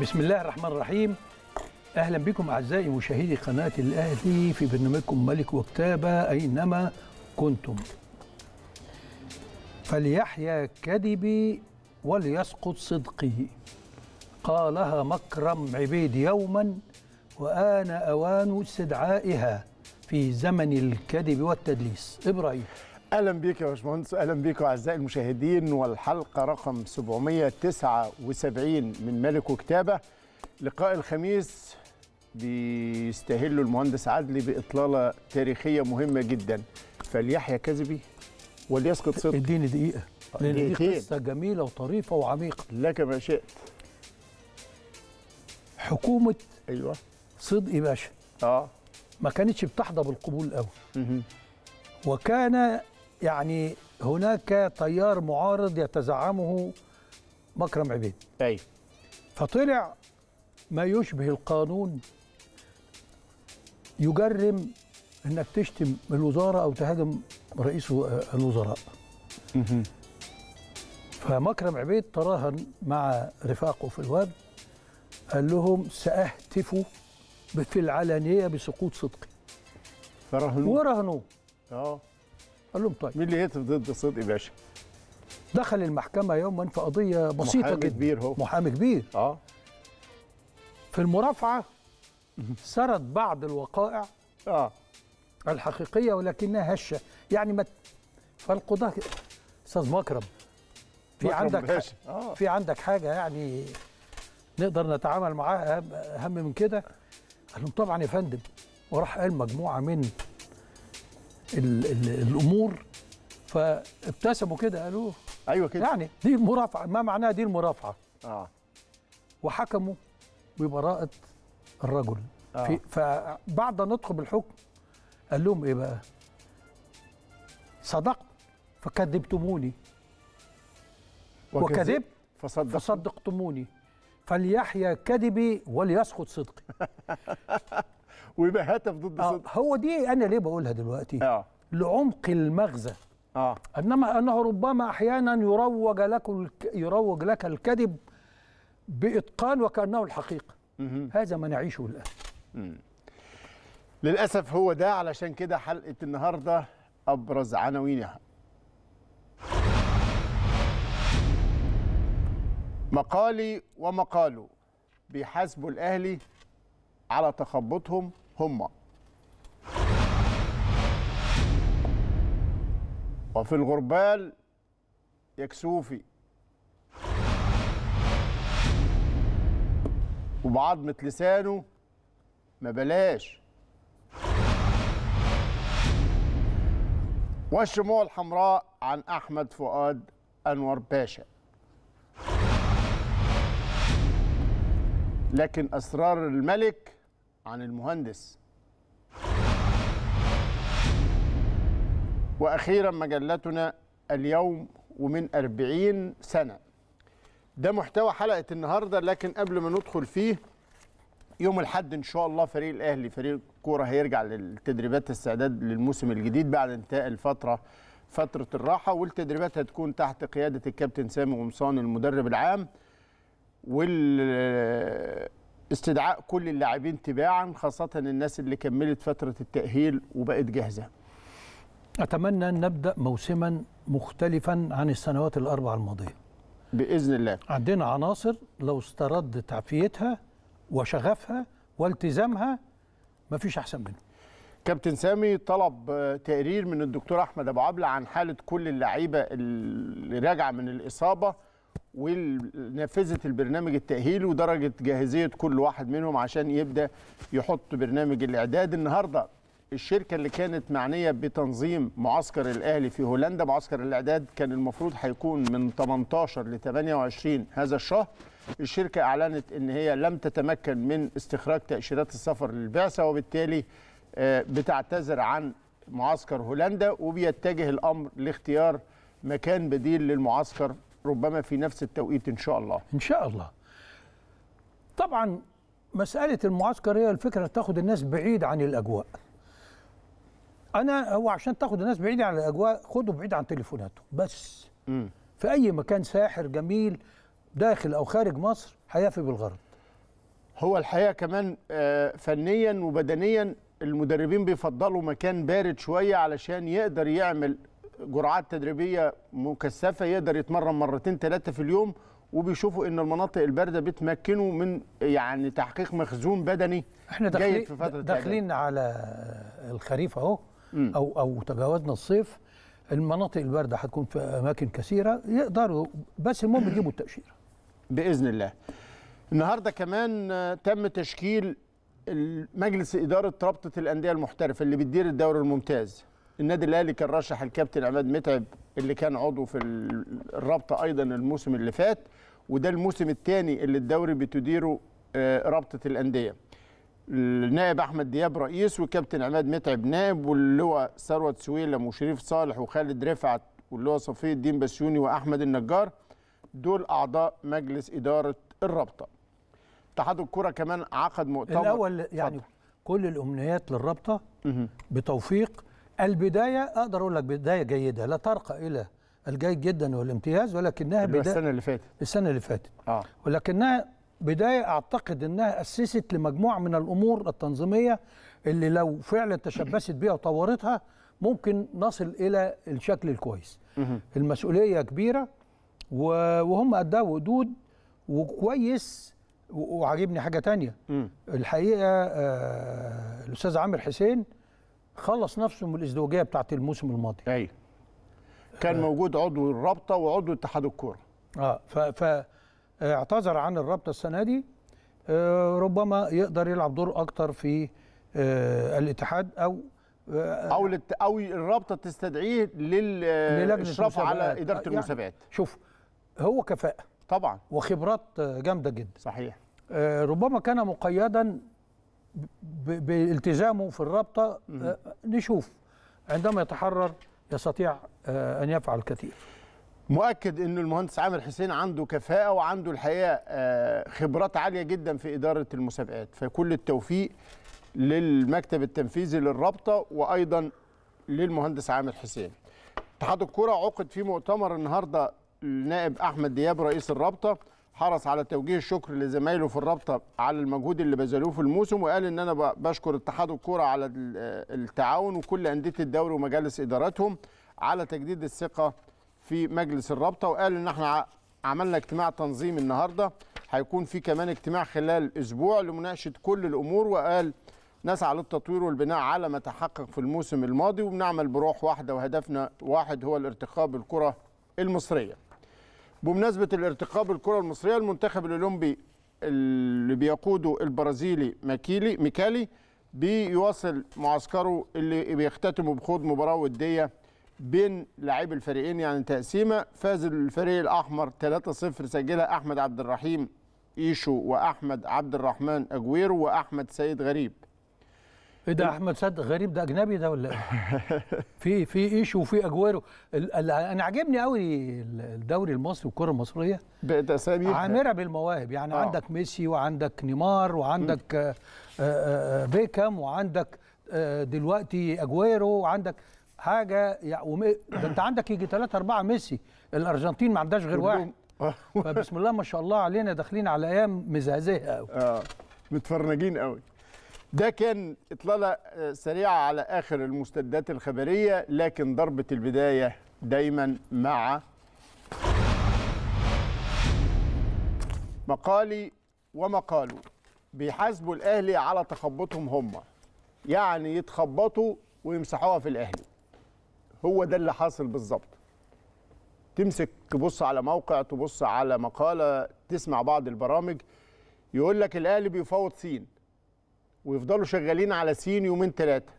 بسم الله الرحمن الرحيم اهلا بكم اعزائي مشاهدي قناه الاهلي في برنامجكم ملك وكتابه اينما كنتم فليحيا كذبي وليسقط صدقي قالها مكرم عبيد يوما وان اوان استدعائها في زمن الكذب والتدليس ابراهيم اهلا بيك يا باشمهندس اهلا بيكم اعزائي المشاهدين والحلقه رقم 779 من ملك وكتابه لقاء الخميس بيستهله المهندس عدلي باطلاله تاريخيه مهمه جدا فليحيا كذبي وليسقط صدق اديني دقيقه لان دي قصه جميله وطريفه وعميقه لك ما شئت حكومه ايوه صدقي باشا اه ما كانتش بتحظى بالقبول الاول وكان يعني هناك تيار معارض يتزعمه مكرم عبيد أي فطلع ما يشبه القانون يجرم انك تشتم الوزاره او تهاجم رئيس الوزراء فمكرم عبيد تراهن مع رفاقه في الواد قال لهم ساهتف في العلنيه بسقوط صدقي فرهنوه ورهنوه اه قال لهم طيب مين اللي هتف ضد صدقي باشا؟ دخل المحكمه يوما في قضيه بسيطه محامي جدا كبير هو محامي كبير اه في المرافعه سرد بعض الوقائع اه الحقيقيه ولكنها هشه يعني ما فالقضاه استاذ مكرم في عندك حاجة آه. في عندك حاجه يعني نقدر نتعامل معاها اهم من كده قال لهم طبعا يا فندم وراح قال مجموعه من ال ال الامور فابتسموا كده قالوا ايوه كده يعني دي المرافعه ما معناها دي المرافعه اه وحكموا ببراءه الرجل آه. في فبعد نطق بالحكم قال لهم ايه بقى صدقت فكذبتموني وكذبت فصدق فصدقتموني فليحيا كذبي وليسقط صدقي ويبقى هاتف ضد آه صدر هو دي انا ليه بقولها دلوقتي آه. لعمق المغزى آه. انما انه ربما احيانا يروج لك الك... يروج لك الكذب باتقان وكانه الحقيقه مم. هذا ما نعيشه الان مم. للاسف هو ده علشان كده حلقه النهارده ابرز عناوينها مقالي ومقاله بيحاسبوا الاهلي على تخبطهم هما وفي الغربال يكسوفي وبعظمة لسانه ما بلاش والشموع الحمراء عن أحمد فؤاد أنور باشا لكن أسرار الملك عن المهندس وأخيرا مجلتنا اليوم ومن أربعين سنة ده محتوى حلقة النهاردة لكن قبل ما ندخل فيه يوم الحد إن شاء الله فريق الأهلي فريق الكورة هيرجع للتدريبات استعداد للموسم الجديد بعد انتهاء الفترة فترة الراحة والتدريبات هتكون تحت قيادة الكابتن سامي قمصان المدرب العام وال استدعاء كل اللاعبين تباعا خاصة الناس اللي كملت فترة التأهيل وبقت جاهزة أتمنى أن نبدأ موسما مختلفا عن السنوات الأربع الماضية بإذن الله عندنا عناصر لو استرد تعفيتها وشغفها والتزامها مفيش أحسن منه كابتن سامي طلب تقرير من الدكتور أحمد أبو عبلة عن حالة كل اللعيبة اللي راجعة من الإصابة ونفذت البرنامج التأهيلي ودرجة جاهزية كل واحد منهم عشان يبدأ يحط برنامج الإعداد النهاردة الشركة اللي كانت معنية بتنظيم معسكر الأهلي في هولندا معسكر الإعداد كان المفروض هيكون من 18 ل 28 هذا الشهر الشركة أعلنت أن هي لم تتمكن من استخراج تأشيرات السفر للبعثة وبالتالي آه، بتعتذر عن معسكر هولندا وبيتجه الأمر لاختيار مكان بديل للمعسكر ربما في نفس التوقيت إن شاء الله إن شاء الله طبعا مسألة المعسكر هي الفكرة تاخد الناس بعيد عن الأجواء أنا هو عشان تاخد الناس بعيد عن الأجواء خده بعيد عن تليفوناته بس م. في أي مكان ساحر جميل داخل أو خارج مصر هيفي بالغرض هو الحقيقة كمان آه، فنيا وبدنيا المدربين بيفضلوا مكان بارد شوية علشان يقدر يعمل جرعات تدريبيه مكثفه يقدر يتمرن مرتين ثلاثه في اليوم وبيشوفوا ان المناطق البارده بتمكنه من يعني تحقيق مخزون بدني احنا داخلين جيد في فتره داخلين على الخريف اهو او او تجاوزنا الصيف المناطق البارده هتكون في اماكن كثيره يقدروا بس المهم يجيبوا التاشيره باذن الله النهارده كمان تم تشكيل مجلس اداره رابطه الانديه المحترفه اللي بتدير الدوري الممتاز النادي الاهلي كان رشح الكابتن عماد متعب اللي كان عضو في الرابطه ايضا الموسم اللي فات وده الموسم الثاني اللي الدوري بتديره آه، رابطه الانديه النائب احمد دياب رئيس والكابتن عماد متعب نائب واللواء ثروت سويلم وشريف صالح وخالد رفعت واللواء صفي الدين بسيوني واحمد النجار دول اعضاء مجلس اداره الرابطه اتحاد الكره كمان عقد مؤتمر الاول يعني فضل. كل الامنيات للرابطه بتوفيق البدايه اقدر اقول لك بدايه جيده لا ترقى الى الجيد جدا والامتياز ولكنها بدايه السنه اللي فاتت السنه اللي فاتت اه ولكنها بدايه اعتقد انها اسست لمجموعه من الامور التنظيميه اللي لو فعلا تشبثت بها وطورتها ممكن نصل الى الشكل الكويس المسؤوليه كبيره وهم أداوا ودود وكويس وعاجبني حاجه تانية الحقيقه آه، الاستاذ عامر حسين خلص نفسه من الازدواجيه بتاعت الموسم الماضي ايوه كان موجود عضو الرابطه وعضو اتحاد الكوره اه ف آه، اعتذر عن الرابطه السنه دي آه ربما يقدر يلعب دور اكتر في آه الاتحاد او آه او لت... او الرابطه تستدعيه للاشراف على اداره آه، يعني المسابقات شوف هو كفاءه طبعا وخبرات آه، جامده جدا صحيح ربما كان مقيدا بالتزامه في الرابطه آه، نشوف عندما يتحرر يستطيع آه، ان يفعل كثير مؤكد انه المهندس عامر حسين عنده كفاءه وعنده الحقيقه آه، خبرات عاليه جدا في اداره المسابقات فكل التوفيق للمكتب التنفيذي للرابطه وايضا للمهندس عامر حسين اتحاد الكره عقد في مؤتمر النهارده النائب احمد دياب رئيس الرابطه حرص على توجيه الشكر لزمايله في الرابطه على المجهود اللي بذلوه في الموسم وقال ان انا بشكر اتحاد الكوره على التعاون وكل انديه الدوري ومجالس اداراتهم على تجديد الثقه في مجلس الرابطه وقال ان احنا عملنا اجتماع تنظيم النهارده هيكون في كمان اجتماع خلال اسبوع لمناقشه كل الامور وقال نسعى للتطوير والبناء على ما تحقق في الموسم الماضي وبنعمل بروح واحده وهدفنا واحد هو الارتقاء بالكره المصريه بمناسبه الارتقاء بالكره المصريه المنتخب الاولمبي اللي بيقوده البرازيلي ماكيلي ميكالي بيواصل معسكره اللي بيختتمه بخوض مباراه وديه بين لاعبي الفريقين يعني تقسيمه فاز الفريق الاحمر 3-0 سجلها احمد عبد الرحيم ايشو واحمد عبد الرحمن اجويرو واحمد سيد غريب ايه ده إيه؟ احمد صدق غريب ده اجنبي ده ولا ايه؟ في في ايش وفي اجويرو انا عاجبني قوي الدوري المصري والكره المصريه بقت اسامي عامره بالمواهب يعني آه. عندك ميسي وعندك نيمار وعندك آه، آه، آه، بيكام بيكم وعندك دلوقتي اجويرو وعندك حاجه يعني ده انت عندك يجي ثلاثة أربعة ميسي الارجنتين ما عندهاش غير واحد فبسم الله ما شاء الله علينا داخلين على ايام مزهزهه قوي اه متفرنجين قوي ده كان إطلالة آه، سريعة على آخر المستدات الخبرية لكن ضربة البداية دايما مع مقالي ومقاله بيحاسبوا الأهلي على تخبطهم هم يعني يتخبطوا ويمسحوها في الأهلي هو ده اللي حاصل بالظبط تمسك تبص على موقع تبص على مقالة تسمع بعض البرامج يقول لك الأهلي بيفاوض سين ويفضلوا شغالين على سين يومين ثلاثه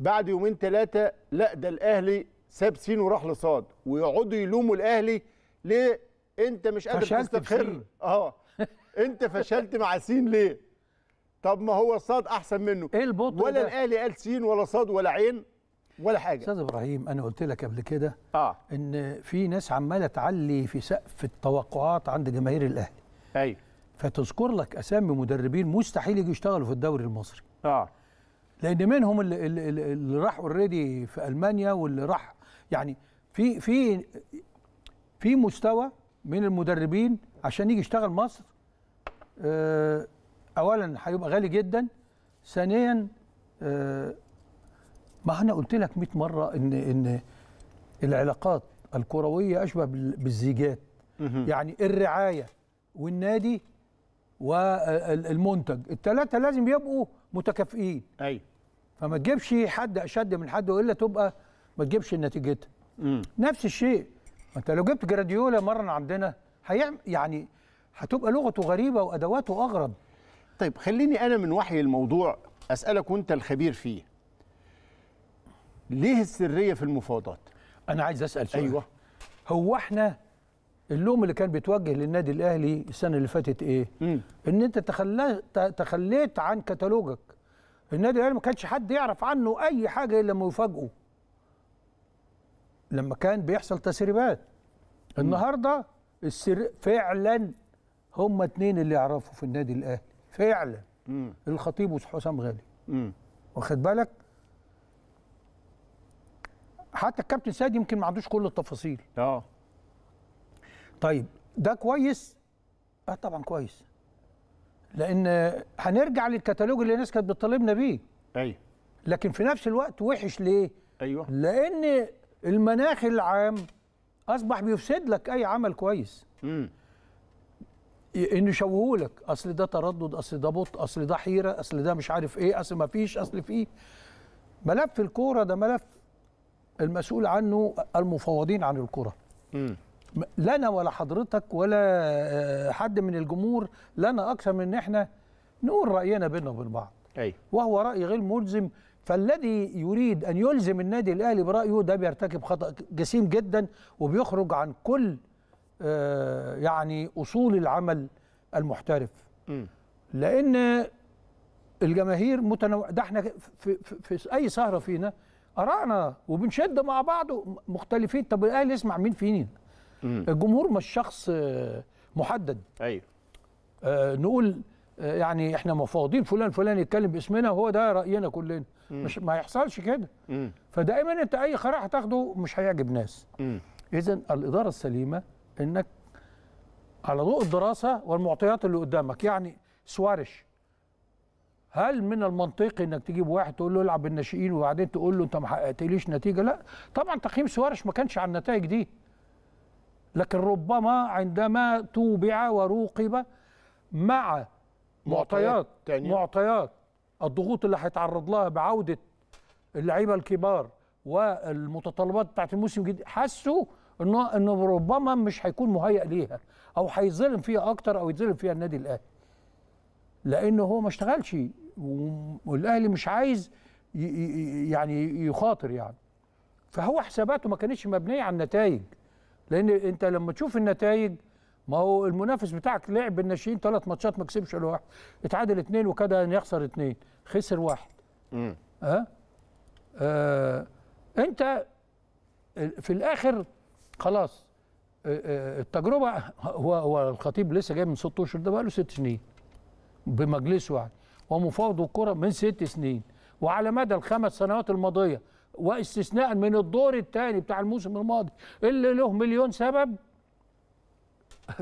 بعد يومين ثلاثه لا ده الاهلي ساب سين وراح لصاد ويقعدوا يلوموا الاهلي ليه انت مش قادر تستقر اه انت فشلت مع سين ليه طب ما هو صاد احسن منه ايه البطل ولا الاهلي قال سين ولا صاد ولا عين ولا حاجه استاذ ابراهيم انا قلت لك قبل كده آه. ان في ناس عماله تعلي في سقف التوقعات عند جماهير الاهلي ايوه فتذكر لك اسامي مدربين مستحيل يجوا يشتغلوا في الدوري المصري اه لان منهم اللي, اللي, اللي راح اوريدي في المانيا واللي راح يعني في في في مستوى من المدربين عشان يجي يشتغل مصر آه اولا هيبقى غالي جدا ثانيا آه ما انا قلت لك 100 مره ان ان العلاقات الكرويه اشبه بالزيجات يعني الرعايه والنادي والمنتج الثلاثه لازم يبقوا متكافئين ايوه فما تجيبش حد اشد من حد والا تبقى ما تجيبش نتيجتها نفس الشيء انت لو جبت جراديولا مرن عندنا هيعمل يعني هتبقى لغته غريبه وادواته اغرب طيب خليني انا من وحي الموضوع اسالك وانت الخبير فيه ليه السريه في المفاوضات انا عايز اسال سؤال ايوه هو احنا اللوم اللي كان بيتوجه للنادي الاهلي السنه اللي فاتت ايه؟ مم. ان انت تخليت تخليت عن كتالوجك. النادي الاهلي ما كانش حد يعرف عنه اي حاجه الا لما يفاجئه. لما كان بيحصل تسريبات. مم. النهارده السر فعلا هما اتنين اللي يعرفوا في النادي الاهلي فعلا مم. الخطيب وحسام غالي. مم. واخد بالك؟ حتى الكابتن سيد يمكن ما عندوش كل التفاصيل. اه طيب ده كويس اه طبعا كويس لان هنرجع للكتالوج اللي الناس كانت بتطالبنا بيه ايوه لكن في نفس الوقت وحش ليه ايوه لان المناخ العام اصبح بيفسد لك اي عمل كويس امم يشوهوا يشوهولك اصل ده تردد اصل ده بطء اصل ده حيره اصل ده مش عارف ايه اصل ما فيش اصل فيه ملف الكوره ده ملف المسؤول عنه المفوضين عن الكوره امم لنا ولا حضرتك ولا آه، حد من الجمهور لنا اكثر من ان احنا نقول راينا بينا وبين بعض أي. وهو راي غير ملزم فالذي يريد ان يلزم النادي الاهلي برايه ده بيرتكب خطا جسيم جدا وبيخرج عن كل آه، يعني اصول العمل المحترف م. لان الجماهير متنوع ده احنا في, في, في اي سهره فينا ارائنا وبنشد مع بعض مختلفين طب الاهلي يسمع مين فينا مم. الجمهور مش شخص آه، محدد ايوه آه، نقول آه، يعني احنا مفاوضين فلان فلان يتكلم باسمنا وهو ده راينا كلنا مم. مش ما يحصلش كده فدائما انت اي قرار هتاخده مش هيعجب ناس اذا الاداره السليمه انك على ضوء الدراسه والمعطيات اللي قدامك يعني سوارش هل من المنطقي انك تجيب واحد تقول له العب بالناشئين وبعدين تقول له انت ما حققتليش نتيجه لا طبعا تقييم سوارش ما كانش على النتائج دي لكن ربما عندما توبع وروقب مع معطيات تانية. معطيات الضغوط اللي هيتعرض لها بعوده اللعيبه الكبار والمتطلبات بتاعت الموسم الجديد حسوا انه انه ربما مش هيكون مهيئ ليها او هيظلم فيها اكتر او يتظلم فيها النادي الاهلي لانه هو ما اشتغلش والاهلي مش عايز يعني يخاطر يعني فهو حساباته ما كانتش مبنيه على النتائج لان انت لما تشوف النتائج ما هو المنافس بتاعك لعب بالناشئين ثلاث ماتشات ما كسبش ولا واحد اتعادل اثنين وكاد ان يخسر اثنين خسر واحد امم أه؟ أه انت في الاخر خلاص آه، آه، التجربه هو هو الخطيب لسه جاي من ست اشهر ده بقى له ست سنين بمجلسه يعني ومفاوض الكره من ست سنين وعلى مدى الخمس سنوات الماضيه واستثناء من الدور الثاني بتاع الموسم الماضي اللي له مليون سبب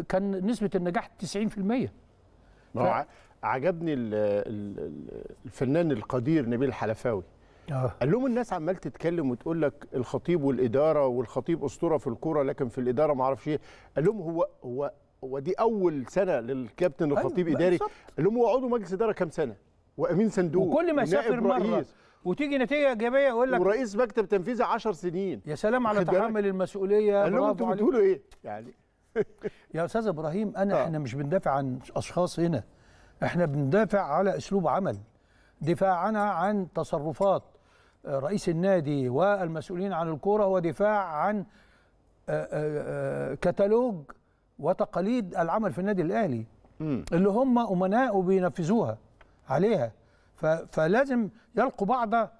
كان نسبه النجاح 90% ف... عجبني الفنان القدير نبيل حلفاوي آه. قال لهم الناس عمال تتكلم وتقول لك الخطيب والاداره والخطيب اسطوره في الكوره لكن في الاداره ما اعرفش ايه قال لهم هو هو ودي اول سنه للكابتن الخطيب أيوة، اداري قال لهم هو عضو مجلس اداره كام سنه وامين صندوق وكل ما سافر مره وتيجي نتيجه ايجابيه يقول لك ورئيس مكتب تنفيذي 10 سنين يا سلام على تحمل المسؤوليه لهم انتوا بتقولوا ايه يعني يا استاذ ابراهيم انا آه. احنا مش بندافع عن اشخاص هنا احنا بندافع على اسلوب عمل دفاعنا عن تصرفات آه، رئيس النادي والمسؤولين عن الكوره هو دفاع عن آه، آه، كتالوج وتقاليد العمل في النادي الاهلي اللي هم امناء وبينفذوها عليها فلازم يلقوا بعض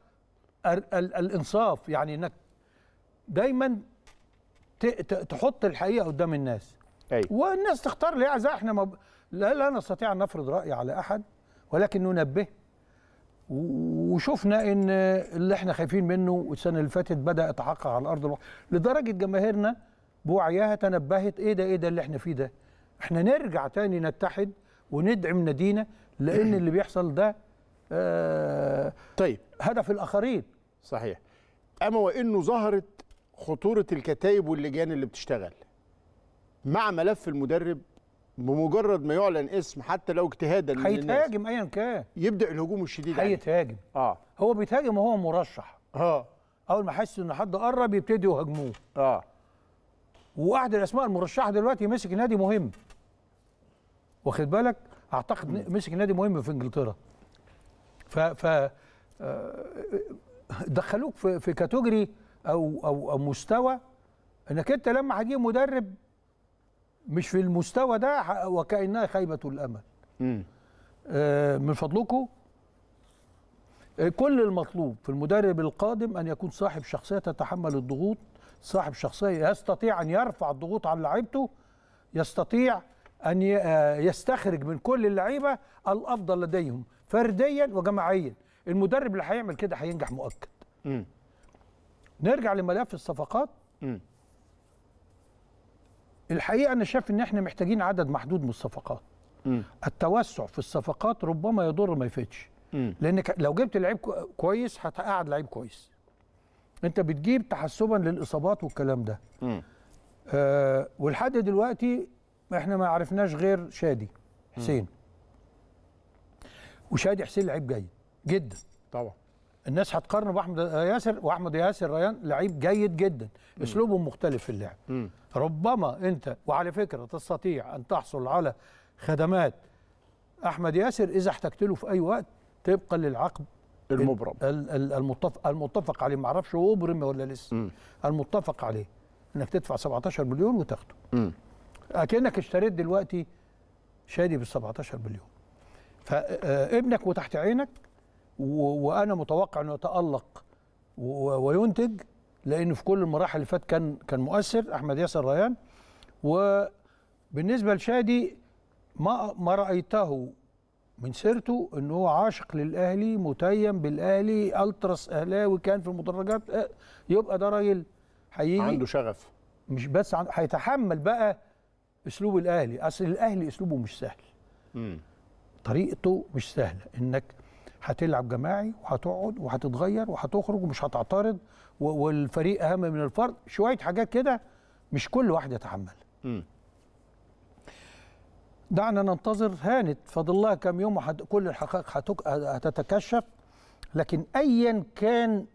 الانصاف يعني انك دايما تحط الحقيقه قدام الناس أي. والناس تختار اللي عايزاه احنا مب... لا, لا نستطيع ان نفرض راي على احد ولكن ننبه وشفنا ان اللي احنا خايفين منه السنه اللي فاتت بدا يتحقق على ارض الواقع لدرجه جماهيرنا بوعيها تنبهت ايه ده ايه ده اللي احنا فيه ده احنا نرجع تاني نتحد وندعم نادينا لان اللي بيحصل ده آه، طيب هدف الاخرين صحيح اما وانه ظهرت خطوره الكتايب واللجان اللي بتشتغل مع ملف المدرب بمجرد ما يعلن اسم حتى لو اجتهادا هيتهاجم ايا كان يبدا الهجوم الشديد هيتهاجم اه هو بيتهاجم وهو مرشح اه اول ما يحس ان حد قرب يبتدوا يهاجموه اه واحد الاسماء المرشحه دلوقتي مسك نادي مهم واخد بالك اعتقد مسك نادي مهم في انجلترا ف ف آه، دخلوك في, في كاتيجوري او او او مستوى انك انت لما هتجيب مدرب مش في المستوى ده وكانها خيبه الامل. امم من فضلكم آه، كل المطلوب في المدرب القادم ان يكون صاحب شخصيه تتحمل الضغوط، صاحب شخصيه يستطيع ان يرفع الضغوط على لعيبته، يستطيع ان يستخرج من كل اللعيبه الافضل لديهم، فرديا وجماعيا المدرب اللي هيعمل كده هينجح مؤكد م. نرجع لملف الصفقات م. الحقيقه انا شايف ان احنا محتاجين عدد محدود من الصفقات م. التوسع في الصفقات ربما يضر ما يفيدش لانك لو جبت لعيب كويس هتقعد لعيب كويس انت بتجيب تحسبا للاصابات والكلام ده آه ولحد دلوقتي احنا ما عرفناش غير شادي حسين م. وشادي حسين لعيب جيد جدا طبعا الناس هتقارنه باحمد ياسر واحمد ياسر ريان لعيب جيد جدا اسلوبه مختلف في اللعب ربما انت وعلى فكره تستطيع ان تحصل على خدمات احمد ياسر اذا احتجت له في اي وقت طبقا للعقد المبرم المتفق المتفق عليه ما اعرفش هو ابرم ولا لسه المتفق عليه انك تدفع 17 مليون وتاخده اكنك اشتريت دلوقتي شادي بال 17 مليون فابنك وتحت عينك وانا متوقع انه يتالق وينتج لانه في كل المراحل اللي فات كان كان مؤثر احمد ياسر ريان وبالنسبه لشادي ما ما رايته من سيرته ان هو عاشق للاهلي متيم بالاهلي التراس اهلاوي كان في المدرجات يبقى ده راجل حقيقي عنده شغف مش بس هيتحمل بقى اسلوب الاهلي اصل الاهلي اسلوبه مش سهل مم. طريقته مش سهله انك هتلعب جماعي وهتقعد وهتتغير وهتخرج ومش هتعترض والفريق اهم من الفرد شويه حاجات كده مش كل واحد يتحملها دعنا ننتظر هانت فضل الله كام يوم كل الحقائق هتتكشف لكن ايا كان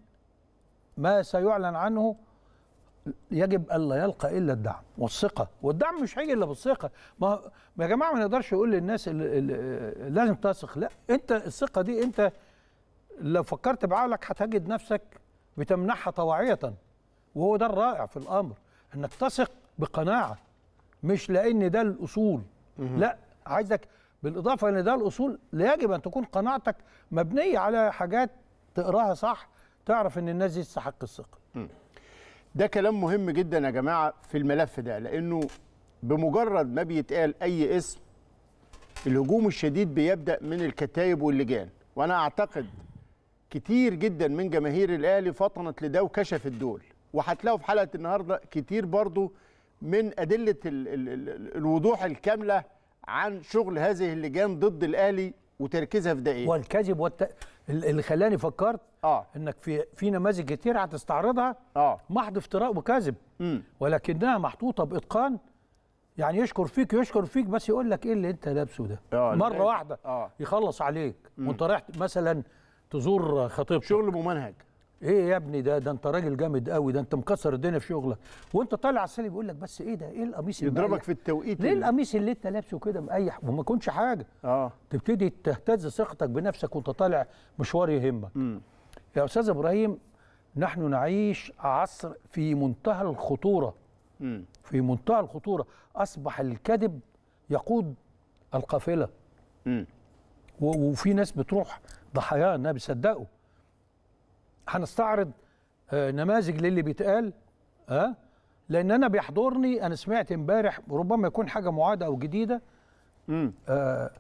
ما سيعلن عنه يجب الا يلقى الا الدعم والثقه والدعم مش هيجي الا بالثقه ما يا جماعه ما نقدرش نقول للناس اللي آه، لازم تثق لا انت الثقه دي انت لو فكرت بعقلك هتجد نفسك بتمنحها طواعيه وهو ده الرائع في الامر انك تثق بقناعه مش لان ده الاصول لا عايزك بالاضافه ان ده الاصول يجب ان تكون قناعتك مبنيه على حاجات تقراها صح تعرف ان الناس دي تستحق الثقه ده كلام مهم جدا يا جماعه في الملف ده لانه بمجرد ما بيتقال اي اسم الهجوم الشديد بيبدا من الكتايب واللجان وانا اعتقد كتير جدا من جماهير الاهلي فطنت لده وكشفت دول وهتلاقوا في حلقه النهارده كتير برضو من ادله الـ الـ الـ الوضوح الكامله عن شغل هذه اللجان ضد الاهلي وتركيزها في ده ايه والكذب والت... اللي خلاني فكرت اه انك في في نماذج كتير هتستعرضها اه محض افتراء وكذب ولكنها محطوطه باتقان يعني يشكر فيك يشكر فيك بس يقول لك ايه اللي انت لابسه ده آه مره واحده آه. يخلص عليك وانت رايح مثلا تزور خطيبتك شغل ممنهج ايه يا ابني ده ده انت راجل جامد قوي ده انت مكسر الدنيا في شغلك وانت طالع على السلم بيقول لك بس ايه ده ايه القميص اللي يضربك في التوقيت ليه القميص اللي انت لابسه كده مقيح وما يكونش حاجه اه تبتدي تهتز ثقتك بنفسك وانت طالع مشوار يهمك م. يا استاذ ابراهيم نحن نعيش عصر في منتهى الخطوره م. في منتهى الخطوره اصبح الكذب يقود القافله م. وفي ناس بتروح ضحايا انها بيصدقوا هنستعرض آه، نماذج للي بيتقال ها آه، لان انا بيحضرني انا سمعت امبارح ربما يكون حاجه معاده او جديده امم آه,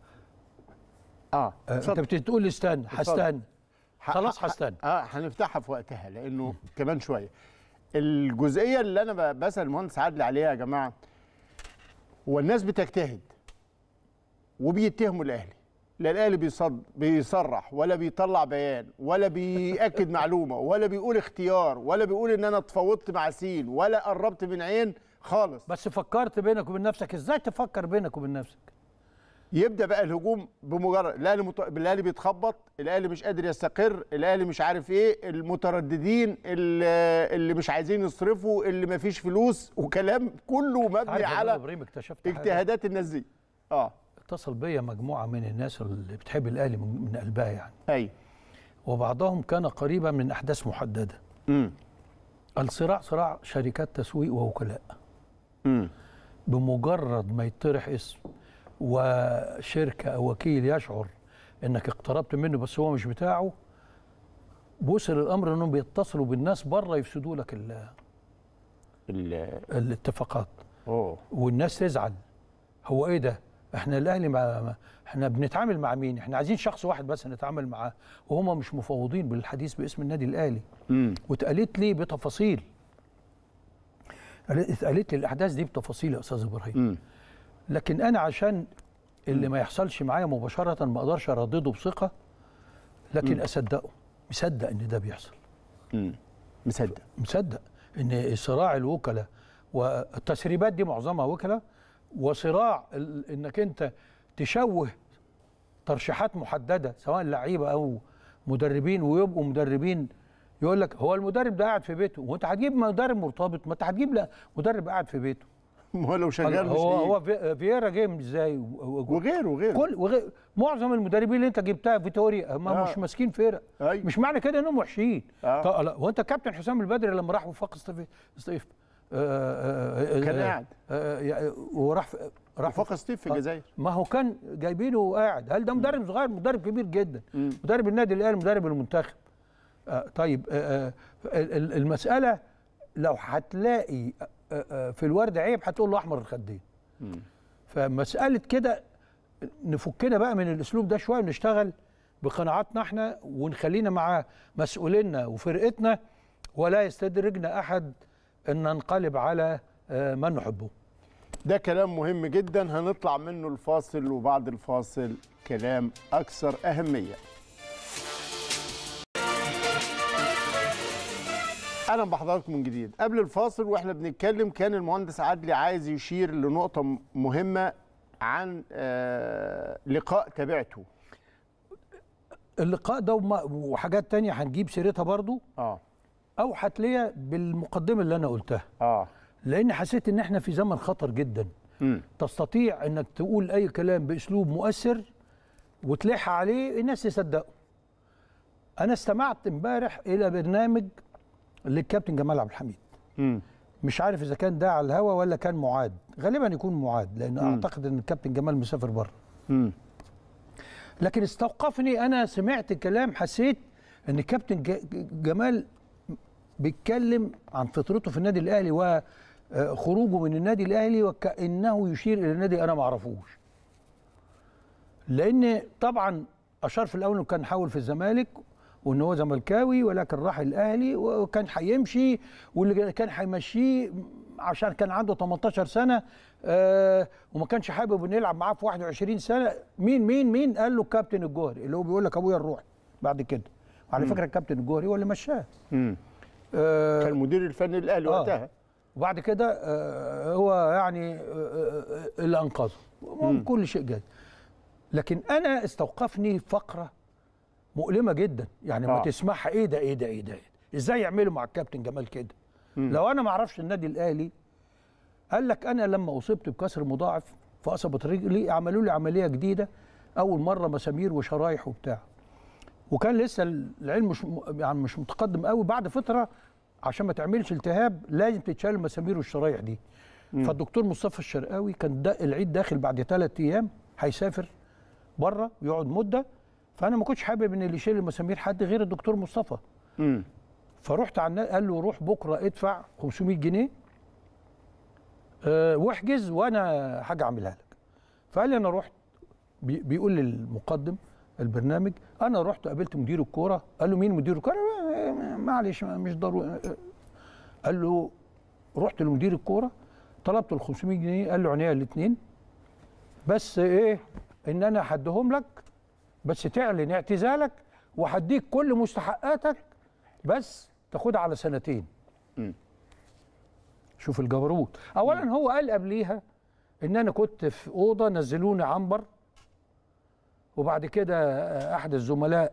آه, انت بتقول استنى هستنى خلاص هستنى اه هنفتحها في وقتها لانه كمان شويه الجزئيه اللي انا بسال المهندس عادل عليها يا جماعه والناس بتجتهد وبيتهموا الاهلي لا الاهلي بيصد بيصرح ولا بيطلع بيان ولا بياكد معلومه ولا بيقول اختيار ولا بيقول ان انا اتفاوضت مع سين ولا قربت من عين خالص بس فكرت بينك وبين نفسك ازاي تفكر بينك وبين نفسك يبدا بقى الهجوم بمجرد الاهلي مت... الاهلي بيتخبط الاهلي مش قادر يستقر الاهلي مش عارف ايه المترددين اللي, اللي مش عايزين يصرفوا اللي مفيش فلوس وكلام كله مبني على اجتهادات الناس دي اه اتصل بيا مجموعه من الناس اللي بتحب الاهلي من قلبها يعني ايوه وبعضهم كان قريبا من احداث محدده امم الصراع صراع شركات تسويق ووكلاء امم بمجرد ما يطرح اسم وشركه او وكيل يشعر انك اقتربت منه بس هو مش بتاعه وصل الامر انهم بيتصلوا بالناس بره يفسدوا لك ال الاتفاقات أوه. والناس تزعل هو ايه ده احنا الاهلي احنا بنتعامل مع مين احنا عايزين شخص واحد بس نتعامل معاه وهم مش مفوضين بالحديث باسم النادي الاهلي واتقالت لي بتفاصيل اتقالت لي الاحداث دي بتفاصيل يا استاذ ابراهيم لكن انا عشان اللي ما يحصلش معايا مباشره ما اقدرش اردده بثقه لكن اصدقه مصدق ان ده بيحصل مصدق مصدق ان صراع الوكلاء والتسريبات دي معظمها وكلاء وصراع انك انت تشوه ترشيحات محدده سواء لعيبه او مدربين ويبقوا مدربين يقول لك هو المدرب ده قاعد في بيته وانت هتجيب مدرب مرتبط ما انت هتجيب لا مدرب قاعد في بيته ما هو لو شغال مش هو هو فييرا جيم ازاي وغيره وغيره كل وغير معظم المدربين اللي انت جبتها فيتوريا هم آه. مش ماسكين فرق أيوه. مش معنى كده انهم وحشين آه. هو طيب، انت كابتن حسام البدري لما راح وفاق استيف آه، آه، آه، كان قاعد وراح راح فوق سطيف في الجزائر ما هو كان جايبينه وقاعد هل ده مدرب صغير مدرب كبير جدا مدرب النادي الاهلي مدرب المنتخب طيب المساله لو هتلاقي في الورد عيب هتقول له احمر الخدين فمساله كده نفكنا بقى من الاسلوب ده شويه ونشتغل بقناعاتنا احنا ونخلينا مع مسؤولينا وفرقتنا ولا يستدرجنا احد ان ننقلب على آه، من نحبه ده كلام مهم جدا هنطلع منه الفاصل وبعد الفاصل كلام اكثر اهميه اهلا بحضراتكم من جديد قبل الفاصل واحنا بنتكلم كان المهندس عدلي عايز يشير لنقطه مهمه عن آه، لقاء تابعته اللقاء ده وحاجات تانية هنجيب سيرتها برضو اه اوحت ليا بالمقدمه اللي انا قلتها اه لان حسيت ان احنا في زمن خطر جدا م. تستطيع انك تقول اي كلام باسلوب مؤثر وتلح عليه الناس يصدقوا انا استمعت امبارح الى برنامج للكابتن جمال عبد الحميد م. مش عارف اذا كان ده على الهوا ولا كان معاد غالبا يكون معاد لان م. اعتقد ان الكابتن جمال مسافر بره لكن استوقفني انا سمعت كلام حسيت ان الكابتن جمال بيتكلم عن فطرته في النادي الاهلي وخروجه آه، من النادي الاهلي وكانه يشير الى نادي انا ما اعرفوش لان طبعا اشار في الاول انه كان حاول في الزمالك وان هو زملكاوي ولكن راح الاهلي وكان هيمشي واللي كان هيمشيه عشان كان عنده 18 سنه آه، وما كانش حابب انه يلعب معاه في 21 سنه مين مين مين قال له الكابتن الجوهري اللي هو بيقول لك ابويا الروحي بعد كده على فكره الكابتن الجوهري هو اللي مشاه آه، كان المدير الفني الاهلي آه وقتها وبعد كده آه، هو يعني آه، اللي انقذه كل شيء جاد لكن انا استوقفني فقره مؤلمه جدا يعني آه. ما تسمعها إيه, ايه ده ايه ده ايه ده ازاي يعملوا مع الكابتن جمال كده لو انا ما اعرفش النادي الاهلي قال لك انا لما اصبت بكسر مضاعف فاصبت رجلي عملوا لي عمليه جديده اول مره مسامير وشرايح وبتاع وكان لسه العلم مش يعني مش متقدم قوي بعد فتره عشان ما تعملش التهاب لازم تتشال المسامير والشرايح دي مم. فالدكتور مصطفى الشرقاوي كان دا العيد داخل بعد ثلاث ايام هيسافر بره ويقعد مده فانا ما كنتش حابب ان اللي يشيل المسامير حد غير الدكتور مصطفى مم. فرحت على قال له روح بكره ادفع 500 جنيه أه واحجز وانا حاجه اعملها لك فقال لي انا رحت بيقول للمقدم البرنامج انا رحت قابلت مدير الكوره قال له مين مدير الكوره معلش مش ضروري قال له رحت لمدير الكوره طلبت ال 500 جنيه قال له عينيا الاثنين بس ايه ان انا هديهم لك بس تعلن اعتزالك وهديك كل مستحقاتك بس تاخدها على سنتين م. شوف الجبروت اولا م. هو قال قبليها ان انا كنت في اوضه نزلوني عنبر وبعد كده آه، احد الزملاء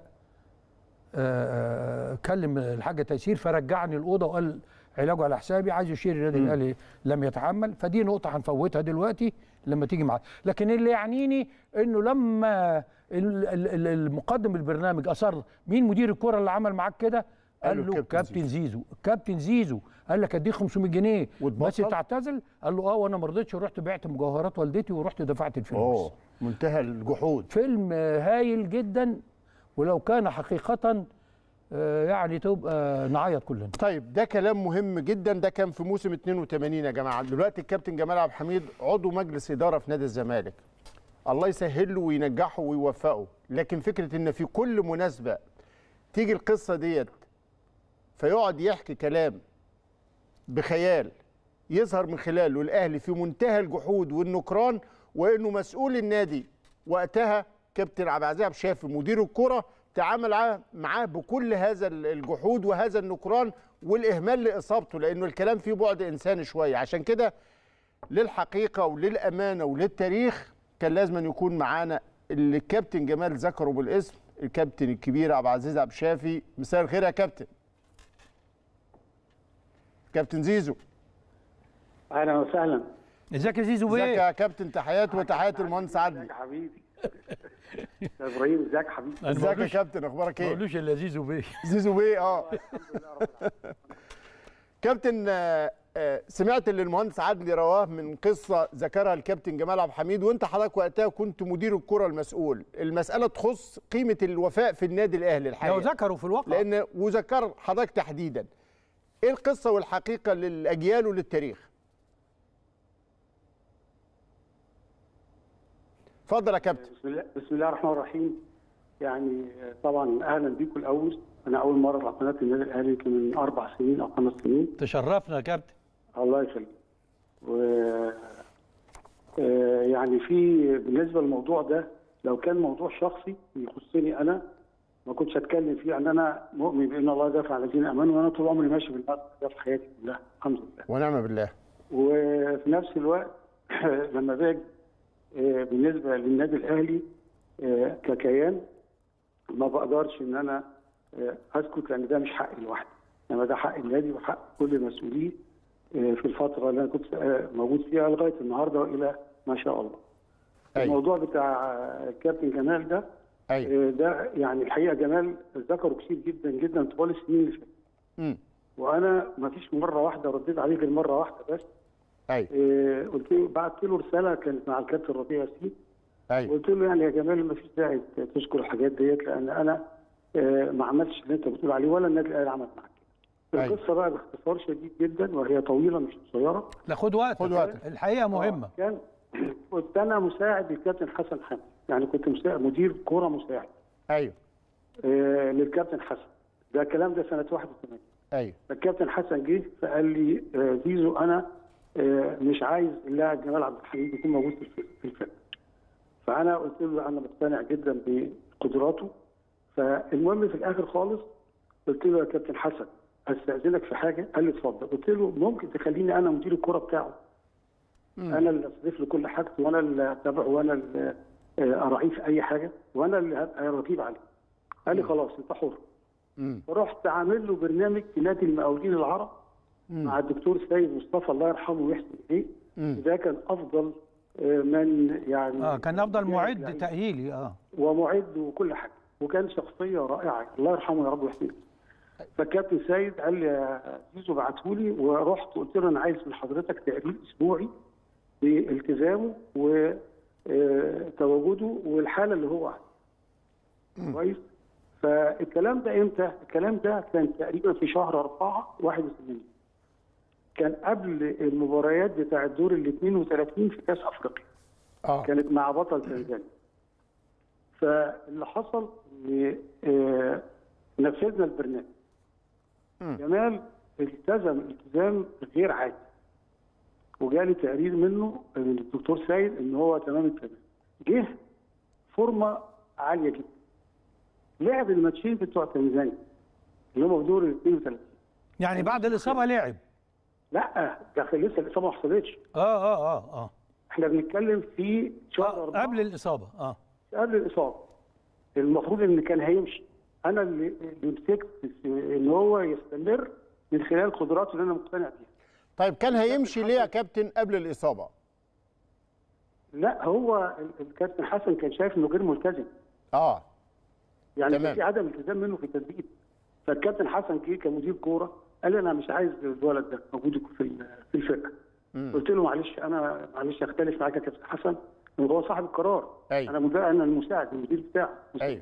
آه، آه، كلم الحاج تيسير فرجعني الاوضه وقال علاجه على حسابي عايز يشير النادي الاهلي لم يتحمل فدي نقطه هنفوتها دلوقتي لما تيجي معاه لكن اللي يعنيني انه لما المقدم البرنامج اصر مين مدير الكره اللي عمل معاك كده قال له كابتن زيزو كابتن زيزو قال لك اديك 500 جنيه بس تعتزل قال له اه وانا ما رضيتش رحت بعت مجوهرات والدتي ورحت دفعت الفلوس اه منتهى الجحود فيلم هايل جدا ولو كان حقيقه آه، يعني تبقى نعيط كلنا طيب ده كلام مهم جدا ده كان في موسم 82 يا جماعه دلوقتي الكابتن جمال عبد الحميد عضو مجلس اداره في نادي الزمالك الله يسهل له وينجحه ويوفقه لكن فكره ان في كل مناسبه تيجي القصه ديت فيقعد يحكي كلام بخيال يظهر من خلاله الاهلي في منتهى الجحود والنكران وانه مسؤول النادي وقتها كابتن عبد العزيز الشافي مدير الكره تعامل معاه بكل هذا الجحود وهذا النكران والاهمال لاصابته لانه الكلام فيه بعد انساني شويه عشان كده للحقيقه وللامانه وللتاريخ كان لازم أن يكون معانا اللي الكابتن جمال ذكره بالاسم الكابتن الكبير عبد العزيز عبد الشافي مساء الخير يا كابتن كابتن زيزو اهلا وسهلا ازيك يا زيزو بيه ازيك يا كابتن تحيات وتحيات المهندس عدلي ازيك يا حبيبي ابراهيم ازيك حبيبي ازيك يا كابتن اخبارك ايه ما تقولوش الا زيزو بيه زيزو بيه اه كابتن آه، آه، سمعت اللي المهندس عدلي رواه من قصه ذكرها الكابتن جمال عبد الحميد وانت حضرتك وقتها كنت مدير الكره المسؤول المساله تخص قيمه الوفاء في النادي الاهلي الحقيقه لو ذكروا في الواقع لان وذكر حضرتك تحديدا ايه القصه والحقيقه للاجيال وللتاريخ اتفضل يا كابتن بسم الله بسم الله الرحمن الرحيم يعني طبعا اهلا بيكم الاول انا اول مره على قناه النادي الاهلي من اربع سنين او خمس سنين تشرفنا يا كابتن الله يخليك و آه، يعني في بالنسبه للموضوع ده لو كان موضوع شخصي يخصني انا ما كنتش اتكلم فيه ان يعني انا مؤمن بان الله دافع عن الذين امنوا وانا طول عمري ماشي بالمبدا ده في حياتي كلها الحمد لله ونعم بالله وفي نفس الوقت لما باجي آه، بالنسبه للنادي الاهلي آه، ككيان ما بقدرش ان انا آه، اسكت لان ده مش حقي لوحدي انما ده حق النادي وحق كل مسؤوليه في الفتره اللي انا كنت موجود فيها لغايه النهارده والى ما شاء الله. أي. أيوة. الموضوع بتاع الكابتن جمال ده أيوة. ده يعني الحقيقه جمال ذكروا كتير جدا جدا طوال السنين اللي فاتت وانا ما فيش مره واحده رديت عليه غير مره واحده بس ايوه قلت له بعت له رساله كانت مع الكابتن ربيع ياسين ايوه قلت له يعني يا جمال ما فيش داعي تذكر الحاجات ديت لان انا آه، ما عملتش اللي انت بتقول عليه ولا النادي الاهلي عمل معاك القصه بقى باختصار شديد جدا وهي طويله مش قصيره لا خد وقتك خد وقتك الحقيقه مهمه كان قلت انا مساعد الكابتن حسن حمدي يعني كنت مدير كوره مساعد ايوه آه، للكابتن حسن ده الكلام ده سنه 81 ايوه فالكابتن حسن جه فقال لي آه، زيزو انا آه، مش عايز اللاعب جمال عبد الحميد يكون موجود في الفرقه فانا قلت له انا مقتنع جدا بقدراته فالمهم في الاخر خالص قلت له يا كابتن حسن استاذنك في حاجه قال لي اتفضل قلت له ممكن تخليني انا مدير الكوره بتاعه مم. انا اللي اصرف له كل حاجته وانا اللي اتابعه وانا اللي آه، اراعيه في اي حاجه وانا اللي هبقى رقيب عليه قال لي خلاص انت حر رحت عامل له برنامج في نادي المقاولين العرب مع الدكتور سيد مصطفى الله يرحمه ويحسن اليه ده كان افضل آه، من يعني اه كان افضل يعني معد يعني تاهيلي اه ومعد وكل حاجه وكان شخصيه رائعه الله يرحمه يا رب ويحسن فالكابتن سيد قال لي يا زيزو بعته لي ورحت قلت له انا عايز من حضرتك تقرير اسبوعي بالتزامه و تواجده والحاله اللي هو كويس فالكلام ده امتى؟ الكلام ده كان تقريبا في شهر 4 81 كان قبل المباريات بتاع الدور ال 32 في كاس افريقيا آه. كانت مع بطل تنزانيا فاللي حصل ان آه، نفذنا البرنامج جمال التزم التزام غير عادي وجالي تقرير منه من الدكتور سيد ان هو تمام التمام جه فورمه عاليه جدا لعب الماتشين بتوع تنزانيا اللي هم في دور ال 32 يعني بعد الاصابه لعب لا ده لسه الاصابه ما حصلتش اه اه اه اه احنا بنتكلم في شهر آه قبل الاصابه اه قبل الاصابه المفروض ان كان هيمشي انا اللي مسكت ان هو يستمر من خلال قدراته اللي انا مقتنع بيها طيب كان هيمشي ليه يا كابتن قبل الاصابه؟ لا هو الكابتن حسن كان شايف انه غير ملتزم. اه يعني تمام. في عدم التزام منه في التدريب. فالكابتن حسن جه كمدير كوره قال لي انا مش عايز الولد ده موجود في في الفرقه. قلت له معلش انا معلش اختلف معاك يا كابتن حسن هو صاحب القرار. أي. انا انا المساعد المدير بتاعه مش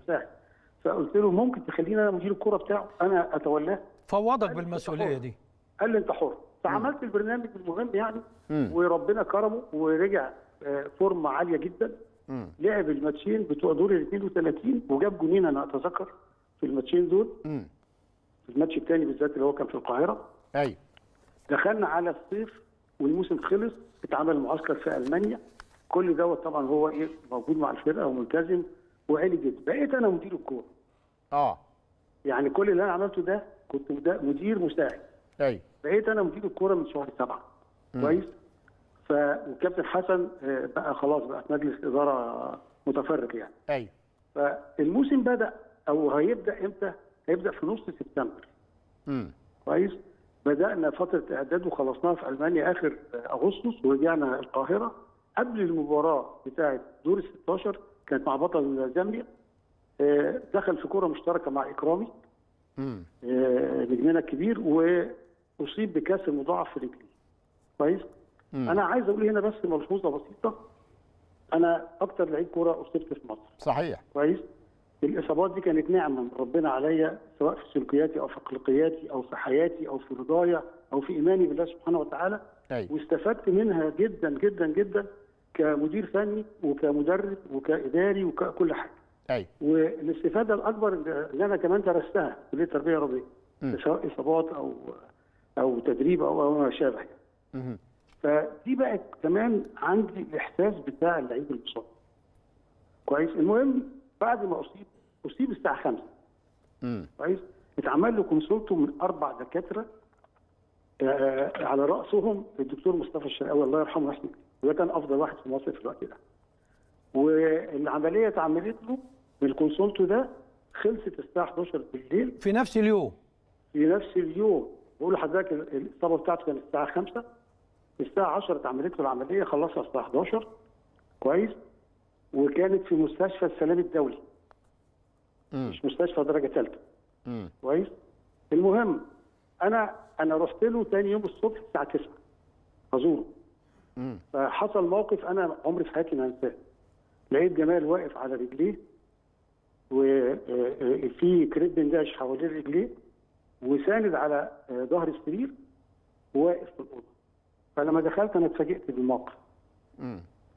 فقلت له ممكن تخليني انا مدير الكوره بتاعه انا اتولاه. فوضك بالمسؤوليه دي. قال لي انت حر. فعملت البرنامج المهم يعني وربنا كرمه ورجع آه، فورمه عاليه جدا لعب الماتشين بتوع دور ال 32 وجاب جونين انا اتذكر في الماتشين دول في الماتش الثاني بالذات اللي هو كان في القاهره ايوه دخلنا على الصيف والموسم خلص اتعمل معسكر في المانيا كل دوت طبعا هو ايه موجود مع الفرقه وملتزم وعالي جدا بقيت انا مدير الكوره اه يعني كل اللي انا عملته ده كنت مدير مساعد ايوه بقيت انا مدير الكوره من شهر سبعه كويس ف وكابتن حسن آه، بقى خلاص بقى في مجلس اداره متفرق يعني ايوه فالموسم بدا او هيبدا امتى؟ هيبدا في نص سبتمبر امم كويس بدانا فتره اعداد وخلصناها في المانيا اخر آه، اغسطس ورجعنا القاهره قبل المباراه بتاعه دور ال 16 كانت مع بطل زامبيا آه، دخل في كوره مشتركه مع اكرامي امم نجمنا الكبير و اصيب بكسر مضاعف في رجلي كويس انا عايز اقول هنا بس ملحوظه بسيطه انا اكتر لعيب كوره اصبت في مصر صحيح كويس الاصابات دي كانت نعمه من ربنا عليا سواء في سلوكياتي او في اخلاقياتي او في حياتي او في رضايا او في ايماني بالله سبحانه وتعالى أي. واستفدت منها جدا جدا جدا كمدير فني وكمدرب وكاداري وككل حاجه أي. والاستفاده الاكبر اللي انا كمان درستها في كليه التربيه الرياضيه سواء اصابات او او تدريب او او ما شابه فدي بقت كمان عندي الاحساس بتاع اللعيب المصاب كويس المهم بعد ما اصيب اصيب الساعه 5 كويس اتعمل له كونسولتو من اربع دكاتره آه, آه، على راسهم الدكتور مصطفى الشرقاوي الله يرحمه ويحسن وده كان افضل واحد في مصر في الوقت ده والعمليه اتعملت له بالكونسولتو ده خلصت الساعه 11 بالليل في نفس اليوم في نفس اليوم بقول لحضرتك الاصابه بتاعته كانت الساعه 5 الساعه 10 اتعملت له العمليه خلصها الساعه 11 كويس وكانت في مستشفى السلام الدولي م. مش مستشفى درجه ثالثه كويس المهم انا انا رحت له ثاني يوم الصبح الساعه 9 ازوره فحصل موقف انا عمري في حياتي ما انساه لقيت جمال واقف على رجليه وفي آه، آه، كريب بنداش حوالين رجليه وساند على آه، ظهر السرير وواقف في الاوضه فلما دخلت انا اتفاجئت بالموقف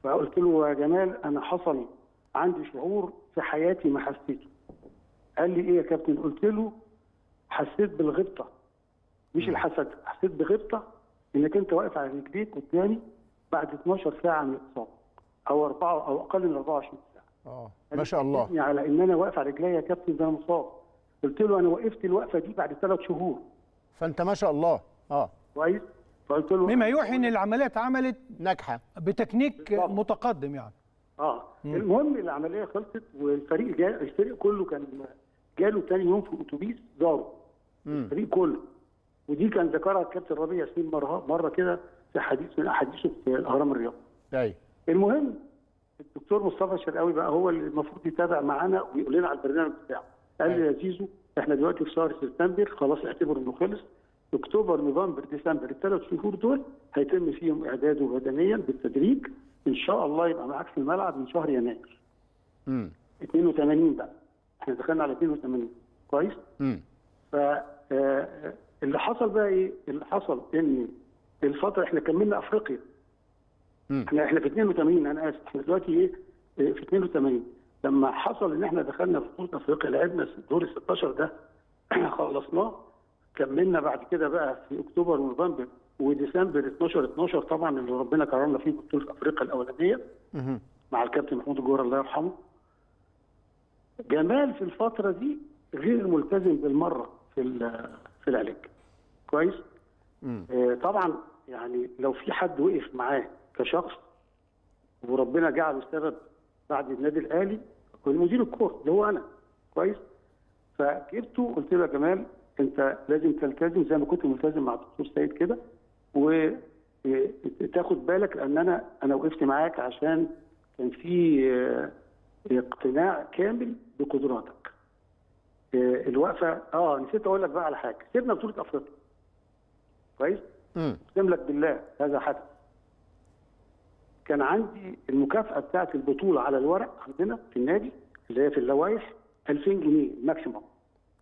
فقلت له يا جمال انا حصل عندي شعور في حياتي ما حسيته قال لي ايه يا كابتن قلت له حسيت بالغبطه مش الحسد حسيت بغبطه انك انت واقف على رجليك قدامي بعد 12 ساعه من الاصابه او اربعه او اقل من 24 ساعه اه ما شاء الله على ان انا واقف على رجلي يا كابتن ده انا مصاب قلت له انا وقفت الوقفه دي بعد ثلاث شهور فانت ما شاء الله اه كويس فقلت له مما يوحي ان العمليه اتعملت ناجحه بتكنيك بالضبط. متقدم يعني اه مم. المهم العمليه خلصت والفريق جاء الفريق كله كان جاله ثاني يوم في اتوبيس زاره الفريق كله ودي كان ذكرها الكابتن ربيع ياسين مره مره كده في حديث من احاديثه في الاهرام الرياضي ايوه المهم الدكتور مصطفى الشرقاوي بقى هو اللي المفروض يتابع معانا ويقول لنا على البرنامج بتاعه قال لي أيوه. يا زيزو احنا دلوقتي في شهر سبتمبر خلاص اعتبر انه خلص اكتوبر نوفمبر ديسمبر الثلاث شهور دول هيتم فيهم اعداده بدنيا بالتدريج ان شاء الله يبقى معاك في الملعب من شهر يناير. امم 82 بقى احنا دخلنا على 82 كويس؟ امم ف آه، آه، اللي حصل بقى ايه؟ اللي حصل ان الفتره احنا كملنا افريقيا. مم. احنا احنا في 82 انا اسف احنا دلوقتي ايه؟ آه، في 82 لما حصل ان احنا دخلنا بطوله افريقيا لعبنا دور ال 16 ده خلصناه كملنا بعد كده بقى في اكتوبر ونوفمبر وديسمبر 12 12 طبعا اللي ربنا كرمنا فيه بطوله افريقيا الاولانيه مع الكابتن محمود الجوهر الله يرحمه جمال في الفتره دي غير ملتزم بالمره في في العلاج كويس آه طبعا يعني لو في حد وقف معاه كشخص وربنا جعله سبب بعد النادي الاهلي والمدير الكوره اللي هو انا كويس فجبته قلت له يا جمال انت لازم تلتزم زي ما كنت ملتزم مع الدكتور سيد كده وتاخد بالك لان انا انا وقفت معاك عشان كان في آه، اقتناع كامل بقدراتك آه، الوقفه اه نسيت اقول لك بقى على حاجه سيبنا بطوله افريقيا كويس؟ اقسم لك بالله هذا حدث كان عندي المكافاه بتاعه البطوله على الورق عندنا في النادي اللي هي في اللوائح 2000 جنيه ماكسيموم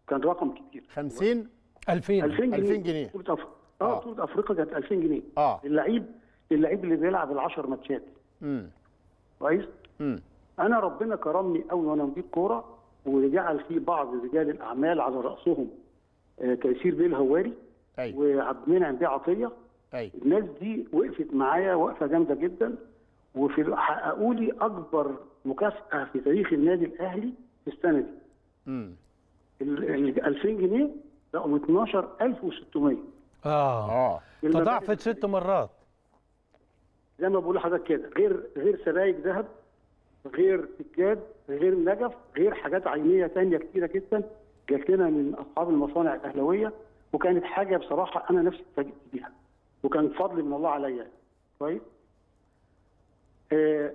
كان رقم كبير 50 2000 2000 جنيه 2000 جنيه بطولة أفريقيا اه, آه. بطولة افريقيا كانت 2000 جنيه اه اللعيب اللعيب اللي بيلعب ال10 ماتشات امم كويس امم انا ربنا كرمني قوي وانا مدير كوره وجعل في بعض رجال الاعمال على راسهم كيسير آه، تيسير بيه الهواري أيوة. وعبد المنعم بيه عطيه أيوة. الناس دي وقفت معايا وقفه جامده جدا وفي حققوا لي اكبر مكافاه في تاريخ النادي الاهلي في السنه دي. امم ال 2000 يعني جنيه بقوا 12600 اه اه تضاعفت ست مرات زي ما بقول لحضرتك كده غير غير سبايك ذهب غير سجاد غير نجف غير حاجات عينيه ثانيه كثيره جدا جات لنا من اصحاب المصانع الاهلاويه وكانت حاجه بصراحه انا نفسي اتفاجئت بيها وكان فضل من الله عليا كويس طيب؟ آه،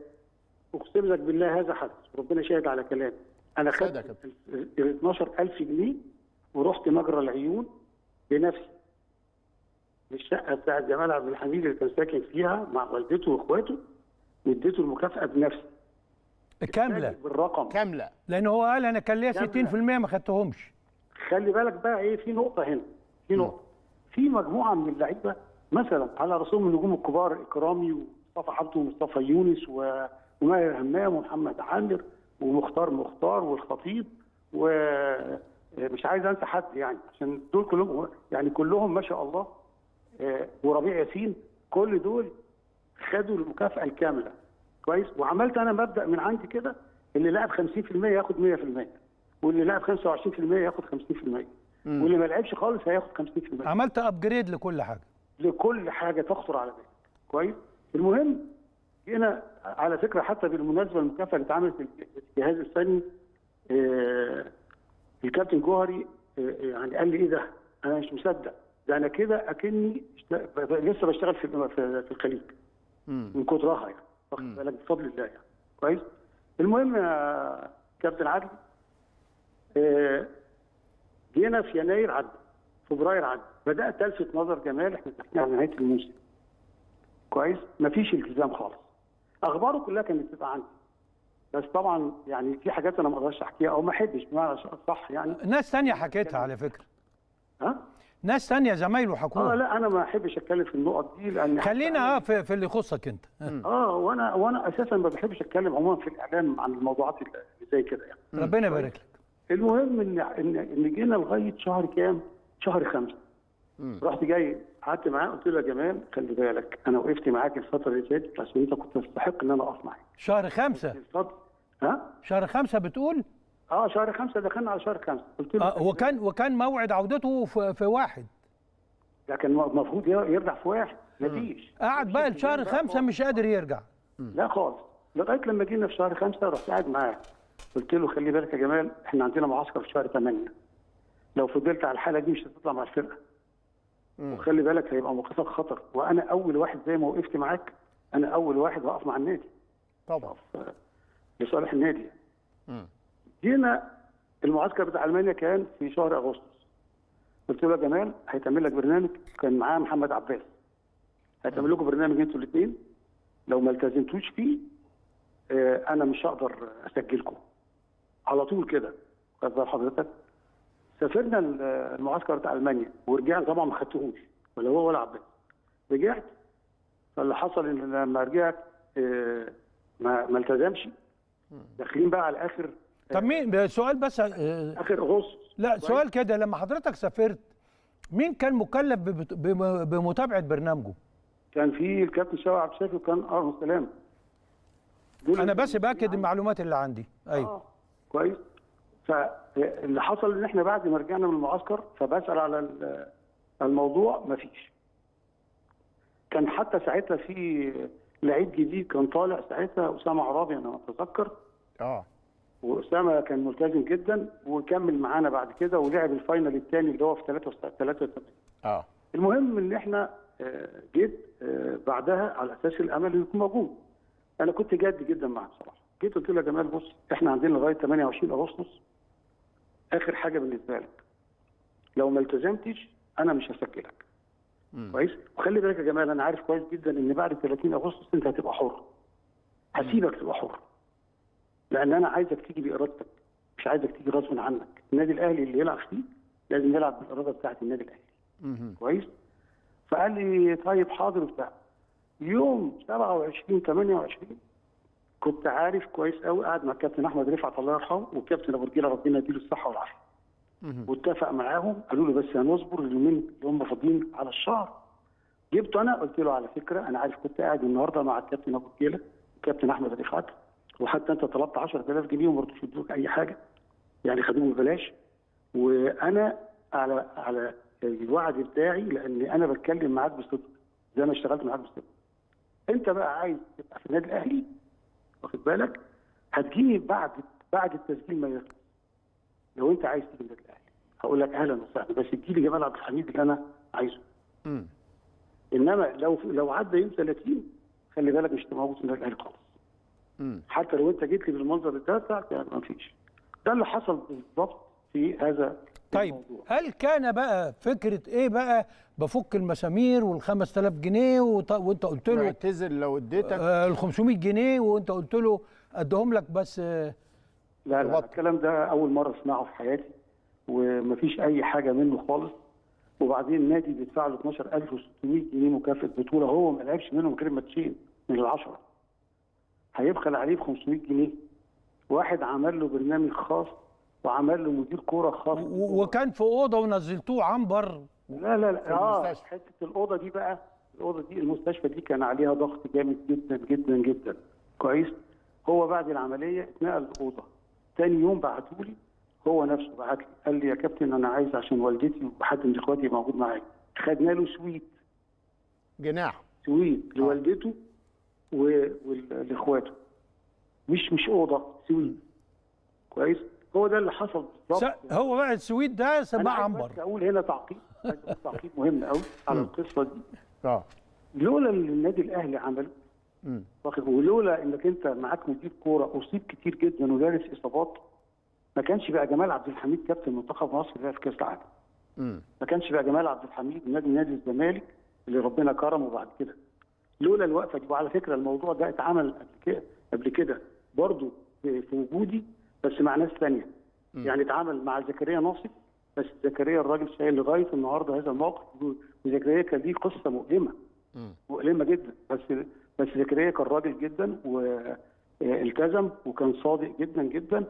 اقسم لك بالله هذا حدث ربنا شاهد على كلامي انا خدت ال 12000 جنيه ورحت مجرى العيون بنفسي الشقه بتاعت جمال عبد الحميد اللي كان ساكن فيها مع والدته واخواته واديته المكافاه بنفسي كامله بالرقم كامله لان هو قال انا كان ليا 60% ما خدتهمش خلي بالك بقى ايه في نقطه هنا في نقطه في مجموعه من اللعيبه مثلا على رسوم النجوم الكبار اكرامي مصطفى حمدي ومصطفى يونس وماهر همام ومحمد عامر ومختار مختار والخطيب ومش عايز انسى حد يعني عشان دول كلهم يعني كلهم ما شاء الله آه، وربيع ياسين كل دول خدوا المكافاه الكامله كويس وعملت انا مبدا من عندي كده اللي لعب 50% ياخد 100% واللي لعب 25% ياخد 50% مم. واللي ما لعبش خالص هياخد 50% عملت ابجريد لكل حاجه لكل حاجه تخطر على بالك كويس المهم جينا على فكره حتى بالمناسبه المكافاه اللي اتعملت في الجهاز الفني آه، الكابتن جوهري آه، يعني قال لي ايه ده؟ انا مش مصدق ده انا كده اكني لسه بشتغل في في الخليج من كترها يعني واخد بالك بفضل الله يعني كويس؟ المهم يا كابتن عدلي آه، جينا في يناير عدى فبراير عدى بدات الفت نظر جمال احنا داخلين عن نهايه الموسم كويس مفيش التزام خالص اخباره كلها كانت بتبقى عندي بس طبعا يعني في حاجات انا ما اقدرش احكيها او ما احبش بمعنى صح يعني ناس ثانيه حكيتها على فكره ها ناس ثانيه زمايله حكوا اه لا انا ما احبش اتكلم في النقط دي لان خلينا اه في, في اللي يخصك انت اه وانا وانا اساسا ما بحبش اتكلم عموما في الاعلام عن الموضوعات اللي زي كده يعني ربنا يبارك طيب. لك المهم ان ان جينا لغايه شهر كام؟ شهر خمسه رحت جاي قعدت معاه قلت له يا جمال خلي بالك انا وقفت معاك الفتره اللي فاتت عشان انت كنت تستحق ان انا اقف معاك شهر خمسة ها شهر خمسة بتقول اه شهر خمسة دخلنا على شهر خمسة قلت له آه وكان وكان موعد عودته في, في واحد ده كان المفروض يرجع في واحد مفيش قعد بقى لشهر خمسة مش قادر يرجع مم. لا خالص لغايه لما جينا في شهر خمسة رحت قاعد معاه قلت له خلي بالك يا جمال احنا عندنا معسكر في شهر ثمانيه لو فضلت على الحاله دي مش هتطلع مع الفرقه وخلي بالك هيبقى موقفك خطر وانا اول واحد زي ما وقفت معاك انا اول واحد واقف مع النادي طبعا آه، لصالح النادي جينا المعسكر بتاع المانيا كان في شهر اغسطس قلت له يا جمال هيتعمل لك برنامج كان معاه محمد عباس هيتعمل لكم برنامج انتوا الاثنين لو ما التزمتوش فيه آه، انا مش هقدر اسجلكم على طول كده قصدي حضرتك سافرنا المعسكر بتاع المانيا ورجعنا طبعا ما خدتهوش ولا هو ولا عبد رجعت فاللي حصل ان لما رجعت آه، ما ما التزمش داخلين بقى على الاخر آه، طب مين سؤال بس آه، اخر اغسطس لا سؤال كده لما حضرتك سافرت مين كان مكلف بمتابعه برنامجه؟ كان في الكابتن شوقي عبد الشافي وكان ارم سلام انا بس باكد المعلومات اللي عندي ايوه آه. كويس فاللي حصل ان احنا بعد ما رجعنا من المعسكر فبسال على الموضوع ما فيش كان حتى ساعتها في لعيب جديد كان طالع ساعتها اسامه عرابي انا اتذكر اه واسامه كان ملتزم جدا وكمل معانا بعد كده ولعب الفاينل الثاني اللي هو في 83 اه المهم ان احنا آه، جيت آه، بعدها على اساس الامل يكون موجود انا كنت جاد جدا معاه بصراحه جيت قلت له يا جمال بص احنا عندنا لغايه 28 اغسطس اخر حاجه بالنسبه لك لو ما التزمتش انا مش هسجلك كويس وخلي بالك يا جمال انا عارف كويس جدا ان بعد 30 اغسطس انت هتبقى حر هسيبك تبقى حر لان انا عايزك تيجي بارادتك مش عايزك تيجي غصب عنك النادي الاهلي اللي يلعب فيه لازم يلعب بالاراده بتاعه النادي الاهلي كويس فقال لي طيب حاضر وبتاع يوم 27 28 كنت عارف كويس قوي قاعد مع كابتن احمد رفعت الله يرحمه والكابتن ابو رجيله ربنا يديله الصحه والعافيه. واتفق معاهم قالوا له بس هنصبر اليومين اللي هم فاضيين على الشهر. جبته انا قلت له على فكره انا عارف كنت قاعد النهارده مع الكابتن ابو رجيله والكابتن احمد رفعت وحتى انت طلبت 10000 جنيه وما رضوش يدوك اي حاجه يعني خدوهم ببلاش وانا على على الوعد بتاعي لان انا بتكلم معاك بصدق زي ما اشتغلت معاك بصدق. انت بقى عايز تبقى في النادي الاهلي واخد بالك؟ هتجيني بعد بعد التسجيل ما يخلص لو انت عايز تجيب النادي الاهلي هقول لك اهلا وسهلا بس تجي لي جمال عبد الحميد اللي انا عايزه امم انما لو لو عدى يوم 30 خلي بالك مش موجود في النادي الاهلي خالص حتى لو انت جيت لي بالمنظر ده يعني ما فيش ده اللي حصل بالضبط في هذا طيب الموضوع. هل كان بقى فكره ايه بقى بفك المسامير وال 5000 جنيه وط... وانت قلت له اعتذر لو اديتك آه، ال 500 جنيه وانت قلت له اديهم لك بس آه، لا لا لا الكلام ده اول مره اسمعه في حياتي ومفيش اي حاجه منه خالص وبعدين النادي بيدفع له 12600 جنيه مكافاه بطوله هو ما لعبش منهم غير ماتشين من العشره هيبخل عليه ب 500 جنيه واحد عمل له برنامج خاص وعمل له مدير كوره خاص وكان في اوضه ونزلتوه عنبر لا لا لا اه حته الاوضه دي بقى الاوضه دي المستشفى دي كان عليها ضغط جامد جدا جدا جدا كويس هو بعد العمليه اتنقل الاوضه تاني يوم بعتوا لي هو نفسه بعت لي قال لي يا كابتن انا عايز عشان والدتي وحد من اخواتي موجود معايا خدنا له سويت جناح سويت آه. لوالدته ولاخواته مش مش اوضه سويت كويس هو ده اللي حصل بالظبط هو بقى السويد ده سماه عنبر انا اقول هنا تعقيب تعقيب مهم قوي على القصه دي اه لولا اللي النادي الاهلي عمله ولولا انك انت معاك مدير كوره اصيب كتير جدا ودارس اصابات ما كانش بقى جمال عبد الحميد كابتن منتخب مصر في كاس العالم ما كانش بقى جمال عبد الحميد نادي نادي الزمالك اللي ربنا كرمه بعد كده لولا الوقفه دي وعلى فكره الموضوع ده اتعمل قبل كده قبل كده برضه في وجودي بس مع ناس ثانيه يعني اتعامل مع زكريا ناصر بس زكريا الراجل شايل لغايه النهارده هذا الموقف وزكريا كان ليه قصه مؤلمه مؤلمه جدا بس بس زكريا كان راجل جدا والتزم آه، وكان صادق جدا جدا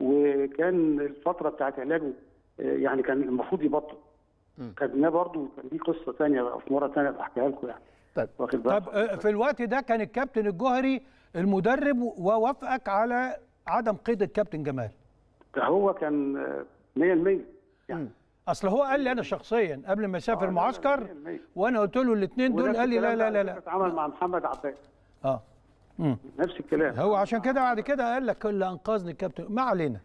وكان الفتره بتاعت علاجه آه، يعني كان المفروض يبطل خدناه برضه كان ليه قصه ثانيه في مره ثانيه بحكيها لكم يعني طيب واخد طب آه، في الوقت ده كان الكابتن الجوهري المدرب ووافقك على عدم قيد الكابتن جمال هو كان 100% يعني اصل هو قال لي انا شخصيا قبل ما اسافر آه، معسكر وانا قلت له الاثنين دول قال لي لا لا لا لا اتعامل مع محمد عباس اه مم. نفس الكلام هو عشان كده بعد كده قال لك اللي انقذني الكابتن ما علينا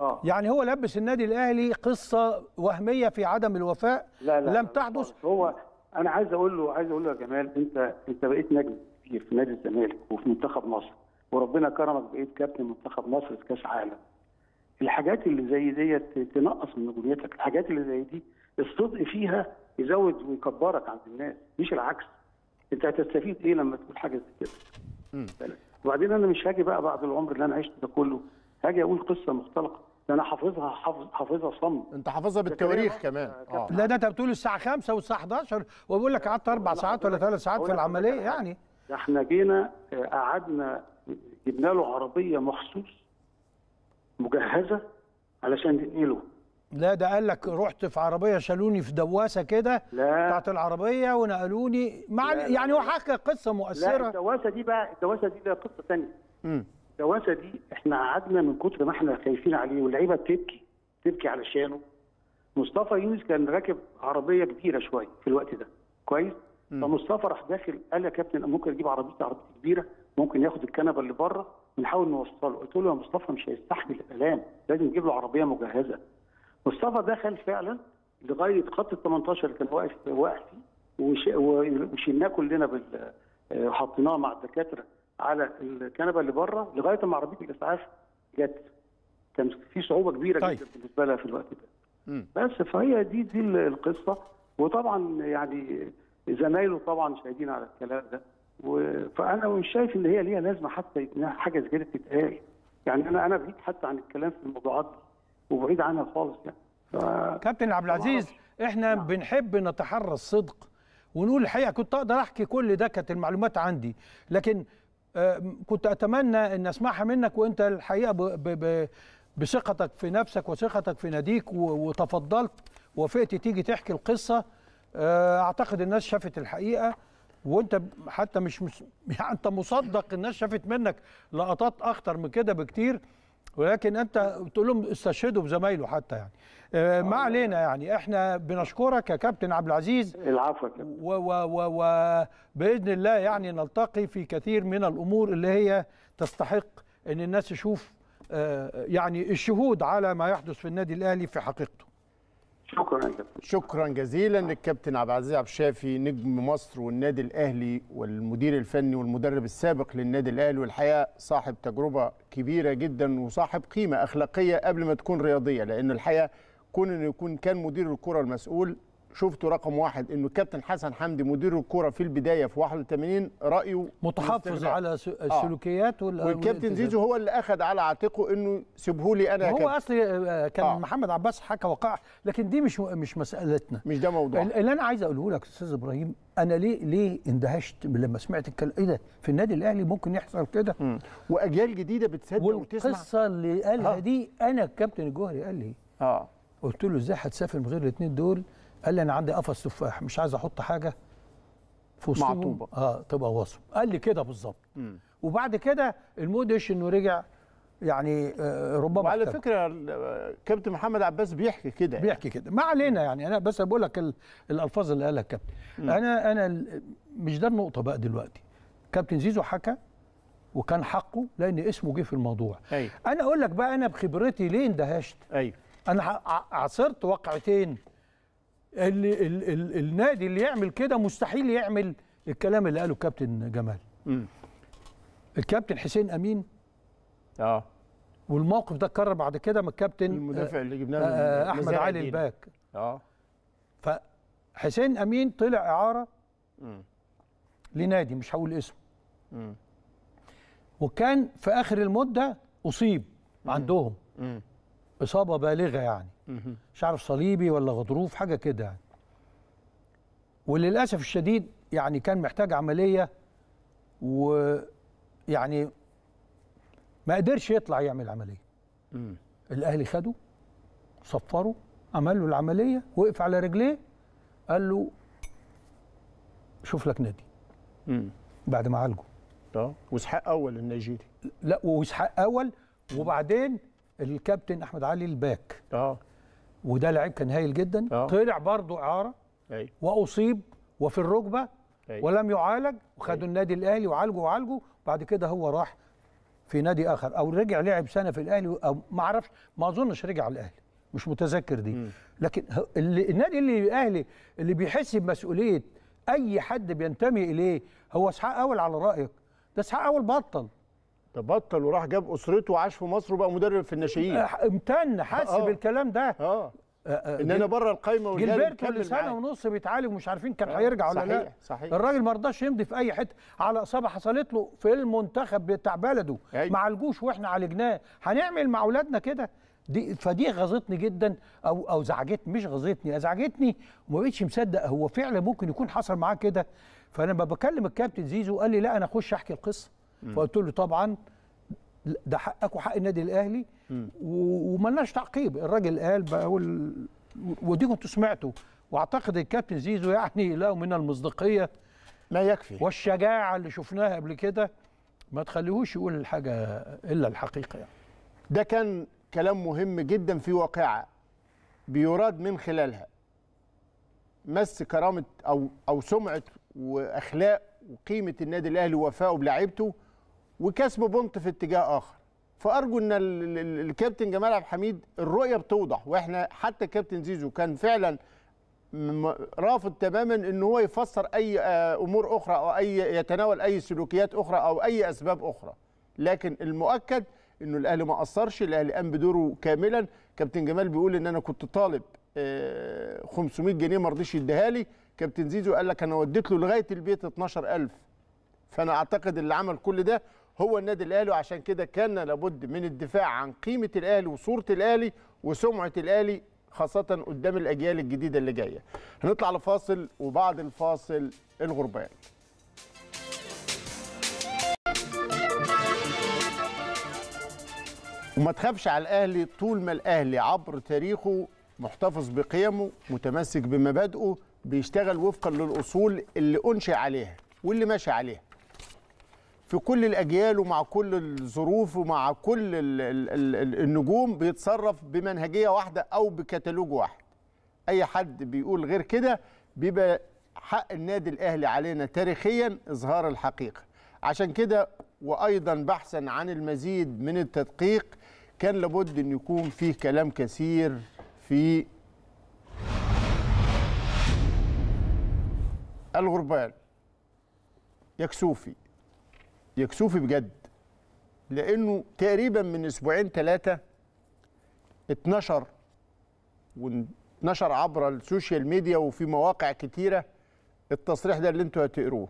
آه. يعني هو لبس النادي الاهلي قصه وهميه في عدم الوفاء لا لا لم تحدث هو انا عايز اقول له عايز اقول له يا جمال انت انت بقيت نجم كبير في نادي الزمالك وفي منتخب مصر وربنا كرمك بقيت كابتن منتخب مصر في كاس عالم الحاجات اللي زي ديت تنقص من نجوميتك الحاجات اللي زي دي الصدق فيها يزود ويكبرك عند الناس مش العكس انت هتستفيد ايه لما تقول حاجه زي كده وبعدين انا مش هاجي بقى بعد العمر اللي انا عشته ده كله هاجي اقول قصه مختلقه ده انا حافظها حافظ حافظها صم انت حافظها بالتواريخ كمان آه،, اه لا ده انت بتقول الساعه 5 والساعه 11 وبقول لك قعدت اربع ساعات ولا ثلاث ساعات في العمليه يعني ده احنا جينا آه، قعدنا جبنا له عربيه مخصوص مجهزه علشان ننقله لا ده قال لك رحت في عربيه شالوني في دواسه كده بتاعت العربيه ونقلوني مع لا يعني هو حكى قصه مؤثره لا الدواسه دي بقى الدواسه دي بقى قصه ثانيه الدواسه دي احنا قعدنا من كتر ما احنا خايفين عليه واللعيبه بتبكي تبكي علشانه مصطفى يونس كان راكب عربيه كبيره شويه في الوقت ده كويس مم. فمصطفى راح داخل قال يا كابتن ممكن اجيب عربيه عربيه كبيره ممكن ياخد الكنبه اللي بره بنحاول نوصله قلت له يا مصطفى مش هيستحمل الالام لازم نجيب له عربيه مجهزه مصطفى دخل فعلا لغايه خط ال 18 اللي كان واقف واقف فيه كلنا بال آه، حطيناه مع الدكاتره على الكنبه اللي بره لغايه ما عربيه الاسعاف جت كان في صعوبه كبيره طيب. جدا بالنسبه لها في الوقت ده بس فهي دي دي القصه وطبعا يعني زمايله طبعا شاهدين على الكلام ده فانا مش شايف ان هي ليها لازمه حتى انها حاجه زي كده تتقال يعني انا انا بعيد حتى عن الكلام في الموضوعات دي وبعيد عنها خالص يعني ف... كابتن عبد العزيز احنا نعم. بنحب نتحرى الصدق ونقول الحقيقه كنت اقدر احكي كل ده كانت المعلومات عندي لكن آه، كنت اتمنى ان اسمعها منك وانت الحقيقه ب... ب... بثقتك في نفسك وثقتك في ناديك وتفضلت وافقت تيجي تحكي القصه آه، اعتقد الناس شافت الحقيقه وانت حتى مش, مش يعني انت مصدق الناس شافت منك لقطات اخطر من كده بكتير ولكن انت بتقول لهم استشهدوا بزمايله حتى يعني آه، ما آه. علينا يعني احنا بنشكرك يا كابتن عبد العزيز العفو يا كابتن وباذن الله يعني نلتقي في كثير من الامور اللي هي تستحق ان الناس تشوف آه، يعني الشهود على ما يحدث في النادي الاهلي في حقيقته شكرا جزيلا شكرا جزيلا للكابتن عبد العزيز عبد الشافي نجم مصر والنادي الاهلي والمدير الفني والمدرب السابق للنادي الاهلي والحقيقه صاحب تجربه كبيره جدا وصاحب قيمه اخلاقيه قبل ما تكون رياضيه لان الحقيقه كون انه يكون كان مدير الكره المسؤول شفته رقم واحد انه كابتن حسن حمدي مدير الكره في البدايه في 81 رايه متحفظ على آه. السلوكيات آه. والكابتن زيزو هو اللي اخذ على عاتقه انه سيبه لي انا هو اصلي آه، كان آه. محمد عباس حكى وقائع لكن دي مش مش مسالتنا مش ده موضوع اللي انا عايز اقوله لك استاذ ابراهيم انا ليه ليه اندهشت لما سمعت الكلام ايه ده في النادي الاهلي ممكن يحصل كده واجيال جديده بتصدق وتسمع والقصه اللي قالها آه. دي انا الكابتن الجوهري قال لي اه قلت له ازاي هتسافر من غير الاثنين دول قال لي انا عندي قفص تفاح مش عايز احط حاجه في وسطه معطوبه اه تبقى وصم قال لي كده بالظبط وبعد كده المدهش انه رجع يعني آه ربما وعلى احتاج. فكره آه، كابتن محمد عباس بيحكي كده يعني. بيحكي كده ما علينا يعني انا بس بقول لك الالفاظ اللي قالها الكابتن انا انا مش ده النقطه بقى دلوقتي كابتن زيزو حكى وكان حقه لان اسمه جه في الموضوع أيوه. انا اقول لك بقى انا بخبرتي ليه اندهشت ايوه انا عاصرت واقعتين اللي ال ال النادي اللي يعمل كده مستحيل يعمل الكلام اللي قاله الكابتن جمال امم الكابتن حسين امين اه والموقف ده اتكرر بعد كده من الكابتن المدافع اللي جبناه آه, آه، احمد علي الباك اه فحسين امين طلع اعاره مم. لنادي مش هقول اسمه م. وكان في اخر المده اصيب مم. عندهم مم. اصابه بالغه يعني مش عارف صليبي ولا غضروف حاجه كده يعني. وللاسف الشديد يعني كان محتاج عمليه ويعني ما قدرش يطلع يعمل عمليه الاهلي خده صفره عمل له العمليه وقف على رجليه قال له شوف لك نادي مم. بعد ما عالجه اه واسحاق اول النيجيري لا واسحاق اول وبعدين الكابتن احمد علي الباك اه وده لعيب كان هايل جدا أوه. طلع برضه اعاره واصيب وفي الركبه ولم يعالج وخدوا النادي الاهلي وعالجوا وعالجوا بعد كده هو راح في نادي اخر او رجع لعب سنه في الاهلي او ما اعرفش ما اظنش رجع الاهلي مش متذكر دي م. لكن اللي النادي اللي الاهلي اللي بيحس بمسؤوليه اي حد بينتمي اليه هو اسحاق اول على رايك ده اسحاق اول بطل تبطل وراح جاب اسرته وعاش في مصر وبقى مدرب في الناشئين أه، امتن حس آه. بالكلام ده اه, أه،, أه، ان انا بره القايمه جيلبرتو اللي سنه ونص بيتعالج ومش عارفين كان هيرجع ولا لا صحيح الراجل ما رضاش يمضي في اي حته على اصابه حصلت له في المنتخب بتاع بلده أيوه. ما عالجوش واحنا عالجناه هنعمل مع اولادنا كده دي فدي غزتني جدا او او زعجتني مش غزتني ازعجتني وما بقتش مصدق هو فعلا ممكن يكون حصل معاه كده فانا بكلم الكابتن زيزو قال لي لا انا اخش احكي القصه فقلت له طبعا ده حقك وحق النادي الاهلي وملناش تعقيب الراجل قال بقى وال... ودي كنت سمعته واعتقد الكابتن زيزو يعني له من المصداقيه ما يكفي والشجاعه اللي شفناها قبل كده ما تخليهوش يقول الحاجه الا الحقيقه يعني. ده كان كلام مهم جدا في واقعه بيراد من خلالها مس كرامه او او سمعه واخلاق وقيمه النادي الاهلي ووفائه بلاعيبته وكسب بونت في اتجاه اخر فارجو ان الكابتن جمال عبد الحميد الرؤيه بتوضح واحنا حتى كابتن زيزو كان فعلا رافض تماما ان هو يفسر اي آه، امور اخرى او اي يتناول اي سلوكيات اخرى او اي اسباب اخرى لكن المؤكد انه الاهلي ما قصرش الاهلي قام بدوره كاملا كابتن جمال بيقول ان انا كنت طالب 500 آه، جنيه ما رضيش يديها لي كابتن زيزو قال لك انا وديت له لغايه البيت 12000 فانا اعتقد اللي عمل كل ده هو النادي الاهلي وعشان كده كان لابد من الدفاع عن قيمه الاهلي وصوره الاهلي وسمعه الاهلي خاصه قدام الاجيال الجديده اللي جايه. هنطلع لفاصل وبعد الفاصل الغربان. وما تخافش على الاهلي طول ما الاهلي عبر تاريخه محتفظ بقيمه متمسك بمبادئه بيشتغل وفقا للاصول اللي انشئ عليها واللي ماشي عليها في كل الاجيال ومع كل الظروف ومع كل النجوم بيتصرف بمنهجيه واحده او بكتالوج واحد اي حد بيقول غير كده بيبقى حق النادي الاهلي علينا تاريخيا اظهار الحقيقه عشان كده وايضا بحثا عن المزيد من التدقيق كان لابد ان يكون فيه كلام كثير في الغربال يكسوفي يكسوفي بجد لانه تقريبا من اسبوعين ثلاثه اتنشر واتنشر عبر السوشيال ميديا وفي مواقع كتيره التصريح ده اللي انتوا هتقروه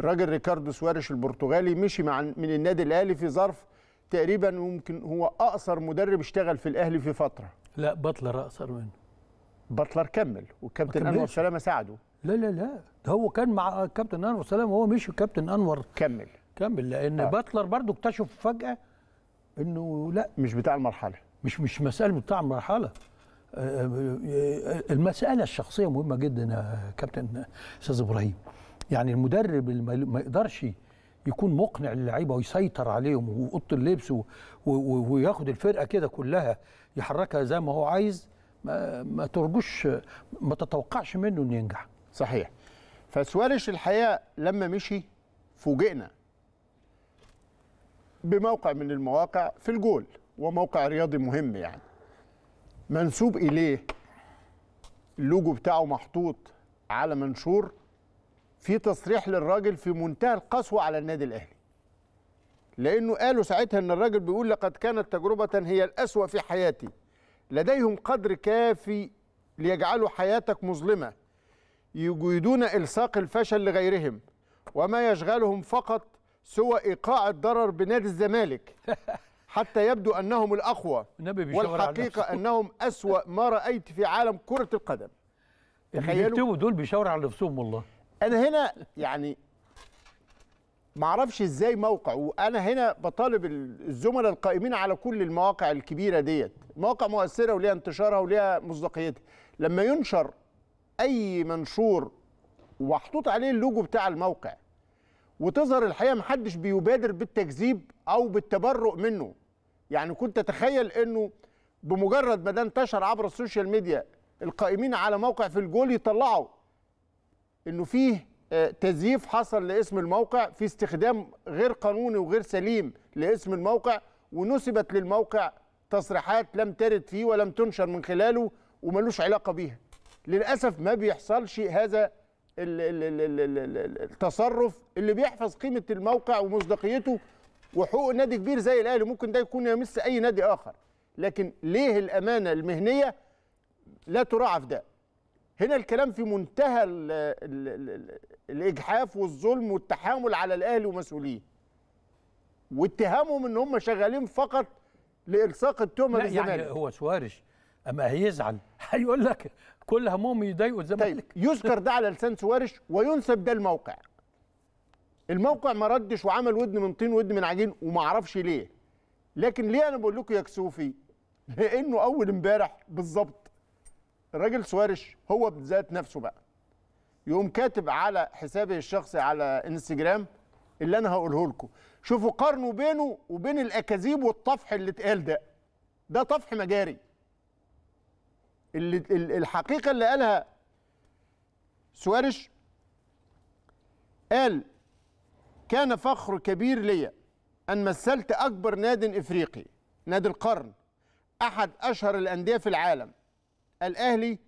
الراجل ريكاردو سواريش البرتغالي مشي مع من النادي الاهلي في ظرف تقريبا ممكن هو اقصر مدرب اشتغل في الاهلي في فتره لا بطلر اقصر منه بطلر كمل والكابتن انور سلامه ساعده لا لا لا ده هو كان مع الكابتن انور سلامه وهو مشي كابتن انور كمل كمل لان آه. باتلر برضو اكتشف فجاه انه لا مش بتاع المرحله مش مش مساله بتاع المرحله آه، آه، المساله الشخصيه مهمه جدا يا كابتن استاذ ابراهيم يعني المدرب اللي ما يقدرش يكون مقنع للعيبه ويسيطر عليهم واوضه اللبس وياخد الفرقه كده كلها يحركها زي ما هو عايز ما, ما ترجوش ما تتوقعش منه انه ينجح صحيح فسوارش الحقيقه لما مشي فوجئنا بموقع من المواقع في الجول وموقع رياضي مهم يعني منسوب اليه اللوجو بتاعه محطوط على منشور في تصريح للراجل في منتهى القسوه على النادي الاهلي لانه قالوا ساعتها ان الراجل بيقول لقد كانت تجربه هي الاسوا في حياتي لديهم قدر كافي ليجعلوا حياتك مظلمه يجيدون الصاق الفشل لغيرهم وما يشغلهم فقط سوى ايقاع الضرر بنادي الزمالك حتى يبدو انهم الاقوى والحقيقه انهم اسوا ما رايت في عالم كره القدم تخيلوا دول بيشاور على نفسهم والله انا هنا يعني ما اعرفش ازاي موقع وانا هنا بطالب الزملاء القائمين على كل المواقع الكبيره ديت مواقع مؤثره وليها انتشارها وليها مصداقيتها لما ينشر اي منشور وحطوط عليه اللوجو بتاع الموقع وتظهر الحقيقه محدش بيبادر بالتكذيب او بالتبرؤ منه يعني كنت اتخيل انه بمجرد ما ده انتشر عبر السوشيال ميديا القائمين على موقع في الجول يطلعوا انه فيه آه، تزييف حصل لاسم الموقع في استخدام غير قانوني وغير سليم لاسم الموقع ونسبت للموقع تصريحات لم ترد فيه ولم تنشر من خلاله وملوش علاقه بيها للاسف ما بيحصلش هذا التصرف اللي بيحفظ قيمه الموقع ومصداقيته وحقوق نادي كبير زي الاهلي ممكن ده يكون يمس اي نادي اخر لكن ليه الامانه المهنيه لا تراعى في ده هنا الكلام في منتهى الـ الـ الـ الاجحاف والظلم والتحامل على الاهلي ومسؤوليه واتهامهم ان هم شغالين فقط لالصاق التهمه للزمالك يعني هو سوارش اما هيزعل هيقول لك كل همهم يضايقوا الزمالك طيب يذكر ده على لسان سوارش وينسب ده الموقع الموقع ما ردش وعمل ودن من طين ودن من عجين وما اعرفش ليه لكن ليه انا بقول لكم يا كسوفي لانه اول امبارح بالظبط الراجل سوارش هو بذات نفسه بقى يقوم كاتب على حسابه الشخصي على انستجرام اللي انا هقوله لكم شوفوا قارنوا بينه وبين الاكاذيب والطفح اللي اتقال ده ده طفح مجاري اللي الحقيقه اللي قالها سوارش قال كان فخر كبير لي ان مثلت اكبر ناد افريقي نادي القرن احد اشهر الانديه في العالم الاهلي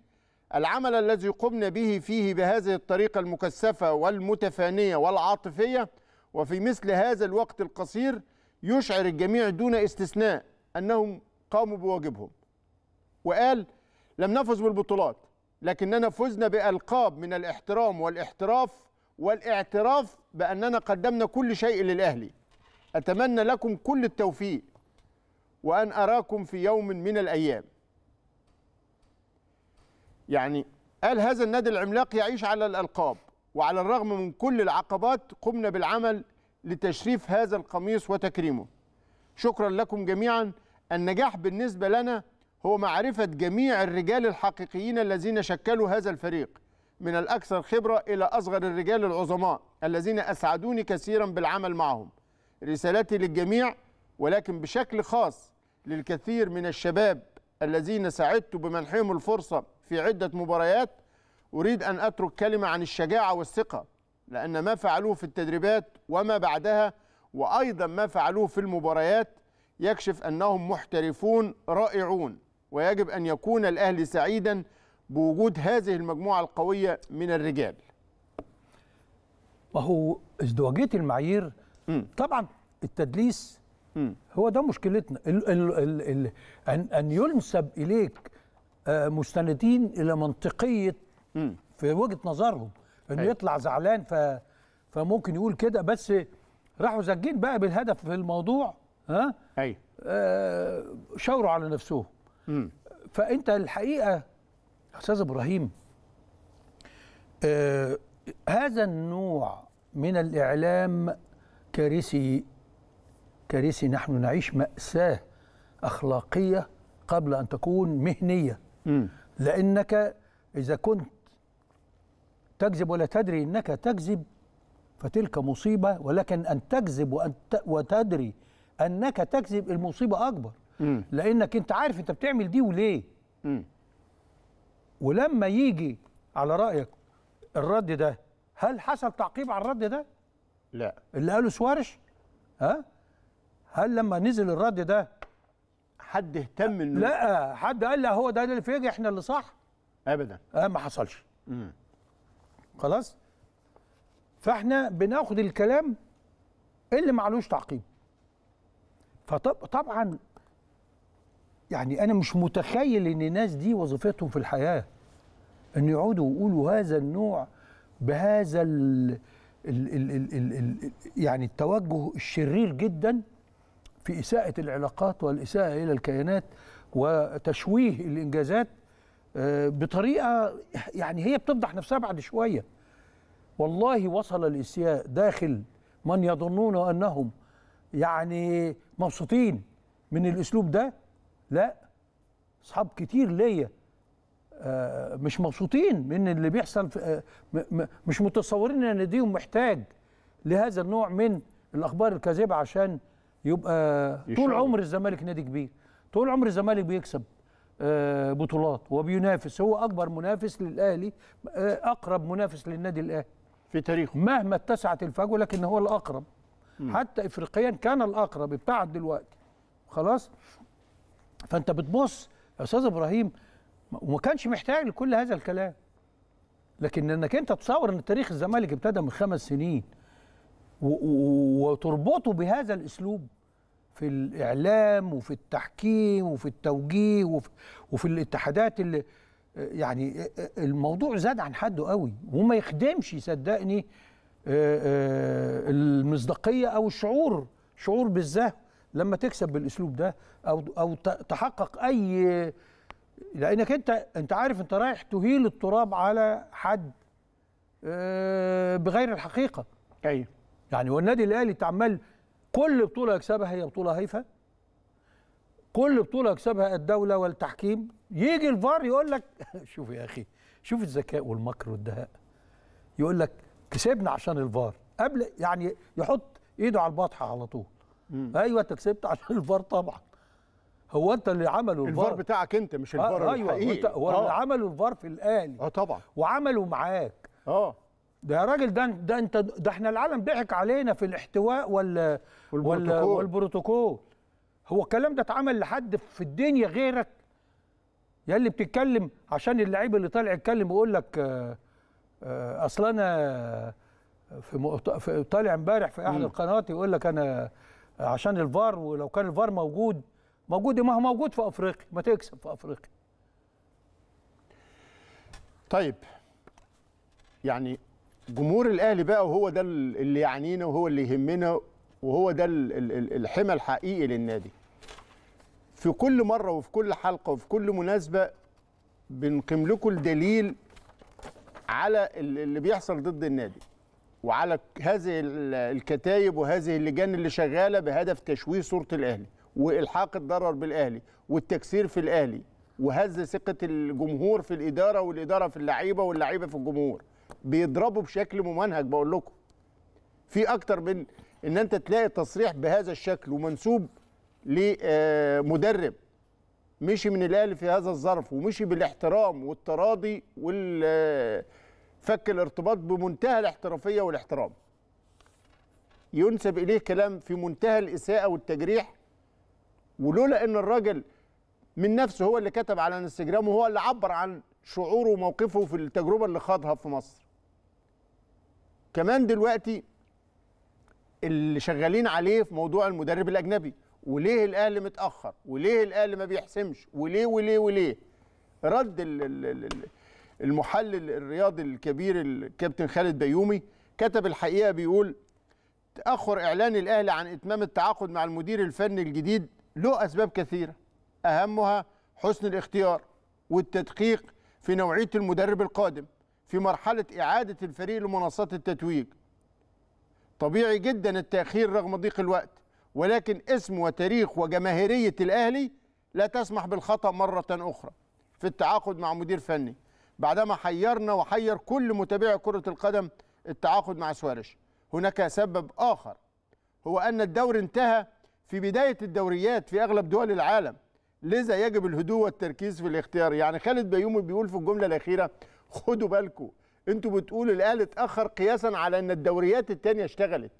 العمل الذي قمنا به فيه بهذه الطريقه المكثفه والمتفانيه والعاطفيه وفي مثل هذا الوقت القصير يشعر الجميع دون استثناء انهم قاموا بواجبهم وقال لم نفز بالبطولات لكننا فزنا بألقاب من الاحترام والاحتراف والاعتراف بأننا قدمنا كل شيء للأهلي أتمنى لكم كل التوفيق وأن أراكم في يوم من الأيام يعني قال هذا النادي العملاق يعيش على الألقاب وعلى الرغم من كل العقبات قمنا بالعمل لتشريف هذا القميص وتكريمه شكرا لكم جميعا النجاح بالنسبة لنا هو معرفة جميع الرجال الحقيقيين الذين شكلوا هذا الفريق من الأكثر خبرة إلى أصغر الرجال العظماء الذين أسعدوني كثيرا بالعمل معهم رسالتي للجميع ولكن بشكل خاص للكثير من الشباب الذين ساعدت بمنحهم الفرصة في عدة مباريات أريد أن أترك كلمة عن الشجاعة والثقة لأن ما فعلوه في التدريبات وما بعدها وأيضا ما فعلوه في المباريات يكشف أنهم محترفون رائعون ويجب أن يكون الأهلي سعيدا بوجود هذه المجموعة القوية من الرجال ما هو ازدواجية المعايير طبعا التدليس م. هو ده مشكلتنا الـ الـ الـ الـ أن, أن ينسب إليك آه، مستندين إلى منطقية م. في وجهة نظرهم أنه أي. أيوة. يطلع زعلان ف فممكن يقول كده بس راحوا زجين بقى بالهدف في الموضوع ها أي. أيوة. آه شاوروا على نفسهم م. فانت الحقيقه استاذ ابراهيم آه هذا النوع من الاعلام كارثي كارثي نحن نعيش ماساه اخلاقيه قبل ان تكون مهنيه م. لانك اذا كنت تكذب ولا تدري انك تكذب فتلك مصيبه ولكن ان تكذب وأن وتدري انك تكذب المصيبه اكبر لانك انت عارف انت بتعمل دي وليه مم. ولما يجي على رايك الرد ده هل حصل تعقيب على الرد ده لا اللي قاله سوارش ها هل لما نزل الرد ده حد اهتم انه لا حد قال لا هو ده اللي فيجي احنا اللي صح ابدا آه ما حصلش مم. خلاص فاحنا بناخد الكلام اللي معلوش تعقيب فطبعا يعني انا مش متخيل ان الناس دي وظيفتهم في الحياه ان يقعدوا يقولوا هذا النوع بهذا ال ال ال الـ الـ الـ يعني التوجه الشرير جدا في اساءه العلاقات والاساءه الى الكيانات وتشويه الانجازات آه، بطريقه يعني هي بتفضح نفسها بعد شويه والله وصل الاسياء داخل من يظنون انهم يعني مبسوطين من الاسلوب ده لا اصحاب كتير ليا آه، مش مبسوطين من اللي بيحصل آه، مش متصورين ان ناديهم محتاج لهذا النوع من الاخبار الكاذبه عشان يبقى يشعر. طول عمر الزمالك نادي كبير طول عمر الزمالك بيكسب آه، بطولات وبينافس هو اكبر منافس للاهلي اقرب منافس للنادي الاهلي في تاريخه مهما اتسعت الفجوه لكن هو الاقرب م. حتى افريقيا كان الاقرب ابتعد دلوقتي خلاص فانت بتبص يا استاذ ابراهيم وما كانش محتاج لكل هذا الكلام لكن انك انت تصور ان تاريخ الزمالك ابتدى من خمس سنين وتربطه بهذا الاسلوب في الاعلام وفي التحكيم وفي التوجيه وفي, وفي الاتحادات اللي يعني الموضوع زاد عن حده قوي وما يخدمش صدقني المصداقيه او الشعور شعور بالزهو لما تكسب بالاسلوب ده او او تحقق اي لانك انت انت عارف انت رايح تهيل التراب على حد آه، بغير الحقيقه ايوه يعني والنادي الاهلي تعمل كل بطوله يكسبها هي بطوله هيفا كل بطوله يكسبها الدوله والتحكيم يجي الفار يقول لك شوف يا اخي شوف الذكاء والمكر والدهاء يقول لك كسبنا عشان الفار قبل يعني يحط ايده على البطحه على طول ايوه انت كسبت عشان الفار طبعا هو انت اللي عمله الفار الفار بتاعك انت مش آه، الفار أيوة، آه ايوه هو آه. اللي عمله الفار في الاهلي اه طبعا وعمله معاك اه ده يا راجل ده ده انت ده احنا العالم ضحك علينا في الاحتواء وال والبروتوكول, والبروتوكول. هو الكلام ده اتعمل لحد في الدنيا غيرك يا اللي بتتكلم عشان اللعيب اللي طالع يتكلم ويقول لك آه، آه، اصل انا في, في طالع امبارح في احد القنوات يقول لك انا عشان الفار ولو كان الفار موجود موجود ما هو موجود في افريقيا ما تكسب في افريقيا طيب يعني جمهور الاهلي بقى وهو ده اللي يعنينا وهو اللي يهمنا وهو ده الحمى الحقيقي للنادي في كل مره وفي كل حلقه وفي كل مناسبه بنقيم لكم الدليل على اللي بيحصل ضد النادي وعلى هذه الكتايب وهذه اللجان اللي شغاله بهدف تشويه صوره الاهلي والحاق الضرر بالاهلي والتكسير في الاهلي وهز ثقه الجمهور في الاداره والاداره في اللعيبه واللعيبه في الجمهور بيضربوا بشكل ممنهج بقول لكم في اكتر من ان انت تلاقي تصريح بهذا الشكل ومنسوب لمدرب مشي من الاهلي في هذا الظرف ومشي بالاحترام والتراضي وال فك الارتباط بمنتهى الاحترافيه والاحترام ينسب اليه كلام في منتهى الاساءه والتجريح ولولا ان الراجل من نفسه هو اللي كتب على انستجرام وهو اللي عبر عن شعوره وموقفه في التجربه اللي خاضها في مصر كمان دلوقتي اللي شغالين عليه في موضوع المدرب الاجنبي وليه الاهلي متاخر وليه الاهلي ما بيحسمش وليه وليه وليه رد ال المحلل الرياضي الكبير الكابتن خالد بيومي كتب الحقيقه بيقول تاخر اعلان الاهلي عن اتمام التعاقد مع المدير الفني الجديد له اسباب كثيره اهمها حسن الاختيار والتدقيق في نوعيه المدرب القادم في مرحله اعاده الفريق لمنصات التتويج طبيعي جدا التاخير رغم ضيق الوقت ولكن اسم وتاريخ وجماهيريه الاهلي لا تسمح بالخطا مره اخرى في التعاقد مع مدير فني بعدما حيرنا وحير كل متابعي كرة القدم التعاقد مع سواريش هناك سبب آخر هو أن الدور انتهى في بداية الدوريات في أغلب دول العالم لذا يجب الهدوء والتركيز في الاختيار يعني خالد بيومي بيقول في الجملة الأخيرة خدوا بالكم انتوا بتقولوا الاهلي اتاخر قياسا على ان الدوريات التانية اشتغلت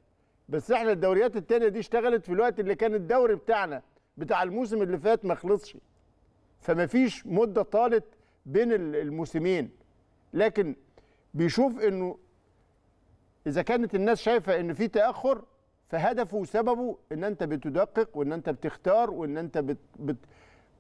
بس احنا الدوريات التانية دي اشتغلت في الوقت اللي كان الدوري بتاعنا بتاع الموسم اللي فات ما خلصش فما فيش مده طالت بين الموسمين لكن بيشوف انه اذا كانت الناس شايفه ان في تاخر فهدفه وسببه ان انت بتدقق وان انت بتختار وان انت بت بت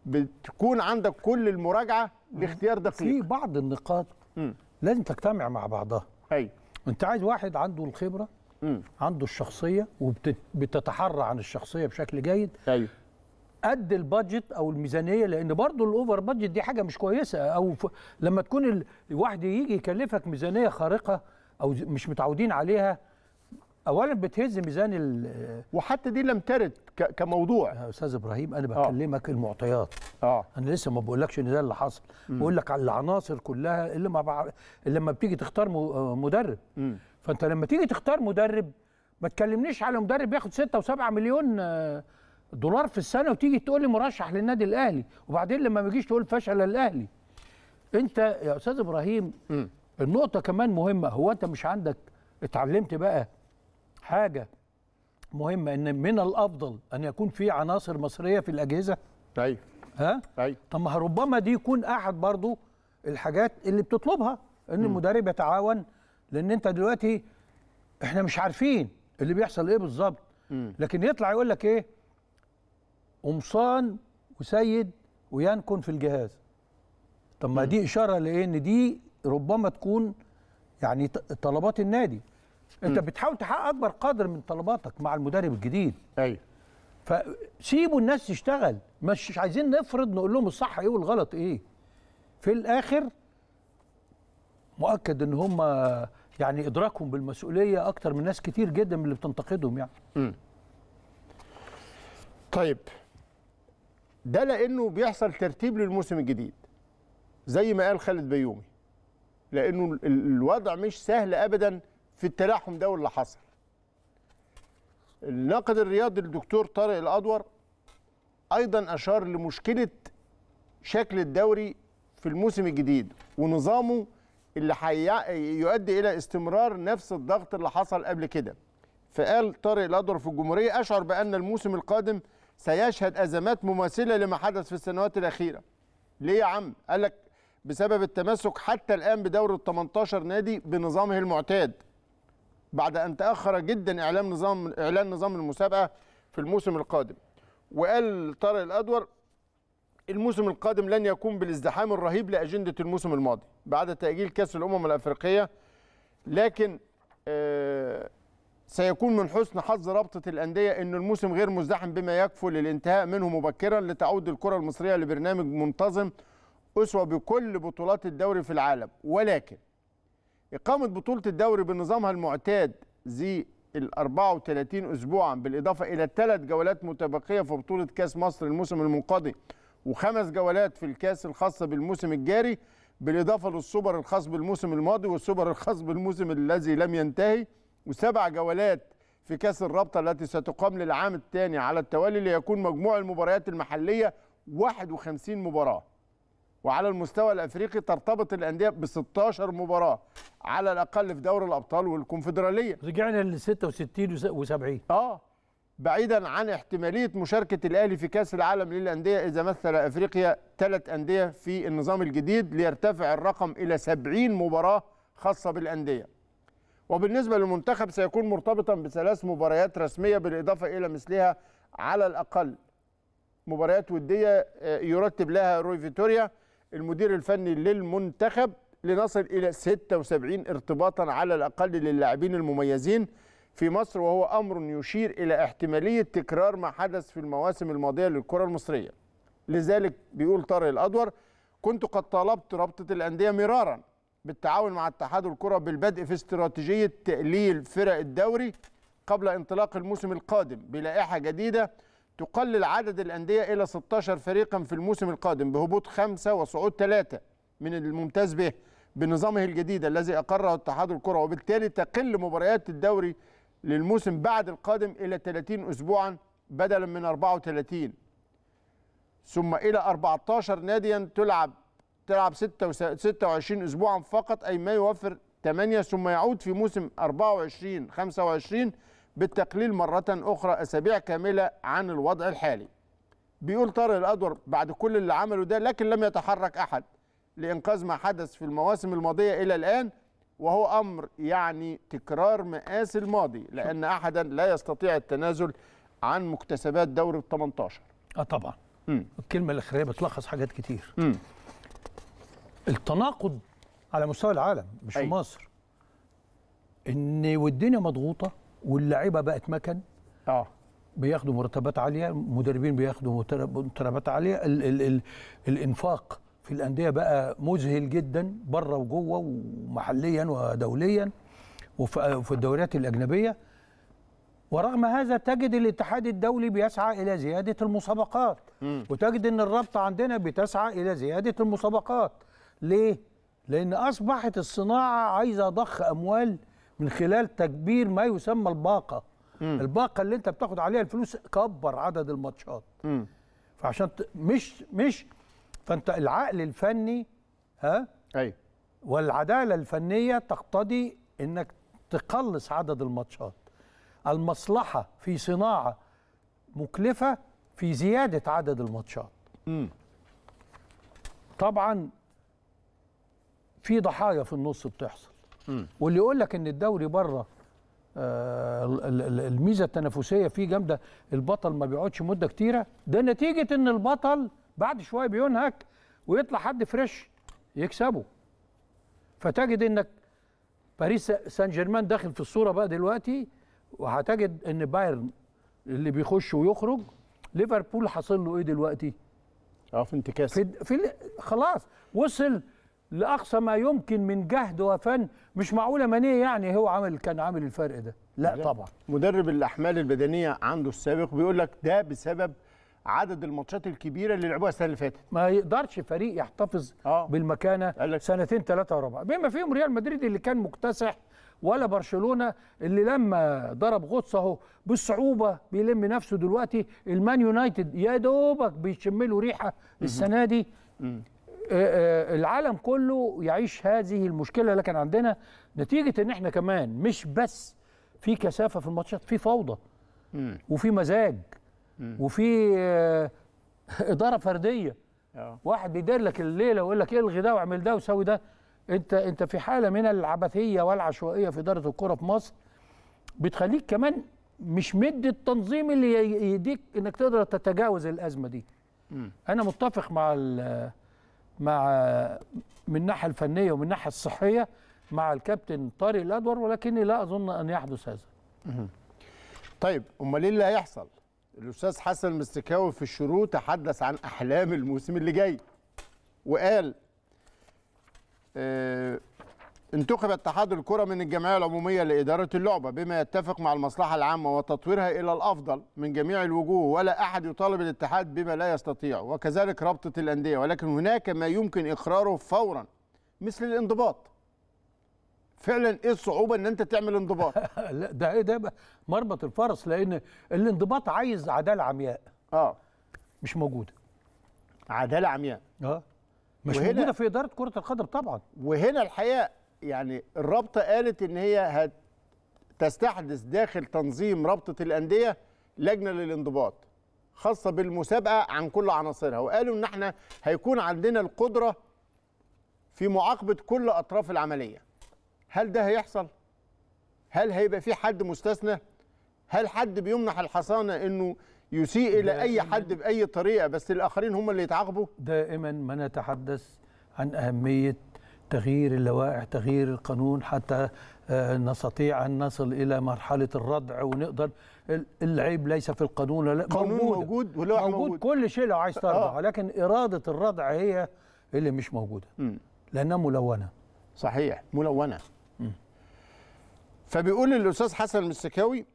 بتكون عندك كل المراجعه باختيار دقيق في بعض النقاط م. لازم تجتمع مع بعضها ايوه انت عايز واحد عنده الخبره م. عنده الشخصيه وبتتحرى عن الشخصيه بشكل جيد ايوه قد البادجت او الميزانيه لان برضه الاوفر بادجت دي حاجه مش كويسه او ف... لما تكون الواحد يجي يكلفك ميزانيه خارقه او مش متعودين عليها اولا بتهز ميزان ال وحتى دي لم ترد كموضوع يا استاذ ابراهيم انا آه. بكلمك آه. المعطيات اه انا لسه ما بقولكش ان ده اللي حصل بقول لك على العناصر كلها اللي ما بع... اللي لما بتيجي تختار آه، مدرب م. فانت لما تيجي تختار مدرب ما تكلمنيش على مدرب ياخد 6 و7 مليون آه دولار في السنه وتيجي تقول لي مرشح للنادي الاهلي وبعدين لما ما تجيش تقول فشل الاهلي انت يا استاذ ابراهيم م. النقطه كمان مهمه هو انت مش عندك اتعلمت بقى حاجه مهمه ان من الافضل ان يكون في عناصر مصريه في الاجهزه ايوه ها ايوه طب ما ربما دي يكون احد برضو الحاجات اللي بتطلبها ان م. المدرب يتعاون لان انت دلوقتي احنا مش عارفين اللي بيحصل ايه بالظبط لكن يطلع يقول لك ايه قمصان وسيد وينكن في الجهاز طب ما دي اشاره لان دي ربما تكون يعني طلبات النادي انت بتحاول تحقق اكبر قدر من طلباتك مع المدرب الجديد ايوه فسيبوا الناس تشتغل مش عايزين نفرض نقول لهم الصح ايه والغلط ايه في الاخر مؤكد ان هم يعني ادراكهم بالمسؤوليه اكتر من ناس كتير جدا من اللي بتنتقدهم يعني م. طيب ده لانه بيحصل ترتيب للموسم الجديد زي ما قال خالد بيومي لانه الوضع مش سهل ابدا في التلاحم ده واللي حصل الناقد الرياضي الدكتور طارق الادور ايضا اشار لمشكله شكل الدوري في الموسم الجديد ونظامه اللي هيؤدي الى استمرار نفس الضغط اللي حصل قبل كده فقال طارق الادور في الجمهوريه اشعر بان الموسم القادم سيشهد أزمات مماثلة لما حدث في السنوات الأخيرة ليه يا عم؟ قال لك بسبب التمسك حتى الآن بدور ال 18 نادي بنظامه المعتاد بعد أن تأخر جدا إعلام نظام إعلان نظام المسابقة في الموسم القادم وقال طارق الأدور الموسم القادم لن يكون بالازدحام الرهيب لأجندة الموسم الماضي بعد تأجيل كأس الأمم الأفريقية لكن آه سيكون من حسن حظ رابطة الأندية أن الموسم غير مزدحم بما يكفل للانتهاء منه مبكرا لتعود الكرة المصرية لبرنامج منتظم أسوة بكل بطولات الدوري في العالم ولكن إقامة بطولة الدوري بنظامها المعتاد زي ال 34 أسبوعا بالإضافة إلى ثلاث جولات متبقية في بطولة كأس مصر الموسم المنقضي وخمس جولات في الكأس الخاصة بالموسم الجاري بالإضافة للسوبر الخاص بالموسم الماضي والسوبر الخاص بالموسم الذي لم ينتهي وسبع جولات في كاس الرابطه التي ستقام للعام الثاني على التوالي ليكون مجموع المباريات المحليه 51 مباراه وعلى المستوى الافريقي ترتبط الانديه ب 16 مباراه على الاقل في دوري الابطال والكونفدراليه رجعنا ل 66 و70 اه بعيدا عن احتماليه مشاركه الاهلي في كاس العالم للانديه اذا مثل افريقيا ثلاث انديه في النظام الجديد ليرتفع الرقم الى 70 مباراه خاصه بالانديه وبالنسبة للمنتخب سيكون مرتبطا بثلاث مباريات رسمية بالإضافة إلى مثلها على الأقل مباريات ودية آه، يرتب لها روي فيتوريا المدير الفني للمنتخب لنصل إلى 76 ارتباطا على الأقل للاعبين المميزين في مصر وهو أمر يشير إلى احتمالية تكرار ما حدث في المواسم الماضية للكرة المصرية لذلك بيقول طارق الأدور كنت قد طالبت رابطة الأندية مرارا بالتعاون مع اتحاد الكره بالبدء في استراتيجيه تقليل فرق الدوري قبل انطلاق الموسم القادم بلائحه جديده تقلل عدد الانديه الى 16 فريقا في الموسم القادم بهبوط خمسه وصعود ثلاثه من الممتاز به بنظامه الجديد الذي اقره اتحاد الكره وبالتالي تقل مباريات الدوري للموسم بعد القادم الى 30 اسبوعا بدلا من 34 ثم الى 14 ناديا تلعب تلعب 26 اسبوعا فقط اي ما يوفر 8 ثم يعود في موسم 24 25 بالتقليل مرة أخرى أسابيع كاملة عن الوضع الحالي بيقول طارق الأدور بعد كل اللي عمله ده لكن لم يتحرك أحد لإنقاذ ما حدث في المواسم الماضية إلى الآن وهو أمر يعني تكرار مآسي الماضي لأن أحدا لا يستطيع التنازل عن مكتسبات دوري ال 18 اه طبعا مم. الكلمة الأخيرة بتلخص حاجات كتير مم. التناقض على مستوى العالم مش أي. في مصر ان والدنيا مضغوطه واللعيبه بقت مكن اه بياخدوا مرتبات عاليه المدربين بياخدوا مرتبات عاليه ال ال ال الانفاق في الانديه بقى مذهل جدا بره وجوه ومحليا ودوليا وفي الدوريات الاجنبيه ورغم هذا تجد الاتحاد الدولي بيسعى الى زياده المسابقات وتجد ان الرابطه عندنا بتسعى الى زياده المسابقات ليه؟ لأن أصبحت الصناعة عايزة ضخ أموال من خلال تكبير ما يسمى الباقة م. الباقة اللي أنت بتاخد عليها الفلوس كبر عدد الماتشات فعشان ت... مش مش فأنت العقل الفني ها أي والعدالة الفنية تقتضي أنك تقلص عدد الماتشات المصلحة في صناعة مكلفة في زيادة عدد الماتشات طبعا في ضحايا في النص بتحصل م. واللي يقول لك ان الدوري بره آه الميزه التنافسيه فيه جامده البطل ما بيقعدش مده كتيره ده نتيجه ان البطل بعد شويه بينهك ويطلع حد فريش يكسبه فتجد انك باريس سان جيرمان داخل في الصوره بقى دلوقتي وهتجد ان بايرن اللي بيخش ويخرج ليفربول حاصل له ايه دلوقتي؟ اه في انتكاسه في, في خلاص وصل لاقصى ما يمكن من جهد وفن مش معقوله مانيه يعني هو عمل كان عامل الفرق ده لا مجد. طبعا مدرب الاحمال البدنيه عنده السابق بيقول لك ده بسبب عدد الماتشات الكبيره اللي لعبوها السنه اللي فاتت ما يقدرش فريق يحتفظ آه. بالمكانه سنتين ثلاثه وربع بما فيهم ريال مدريد اللي كان مكتسح ولا برشلونه اللي لما ضرب غطس اهو بالصعوبه بيلم نفسه دلوقتي المان يونايتد يا دوبك بيشم له ريحه السنه دي آه، آه، العالم كله يعيش هذه المشكله لكن عندنا نتيجه ان احنا كمان مش بس في كثافه في الماتشات في فوضى وفي مزاج وفي آه، اداره فرديه واحد بيدير لك الليله ويقول لك إيه الغي ده واعمل ده وسوي ده انت انت في حاله من العبثيه والعشوائيه في اداره الكره في مصر بتخليك كمان مش مد التنظيم اللي يديك انك تقدر تتجاوز الازمه دي انا متفق مع مع من الناحيه الفنيه ومن الناحيه الصحيه مع الكابتن طارق الادور ولكني لا اظن ان يحدث هذا. طيب امال ايه اللي هيحصل؟ الاستاذ حسن المستكاوي في الشروط تحدث عن احلام الموسم اللي جاي وقال آه، انتخب اتحاد الكرة من الجمعية العمومية لإدارة اللعبة بما يتفق مع المصلحة العامة وتطويرها إلى الأفضل من جميع الوجوه ولا أحد يطالب الاتحاد بما لا يستطيع وكذلك رابطة الأندية ولكن هناك ما يمكن إقراره فورا مثل الانضباط فعلا ايه الصعوبه ان انت تعمل انضباط لا ده ايه ده مربط الفرس لان الانضباط عايز عداله عمياء اه مش موجوده عداله عمياء اه مش موجوده في اداره كره القدم طبعا وهنا الحقيقه يعني الرابطه قالت ان هي هتستحدث داخل تنظيم رابطه الانديه لجنه للانضباط خاصه بالمسابقه عن كل عناصرها وقالوا ان احنا هيكون عندنا القدره في معاقبه كل اطراف العمليه هل ده هيحصل هل هيبقى في حد مستثنى هل حد بيمنح الحصانه انه يسيء الى اي حد باي طريقه بس الاخرين هم اللي يتعاقبوا دائما ما نتحدث عن اهميه تغيير اللوائح تغيير القانون حتى آه، نستطيع أن نصل إلى مرحلة الردع ونقدر العيب ليس في القانون لا قانون موجود, موجود ولا موجود, موجود كل شيء لو عايز آه. ترضع آه. لكن إرادة الردع هي اللي مش موجودة م. لأنها ملونة صحيح ملونة م. فبيقول الأستاذ حسن المستكاوي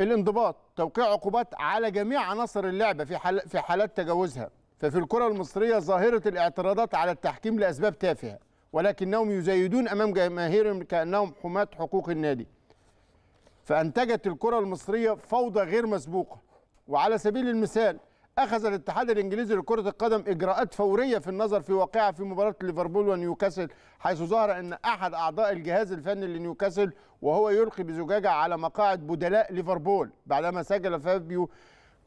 الانضباط توقيع عقوبات على جميع عناصر اللعبة في حال في حالات تجاوزها ففي الكرة المصرية ظاهرة الاعتراضات على التحكيم لأسباب تافهة ولكنهم يزايدون أمام جماهيرهم كأنهم حماة حقوق النادي فأنتجت الكرة المصرية فوضى غير مسبوقة وعلى سبيل المثال أخذ الاتحاد الإنجليزي لكرة القدم إجراءات فورية في النظر في واقعة في مباراة ليفربول ونيوكاسل حيث ظهر أن أحد أعضاء الجهاز الفني لنيوكاسل وهو يلقي بزجاجة على مقاعد بدلاء ليفربول بعدما سجل فابيو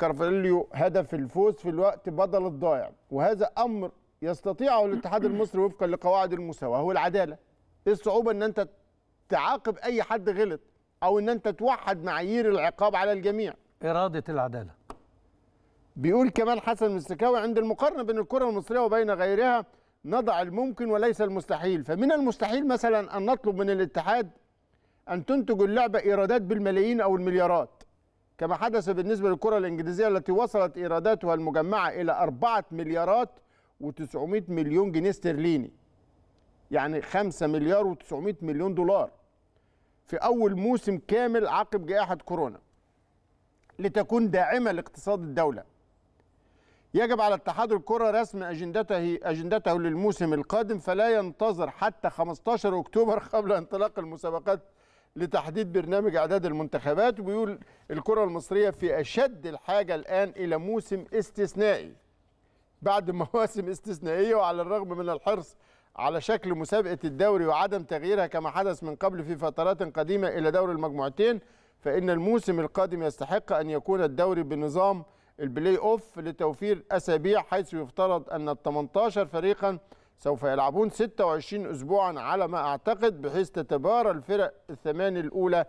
كارفاليو هدف الفوز في الوقت بدل الضائع وهذا امر يستطيعه الاتحاد المصري وفقا لقواعد المساواه والعداله ايه الصعوبه ان انت تعاقب اي حد غلط او ان انت توحد معايير العقاب على الجميع اراده العداله بيقول كمان حسن مستكاوي عند المقارنه بين الكره المصريه وبين غيرها نضع الممكن وليس المستحيل فمن المستحيل مثلا ان نطلب من الاتحاد ان تنتج اللعبه ايرادات بالملايين او المليارات كما حدث بالنسبة للكرة الإنجليزية التي وصلت إيراداتها المجمعة إلى 4 مليارات و900 مليون جنيه استرليني يعني 5 مليار و900 مليون دولار في أول موسم كامل عقب جائحة كورونا لتكون داعمة لاقتصاد الدولة يجب على اتحاد الكرة رسم أجندته, أجندته للموسم القادم فلا ينتظر حتى 15 أكتوبر قبل انطلاق المسابقات لتحديد برنامج اعداد المنتخبات وبيقول الكره المصريه في اشد الحاجه الان الى موسم استثنائي بعد مواسم استثنائيه وعلى الرغم من الحرص على شكل مسابقه الدوري وعدم تغييرها كما حدث من قبل في فترات قديمه الى دور المجموعتين فان الموسم القادم يستحق ان يكون الدوري بنظام البلاي اوف لتوفير اسابيع حيث يفترض ان ال 18 فريقا سوف يلعبون 26 أسبوعا على ما أعتقد بحيث تتبارى الفرق الثمان الأولى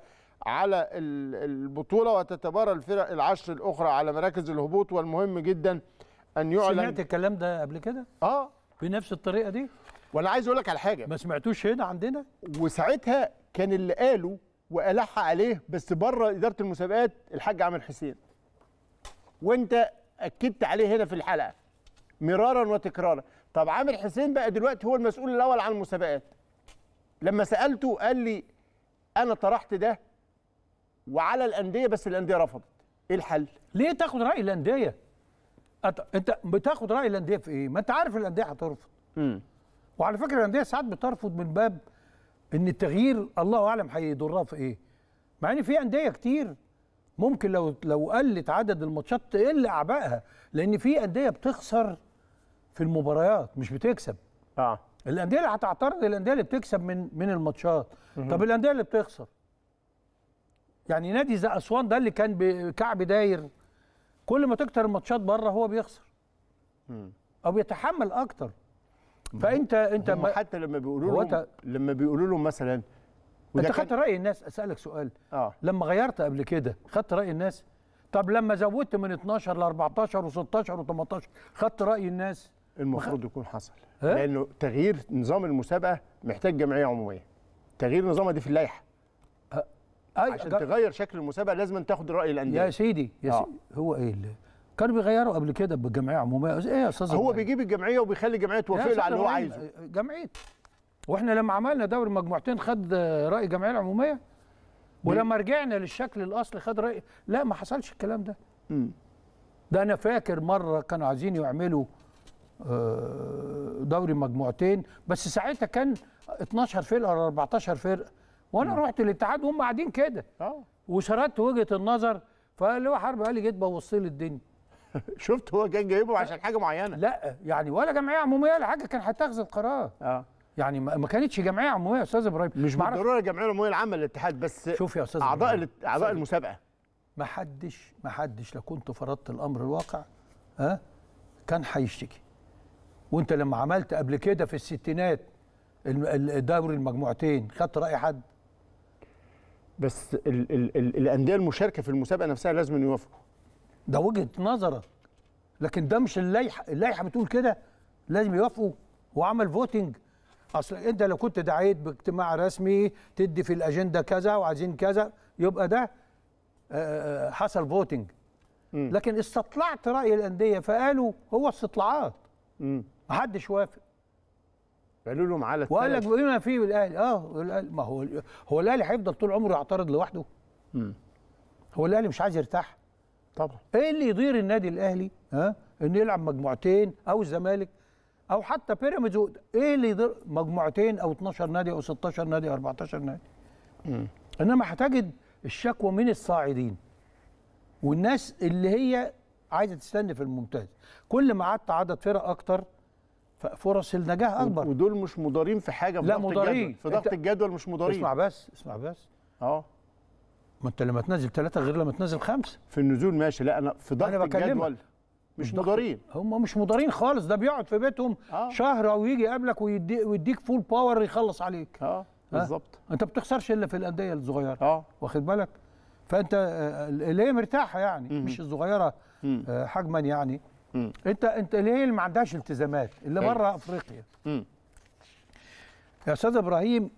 على البطولة وتتبارى الفرق العشر الأخرى على مراكز الهبوط والمهم جدا أن يعلن سمعت الكلام ده قبل كده؟ آه بنفس الطريقة دي؟ وأنا عايز أقول لك على حاجة ما سمعتوش هنا عندنا؟ وساعتها كان اللي قاله وألح عليه بس بره إدارة المسابقات الحاج عامر حسين وأنت أكدت عليه هنا في الحلقة مرارا وتكرارا طب عامر حسين بقى دلوقتي هو المسؤول الاول عن المسابقات لما سالته قال لي انا طرحت ده وعلى الانديه بس الانديه رفضت ايه الحل ليه تاخد راي الانديه أت... انت بتاخد راي الانديه في ايه ما انت عارف الانديه هترفض وعلى فكره الانديه ساعات بترفض من باب ان التغيير الله اعلم هيضرها في ايه مع ان في انديه كتير ممكن لو لو قلت عدد الماتشات تقل اعبائها لان في انديه بتخسر في المباريات مش بتكسب اه الانديه اللي هتعترض الانديه اللي بتكسب من من الماتشات طب الانديه اللي بتخسر يعني نادي زي اسوان ده اللي كان بكعب داير كل ما تكتر الماتشات بره هو بيخسر م. او بيتحمل اكتر فانت انت ما حتى لما بيقولوا وت... لما بيقولوا له مثلا انت خدت راي الناس اسالك سؤال آه. لما غيرت قبل كده خدت راي الناس طب لما زودت من 12 ل 14 و16 و18 خدت راي الناس المفروض يكون حصل لانه تغيير نظام المسابقه محتاج جمعيه عموميه تغيير نظامها دي في اللائحه أي عشان تغير شكل المسابقه لازم تاخد راي الانديه يا سيدي يا آه. سيدي هو ايه اللي كانوا بيغيروا قبل كده بالجمعيه عموميه ايه يا استاذ هو بيجيب الجمعيه وبيخلي الجمعيه توافق على اللي هو عايزه جمعيه واحنا لما عملنا دوري مجموعتين خد راي الجمعيه العموميه ولما رجعنا للشكل الاصلي خد راي لا ما حصلش الكلام ده م. ده انا فاكر مره كانوا عايزين يعملوا آه، دوري مجموعتين بس ساعتها كان 12 فرقه ولا 14 فرقه وانا م. رحت الاتحاد وهم قاعدين كده اه وشردت وجهه النظر فاللي هو حرب قال لي جيت بوظت لي الدنيا شفت هو كان جايبه عشان حاجه معينه لا يعني ولا جمعيه عموميه ولا حاجه كان هتاخذ القرار اه يعني ما كانتش جمعيه عموميه يا استاذ ابراهيم مش بالضروره الجمعيه العموميه العامه للاتحاد بس شوف يا استاذ اعضاء اعضاء المسابقه ما حدش ما حدش لو كنت فرضت الامر الواقع ها أه؟ كان هيشتكي وانت لما عملت قبل كده في الستينات الدوري المجموعتين خدت راي حد بس الـ الـ الـ الانديه المشاركه في المسابقه نفسها لازم يوافقوا ده وجهه نظرك لكن ده مش اللائحه اللائحه بتقول كده لازم يوافقوا وعمل فوتنج اصل انت لو كنت دعيت باجتماع رسمي تدي في الاجنده كذا وعايزين كذا يبقى ده حصل فوتنج لكن استطلعت راي الانديه فقالوا هو استطلاعات ما حدش وافق قالوا لهم على وقال لك بما فيه الاهلي اه ما هو هو الاهلي هيفضل طول عمره يعترض لوحده امم هو الاهلي مش عايز يرتاح طبعا ايه اللي يضير النادي الاهلي ها انه يلعب مجموعتين او الزمالك او حتى بيراميدز ايه اللي يضر مجموعتين او 12 نادي او 16 نادي او 14 نادي امم انما هتجد الشكوى من الصاعدين والناس اللي هي عايزه تستنى في الممتاز كل ما قعدت عدد فرق اكتر فرص النجاح اكبر ودول مش مضارين في حاجه في لا ضغط مضارين الجدول. في ضغط الجدول مش مضارين اسمع بس اسمع بس اه ما انت لما تنزل ثلاثه غير لما تنزل خمسه في النزول ماشي لا انا في ضغط الجدول مش مضارين هم مش مضارين خالص ده بيقعد في بيتهم آه. شهر او يجي قبلك ويدي ويديك فول باور يخلص عليك اه بالظبط انت بتخسرش الا في الانديه الصغيره اه واخد بالك فانت آه، آه، اللي هي مرتاحه يعني مم. مش الصغيره آه، حجما يعني مم. انت انت ليه اللي ما عندهاش التزامات اللي بره افريقيا مم. يا استاذ ابراهيم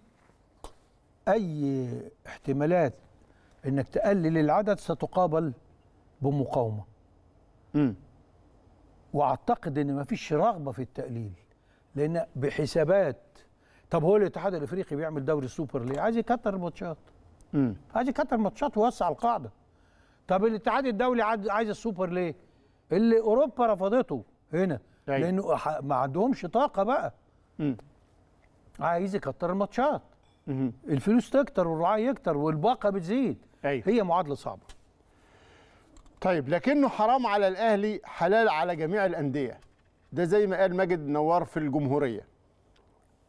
اي احتمالات انك تقلل العدد ستقابل بمقاومه مم. واعتقد ان ما فيش رغبه في التقليل لان بحسابات طب هو الاتحاد الافريقي بيعمل دوري السوبر ليه عايز يكتر الماتشات عايز يكتر ماتشات ويوسع القاعده طب الاتحاد الدولي عايز السوبر ليه اللي اوروبا رفضته هنا دايم. أيوه. لانه ما عندهمش طاقه بقى مم. عايز يكتر الماتشات الفلوس تكتر والرعاه يكتر والباقه بتزيد أيوة. هي معادله صعبه طيب لكنه حرام على الاهلي حلال على جميع الانديه ده زي ما قال ماجد نوار في الجمهوريه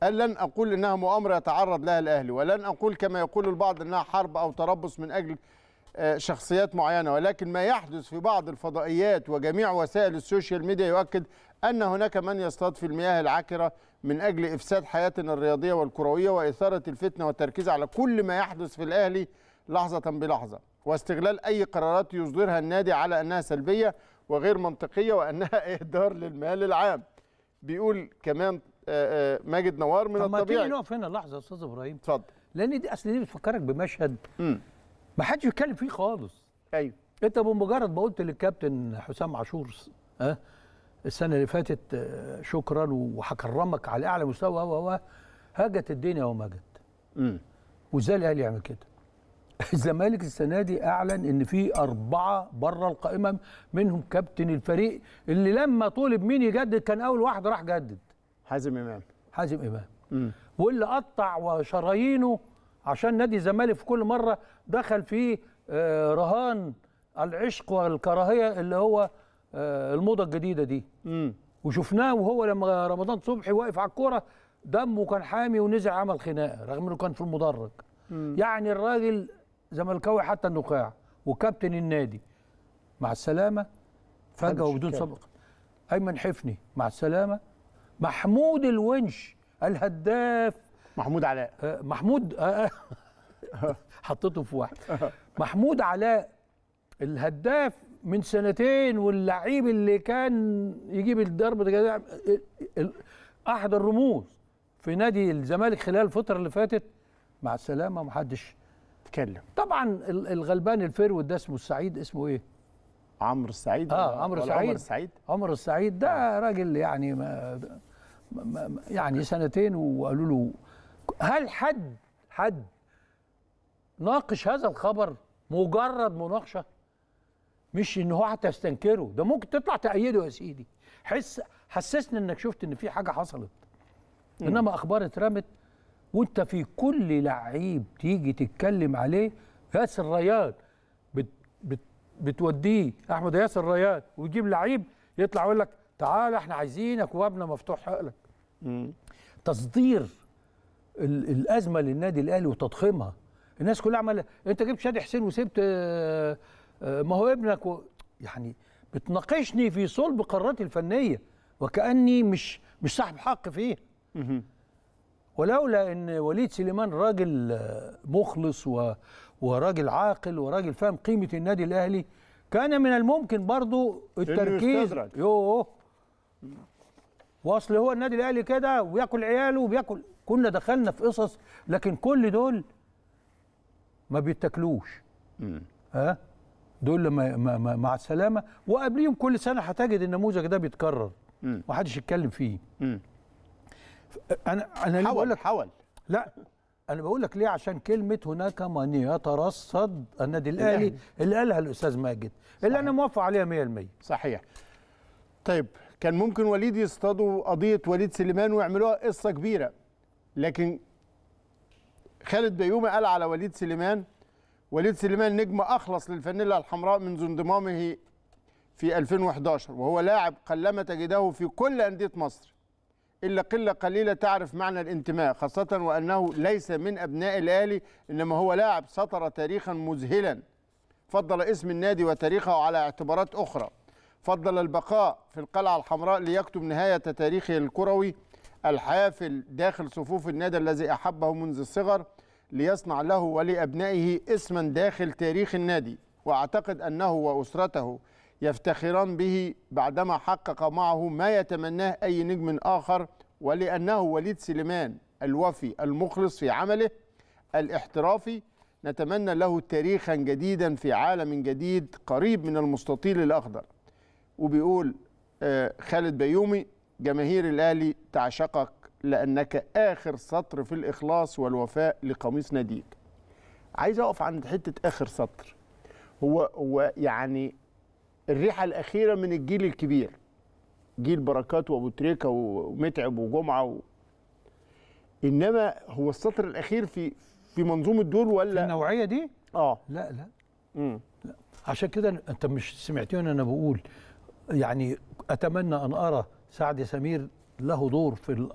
قال لن اقول انها مؤامره يتعرض لها الاهلي ولن اقول كما يقول البعض انها حرب او تربص من اجل آه، شخصيات معينه ولكن ما يحدث في بعض الفضائيات وجميع وسائل السوشيال ميديا يؤكد ان هناك من يصطاد في المياه العكره من اجل افساد حياتنا الرياضيه والكرويه واثاره الفتنه والتركيز على كل ما يحدث في الاهلي لحظه بلحظه واستغلال اي قرارات يصدرها النادي على انها سلبيه وغير منطقيه وانها اهدار للمال العام بيقول كمان آه، آه، ماجد نوار من الطبيعي طب ما نقف هنا لحظه يا استاذ ابراهيم اتفضل لان دي اصل دي بتفكرك بمشهد ما حدش يتكلم فيه خالص ايوه انت بمجرد ما قلت للكابتن حسام عاشور ها آه، السنه اللي فاتت آه، شكرا وهكرمك على اعلى مستوى و هاجت الدنيا وما جت وازاي الاهلي يعمل كده الزمالك السنه دي اعلن ان في اربعه بره القائمه منهم كابتن الفريق اللي لما طلب مين يجدد كان اول واحد راح جدد حازم امام حازم امام واللي قطع وشرايينه عشان نادي الزمالك في كل مره دخل فيه آه، رهان العشق والكراهيه اللي هو آه، الموضه الجديده دي مم. وشفناه وهو لما رمضان صبحي واقف على الكوره دمه كان حامي ونزل عمل خناقه رغم انه كان في المدرج مم. يعني الراجل زملكاوي حتى النقاع وكابتن النادي مع السلامه فجاه وبدون سبق ايمن حفني مع السلامه محمود الونش الهداف محمود علاء آه، محمود آه، آه. حطيته في واحد محمود علاء الهداف من سنتين واللعيب اللي كان يجيب الضرب احد الرموز في نادي الزمالك خلال الفتره اللي فاتت مع السلامه محدش اتكلم طبعا الغلبان الفيرود ده اسمه السعيد اسمه ايه عمرو السعيد اه عمرو السعيد عمرو السعيد عمر السعيد ده آه. راجل يعني ما, ما يعني سنتين وقالوا له هل حد حد ناقش هذا الخبر مجرد مناقشه مش ان هو حتى استنكره ده ممكن تطلع تأيده يا سيدي حس حسسني انك شفت ان في حاجه حصلت انما اخبار اترمت وانت في كل لعيب تيجي تتكلم عليه ياسر ريان بت بت بتوديه احمد ياسر ريان ويجيب لعيب يطلع يقول لك تعالى احنا عايزينك وابنا مفتوح حقلك تصدير الازمه للنادي الاهلي وتضخيمها الناس كلها عماله انت جبت شادي حسين وسبت آه، آه، ما هو ابنك و... يعني بتناقشني في صلب قراراتي الفنيه وكاني مش مش صاحب حق فيه ولولا ان وليد سليمان راجل آه، مخلص و... وراجل عاقل وراجل فاهم قيمه النادي الاهلي كان من الممكن برضو التركيز يوه واصل هو النادي الاهلي كده وبياكل عياله وبياكل كنا دخلنا في قصص لكن كل دول ما بيتاكلوش ها أه؟ دول ما ما ما مع السلامه وقبليهم كل سنه هتجد النموذج ده بيتكرر حدش يتكلم فيه مم. انا انا ليه بقول لك حول لا انا بقول لك ليه عشان كلمه هناك من يترصد النادي الاهلي اللي قالها الاستاذ ماجد اللي صحيح. انا موافق عليها 100% صحيح طيب كان ممكن وليد يصطادوا قضيه وليد سليمان ويعملوها قصه كبيره لكن خالد بيومي قال على وليد سليمان وليد سليمان نجم اخلص للفانيلا الحمراء منذ انضمامه في 2011 وهو لاعب قلما تجده في كل انديه مصر الا قله قليله تعرف معنى الانتماء خاصه وانه ليس من ابناء الاهلي انما هو لاعب سطر تاريخا مذهلا فضل اسم النادي وتاريخه على اعتبارات اخرى فضل البقاء في القلعة الحمراء ليكتب نهاية تاريخه الكروي الحافل داخل صفوف النادي الذي أحبه منذ الصغر ليصنع له ولأبنائه اسما داخل تاريخ النادي وأعتقد أنه وأسرته يفتخران به بعدما حقق معه ما يتمناه أي نجم آخر ولأنه وليد سليمان الوفي المخلص في عمله الاحترافي نتمنى له تاريخا جديدا في عالم جديد قريب من المستطيل الأخضر وبيقول آه، خالد بيومي جماهير الاهلي تعشقك لانك اخر سطر في الاخلاص والوفاء لقميص ناديك عايز اقف عند حته اخر سطر هو هو يعني الريحه الاخيره من الجيل الكبير جيل بركات وابو تريكه ومتعب وجمعه و... انما هو السطر الاخير في في منظومه دول ولا النوعيه دي اه لا لا امم عشان كده انت مش سمعتني انا بقول يعني اتمنى ان ارى سعد سمير له دور في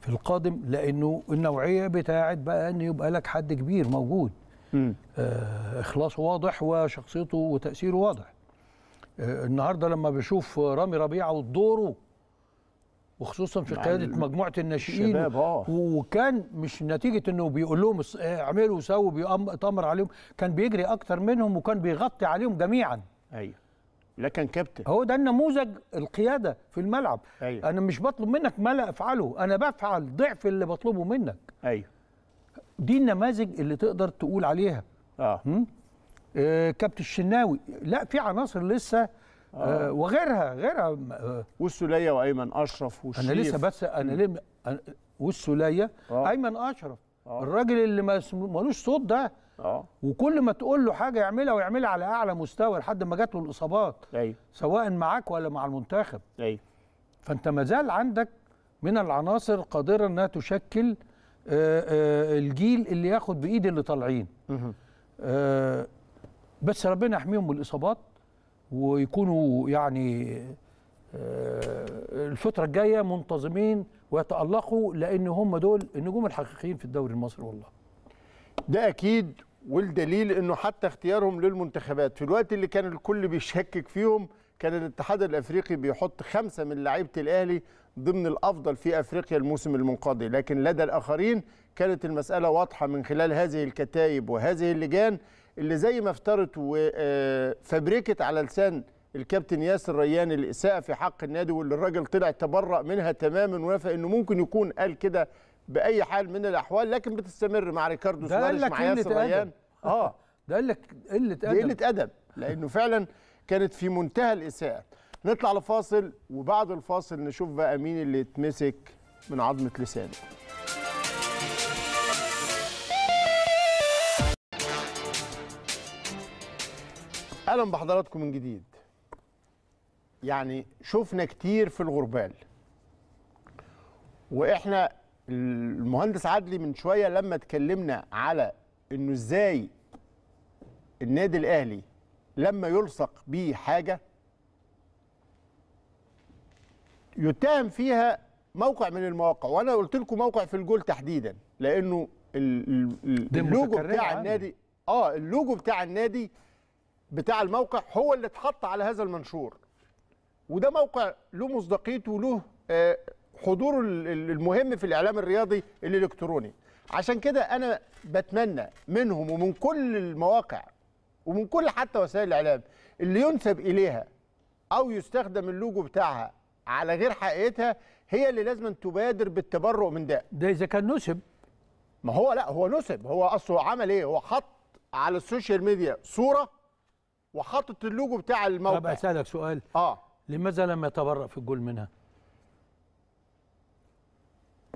في القادم لانه النوعيه بتاعت بقى ان يبقى لك حد كبير موجود آه اخلاصه واضح وشخصيته وتاثيره واضح آه النهارده لما بشوف رامي ربيعه ودوره وخصوصا في قياده مجموعه الناشئين آه. وكان مش نتيجه انه بيقول لهم آه، اعملوا سووا بيأمر عليهم كان بيجري اكتر منهم وكان بيغطي عليهم جميعا ايوه لكن كان كابتن هو ده النموذج القياده في الملعب أيوه. انا مش بطلب منك ما لا افعله انا بفعل ضعف اللي بطلبه منك ايوه دي النماذج اللي تقدر تقول عليها اه, آه كابتن الشناوي لا في عناصر لسه آه. آه وغيرها غيرها آه والسوليه وايمن اشرف والشريف انا لسه بس انا ليه والسوليه آه. ايمن اشرف آه. الراجل اللي ملوش صوت ده آه. وكل ما تقول له حاجه يعملها ويعملها على اعلى مستوى لحد ما جات له الاصابات ايوه سواء معاك ولا مع المنتخب ايوه فانت ما زال عندك من العناصر قادره انها تشكل آآ آه، آآ آه، الجيل اللي ياخد بايد اللي طالعين بس ربنا يحميهم من الاصابات ويكونوا يعني الفتره الجايه منتظمين ويتالقوا لان هم دول النجوم الحقيقيين في الدوري المصري والله ده اكيد والدليل انه حتى اختيارهم للمنتخبات في الوقت اللي كان الكل بيشكك فيهم كان الاتحاد الافريقي بيحط خمسه من لعيبه الاهلي ضمن الافضل في افريقيا الموسم المنقضي لكن لدى الاخرين كانت المساله واضحه من خلال هذه الكتايب وهذه اللجان اللي زي ما افترت وفبركت آه، على لسان الكابتن ياسر ريان الاساءه في حق النادي واللي الراجل طلع تبرأ منها تماما ووافق انه ممكن يكون قال كده باي حال من الاحوال لكن بتستمر مع ريكاردو سواريز مع ياسر ريان اه ده قال لك قله ادب قله ادب لانه فعلا كانت في منتهى الاساءه نطلع لفاصل وبعد الفاصل نشوف بقى مين اللي اتمسك من عظمه لسانه اهلا بحضراتكم من جديد يعني شفنا كتير في الغربال واحنا المهندس عدلي من شويه لما اتكلمنا على انه ازاي النادي الاهلي لما يلصق بيه حاجه يتهم فيها موقع من المواقع وانا قلت لكم موقع في الجول تحديدا لانه اللوجو بتاع النادي اه اللوجو بتاع النادي بتاع الموقع هو اللي اتحط على هذا المنشور وده موقع له مصداقيته وله آه حضوره المهم في الاعلام الرياضي الالكتروني عشان كده انا بتمنى منهم ومن كل المواقع ومن كل حتى وسائل الاعلام اللي ينسب اليها او يستخدم اللوجو بتاعها على غير حقيقتها هي اللي لازم تبادر بالتبرؤ من ده ده اذا كان نسب ما هو لا هو نسب هو اصله عمل ايه هو حط على السوشيال ميديا صوره وحطت اللوجو بتاع الموقع طب اسالك سؤال اه لماذا لم يتبرأ في الجول منها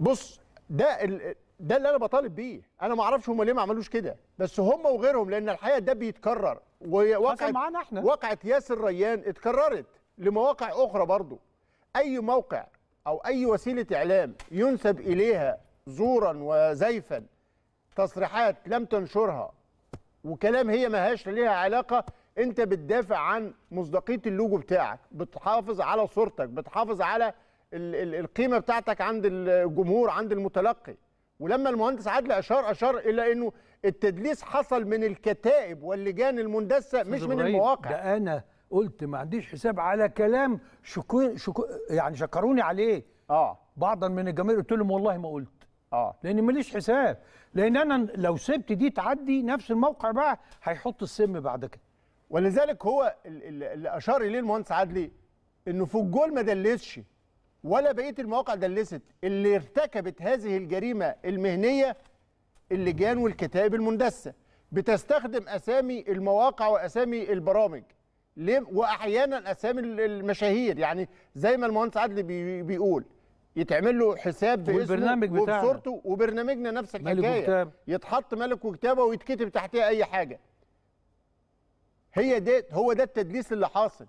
بص ده ال... ده اللي انا بطالب بيه انا ما اعرفش هم ليه ما عملوش كده بس هم وغيرهم لان الحقيقه ده بيتكرر ووقعت معانا احنا وقعت ياسر ريان اتكررت لمواقع اخرى برضو اي موقع او اي وسيله اعلام ينسب اليها زورا وزيفا تصريحات لم تنشرها وكلام هي ما هاش ليها علاقه انت بتدافع عن مصداقيه اللوجو بتاعك بتحافظ على صورتك بتحافظ على القيمه بتاعتك عند الجمهور عند المتلقي ولما المهندس عادل اشار اشار الى انه التدليس حصل من الكتائب واللجان المندسه مش من المواقع ده انا قلت ما عنديش حساب على كلام شكو شكو يعني شكروني عليه اه بعضا من الجماهير قلت لهم والله ما قلت اه لان ماليش حساب لان انا لو سبت دي تعدي نفس الموقع بقى هيحط السم بعد كده ولذلك هو اللي اشار اليه المهندس عدلي إيه؟ انه في الجول ما دلسش ولا بقيه المواقع دلست اللي ارتكبت هذه الجريمه المهنيه اللجان والكتائب المندسه بتستخدم اسامي المواقع واسامي البرامج ليه واحيانا اسامي المشاهير يعني زي ما المهندس عدلي بي بيقول يتعمل له حساب باسمه وبصورته وبرنامجنا نفس الحكايه يتحط ملك وكتابه ويتكتب تحتها اي حاجه هي ده هو ده التدليس اللي حاصل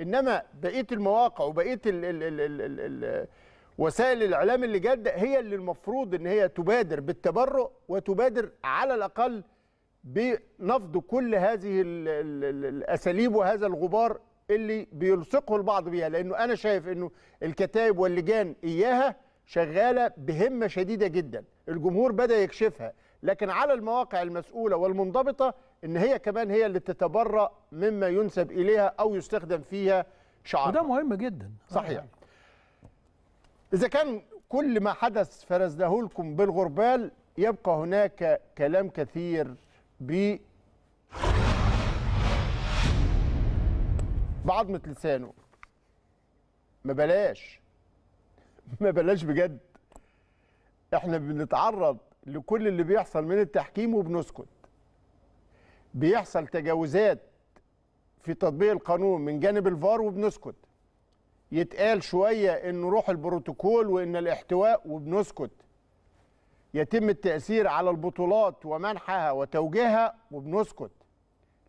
انما بقيه المواقع وبقيه ال ال ال الـ الـ وسائل الاعلام اللي جاده هي اللي المفروض ان هي تبادر بالتبرؤ وتبادر على الاقل بنفض كل هذه الاساليب وهذا الغبار اللي بيلصقه البعض بيها لانه انا شايف انه الكتائب واللجان اياها شغاله بهمه شديده جدا الجمهور بدا يكشفها لكن على المواقع المسؤوله والمنضبطه ان هي كمان هي اللي تتبرأ مما ينسب اليها او يستخدم فيها شعار وده مهم جدا صحيح اذا كان كل ما حدث فرزناه لكم بالغربال يبقى هناك كلام كثير ب بعضمة لسانه ما بلاش ما بلاش بجد احنا بنتعرض لكل اللي بيحصل من التحكيم وبنسكت بيحصل تجاوزات في تطبيق القانون من جانب الفار وبنسكت يتقال شويه ان روح البروتوكول وان الاحتواء وبنسكت يتم التاثير على البطولات ومنحها وتوجيهها وبنسكت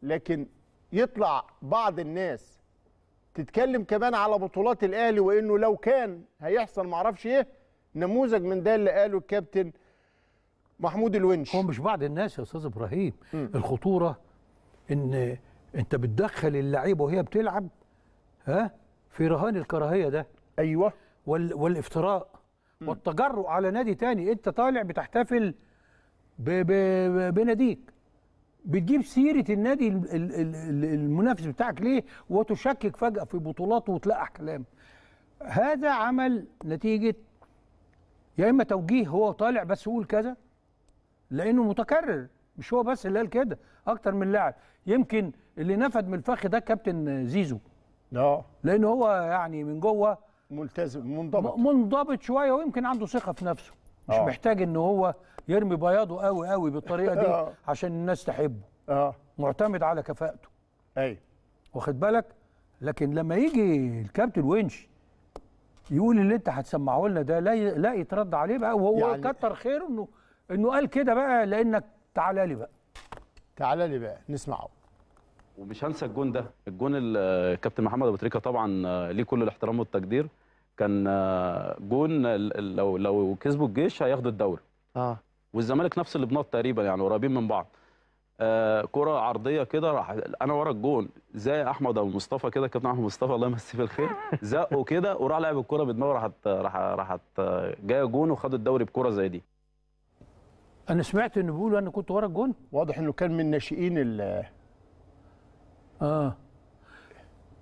لكن يطلع بعض الناس تتكلم كمان على بطولات الاهلي وانه لو كان هيحصل معرفش ايه نموذج من ده اللي قاله الكابتن محمود الونش هو مش بعض الناس يا استاذ ابراهيم م. الخطوره ان انت بتدخل اللعيبه وهي بتلعب ها في رهان الكراهيه ده ايوه وال والافتراء م. والتجرؤ على نادي تاني انت طالع بتحتفل بناديك بتجيب سيره النادي المنافس بتاعك ليه وتشكك فجاه في بطولاته وتلقح كلام هذا عمل نتيجه يا اما توجيه هو طالع بس يقول كذا لانه متكرر مش هو بس اللي قال كده اكتر من لاعب يمكن اللي نفد من الفخ ده كابتن زيزو اه لان هو يعني من جوه ملتزم منضبط منضبط شويه ويمكن عنده ثقه في نفسه مش أوه. محتاج ان هو يرمي بياضه قوي قوي بالطريقه دي أوه. عشان الناس تحبه اه معتمد على كفاءته ايوه واخد بالك لكن لما يجي الكابتن ونش يقول اللي انت هتسمعه لنا ده لا لا يترد عليه بقى وهو يعني كتر خيره انه انه قال كده بقى لانك تعالى لي بقى تعالى لي بقى نسمعه ومش هنسى الجون ده الجون الكابتن محمد ابو تريكه طبعا آه، ليه كل الاحترام والتقدير كان آه، جون لو لو كسبوا الجيش هياخدوا الدوري اه والزمالك نفس اللي بنط تقريبا يعني قريبين من بعض آه كره عرضيه كده راح انا ورا الجون زي احمد ابو مصطفى كده كابتن احمد مصطفى الله يمسيه بالخير زقه كده وراح لعب الكره بدماغه راحت راحت راحت آه، جايه جون وخد الدوري بكره زي دي انا سمعت انه بيقولوا انا كنت ورا الجون واضح انه كان من ناشئين ال اه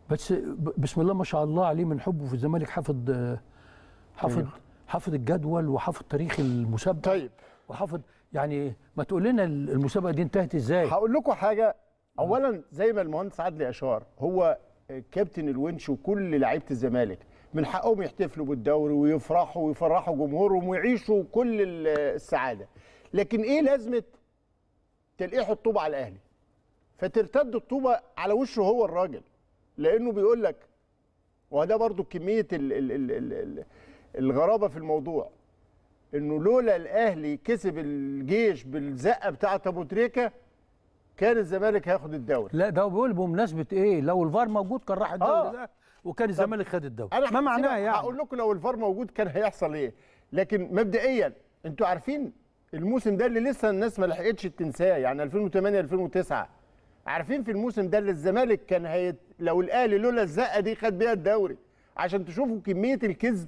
بس بسم الله ما شاء الله عليه من حبه في الزمالك حافظ حافظ أيوه. حافظ الجدول وحافظ تاريخ المسابقه طيب وحافظ يعني ما تقول لنا المسابقه دي انتهت ازاي هقول لكم حاجه آه. اولا زي ما المهندس عدلي اشار هو كابتن الونش وكل لعيبه الزمالك من حقهم يحتفلوا بالدوري ويفرحوا ويفرحوا جمهورهم ويعيشوا كل السعاده لكن ايه لازمه تلقيح الطوبه على الاهلي فترتد الطوبه على وشه هو الراجل لانه بيقول لك وده برضو كميه الـ الـ الـ الـ الـ الغرابه في الموضوع انه لولا الاهلي كسب الجيش بالزقه بتاعه ابو تريكه كان الزمالك هياخد الدوري لا ده بيقول بمناسبه ايه لو الفار موجود كان راح الدوري آه. ده وكان الزمالك خد الدوري ما معناه يعني هقول لكم لو الفار موجود كان هيحصل ايه لكن مبدئيا انتوا عارفين الموسم ده اللي لسه الناس ما لحقتش تنساه يعني 2008 2009 عارفين في الموسم ده اللي الزمالك كان هيت لو الاهلي لولا الزقه دي خد بيها الدوري عشان تشوفوا كميه الكذب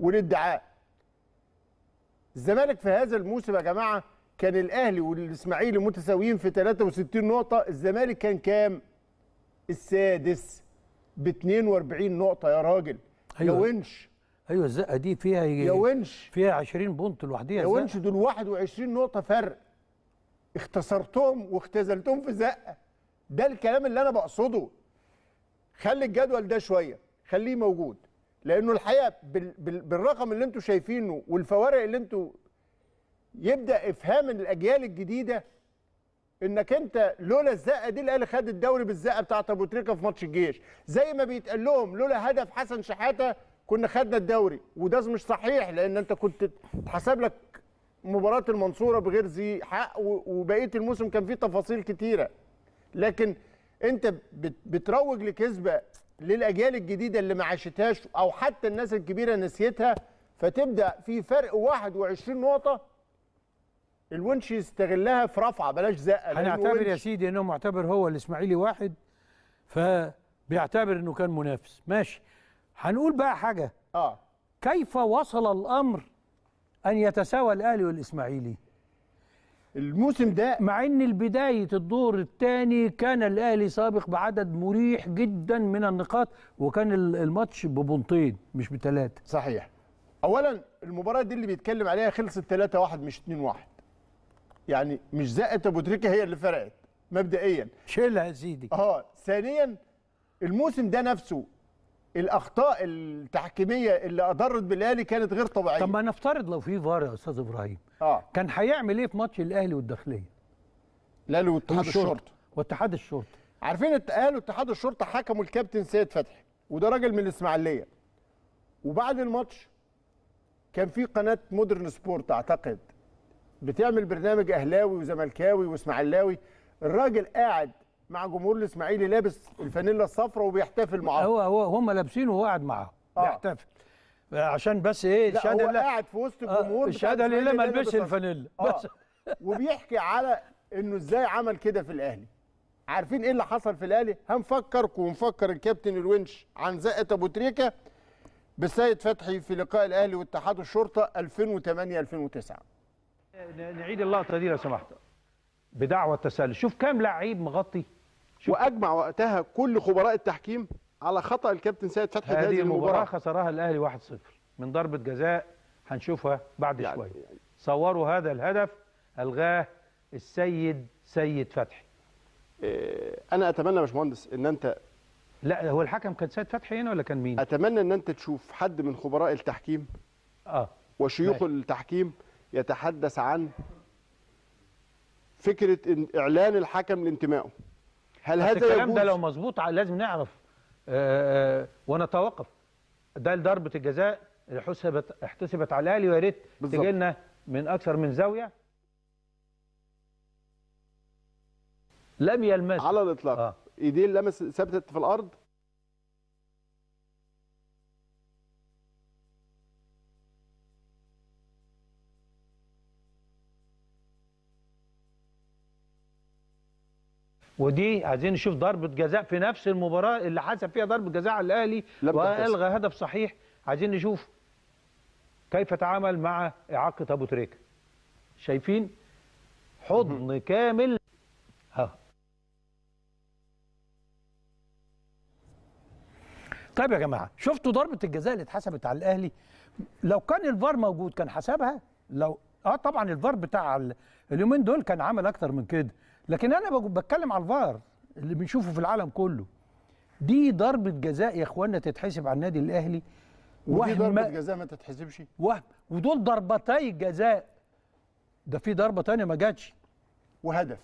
والادعاء الزمالك في هذا الموسم يا جماعه كان الاهلي والاسماعيلي متساويين في 63 نقطه الزمالك كان كام السادس ب 42 نقطه يا راجل أيوة. لو انش ايوه الزقه دي فيها يا ونش فيها 20 بونت لوحديها يا ونش دول 21 نقطه فرق اختصرتهم واختزلتهم في زقه ده الكلام اللي انا بقصده خلي الجدول ده شويه خليه موجود لانه الحقيقه بال بال بالرقم اللي انتم شايفينه والفوارق اللي انتم يبدا افهام الاجيال الجديده انك انت لولا الزقه دي الاهلي خد الدوري بالزقه بتاعت ابو تريكه في ماتش الجيش زي ما بيتقال لهم لولا هدف حسن شحاته كنا خدنا الدوري وده مش صحيح لان انت كنت اتحسب لك مباراه المنصوره بغير ذي حق وبقيه الموسم كان فيه تفاصيل كتيره لكن انت بتروج لكذبه للاجيال الجديده اللي ما عاشتهاش او حتى الناس الكبيره نسيتها فتبدا في فرق 21 نقطه الونش يستغلها في رفعه بلاش زقه هنعتبر يا سيدي انه معتبر هو الاسماعيلي واحد فبيعتبر انه كان منافس ماشي هنقول بقى حاجة آه. كيف وصل الأمر أن يتساوى الأهلي والإسماعيلي الموسم ده مع ان بدايه الدور الثاني كان الاهلي سابق بعدد مريح جدا من النقاط وكان الماتش ببنطين مش بثلاثه صحيح اولا المباراه دي اللي بيتكلم عليها خلصت 3-1 مش 2-1 يعني مش زقه ابو تريكه هي اللي فرقت مبدئيا شيلها يا سيدي اه ثانيا الموسم ده نفسه الاخطاء التحكيميه اللي اضرت بالاهلي كانت غير طبيعيه طب ما نفترض لو في فار يا استاذ ابراهيم اه كان هيعمل ايه في ماتش الاهلي والداخليه الاهلي واتحاد الشرطه واتحاد الشرطه عارفين الاهلي اتحاد الشرطه حكموا الكابتن سيد فتحي وده راجل من الاسماعيليه وبعد الماتش كان في قناه مودرن سبورت اعتقد بتعمل برنامج اهلاوي وزملكاوي واسماعيلاوي الراجل قاعد مع جمهور الاسماعيلي لابس الفانيلا الصفراء وبيحتفل معاهم هو هو هم لابسينه وهو قاعد معاهم آه. بيحتفل عشان بس ايه الشهاده هو قاعد في وسط الجمهور آه، الشهاده اللي ما لبسش الفانيلا آه. وبيحكي على انه ازاي عمل كده في الاهلي عارفين ايه اللي حصل في الاهلي هنفكركم ونفكر الكابتن الونش عن زقه ابو تريكه بالسيد فتحي في لقاء الاهلي واتحاد الشرطه 2008 2009 نعيد اللقطه دي لو سمحت بدعوه التسلل شوف كام لعيب مغطي واجمع وقتها كل خبراء التحكيم على خطا الكابتن سيد فتحي في هذه المباراه خسرها الاهلي 1-0 من ضربه جزاء هنشوفها بعد يعني شويه يعني صوروا هذا الهدف الغاه السيد سيد فتحي إيه، انا اتمنى يا باشمهندس ان انت لا هو الحكم كان سيد فتحي هنا يعني ولا كان مين اتمنى ان انت تشوف حد من خبراء التحكيم اه وشيوخ ماشي. التحكيم يتحدث عن فكره إن اعلان الحكم لانتمائه هل هذا الكلام يجوز؟ ده لو مظبوط لازم نعرف آه, آه، ونتوقف ده ضربه الجزاء اللي حسبت احتسبت على الاهلي ويا ريت تجي من اكثر من زاويه لم يلمس على الاطلاق آه. ايديه لمس ثبتت في الارض ودي عايزين نشوف ضربه جزاء في نفس المباراه اللي حسب فيها ضربه جزاء على الاهلي والغى هدف صحيح عايزين نشوف كيف تعامل مع اعاقه ابو تريكه شايفين حضن كامل ها طيب يا جماعه شفتوا ضربه الجزاء اللي اتحسبت على الاهلي لو كان الفار موجود كان حسبها لو اه طبعا الفار بتاع اليومين دول كان عمل اكتر من كده لكن انا بتكلم على الفار اللي بنشوفه في العالم كله دي ضربه جزاء يا اخوانا تتحسب على النادي الاهلي ودي ضربه جزاء ما تتحسبش وهم ودول ضربتي جزاء ده في ضربه تانية ما جاتش وهدف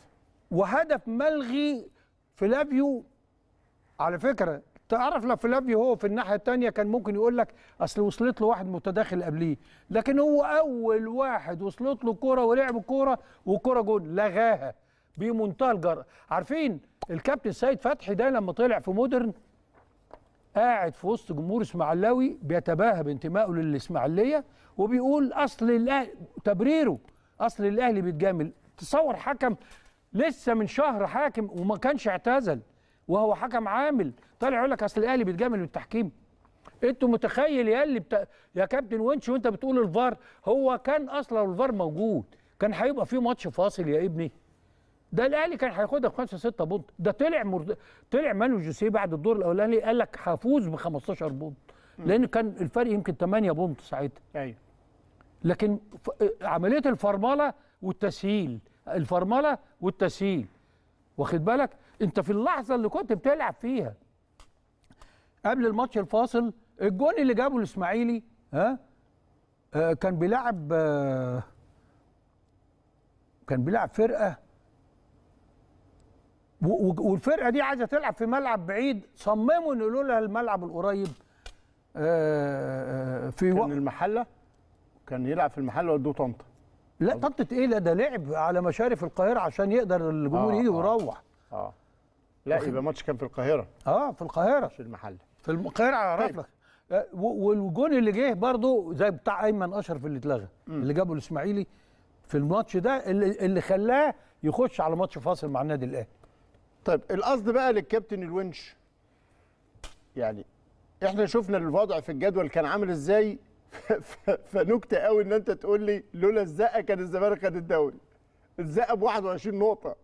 وهدف ملغي فلافيو على فكره تعرف لو فلافيو هو في الناحيه الثانيه كان ممكن يقول لك اصل وصلت له واحد متداخل قبليه لكن هو اول واحد وصلت له كوره ولعب كوره وكوره جون لغاها بمنتهى الجرأة عارفين الكابتن سيد فتحي ده لما طلع في مودرن قاعد في وسط جمهور اسماعيلاوي بيتباهى بانتمائه للاسماعيليه وبيقول اصل الاهلي تبريره اصل الاهلي بيتجامل تصور حكم لسه من شهر حاكم وما كانش اعتزل وهو حكم عامل طالع يقول لك اصل الاهلي بيتجامل بالتحكيم انتوا متخيل يا اللي بتا... يا كابتن ونش وانت بتقول الفار هو كان اصلا الفار موجود كان هيبقى في ماتش فاصل يا ابني ده الاهلي كان هياخدها ب 5 6 بونت ده طلع مرد... طلع مانو جوسيه بعد الدور الاولاني قال لك هفوز ب 15 بونت لان كان الفرق يمكن 8 بونت ساعتها ايوه لكن ف... عمليه الفرمله والتسهيل الفرمله والتسهيل واخد بالك انت في اللحظه اللي كنت بتلعب فيها قبل الماتش الفاصل الجون اللي جابه الاسماعيلي ها آه كان بيلعب آه كان بيلعب فرقه والفرقه دي عايزه تلعب في ملعب بعيد صمموا يقولوا لها الملعب القريب آه، آه، في كان و... المحله كان يلعب في المحله ودوه طنطا لا طنطا ايه لا ده لعب على مشارف القاهره عشان يقدر الجمهور آه يجي آه، ويروح اه, آه. لا يبقى ماتش كان في القاهره اه في القاهره مش المحله في القاهره اعرف طيب. لك والجون اللي جه برضه زي بتاع ايمن اشرف اللي اتلغى اللي جابه الاسماعيلي في الماتش ده اللي, اللي خلاه يخش على ماتش فاصل مع النادي الاهلي طيب القصد بقى للكابتن الونش يعني احنا شفنا الوضع في الجدول كان عامل ازاي فنكته قوي ان انت تقول لي لولا الزقه كان الزمالك خد الدوري الزقه ب 21 نقطه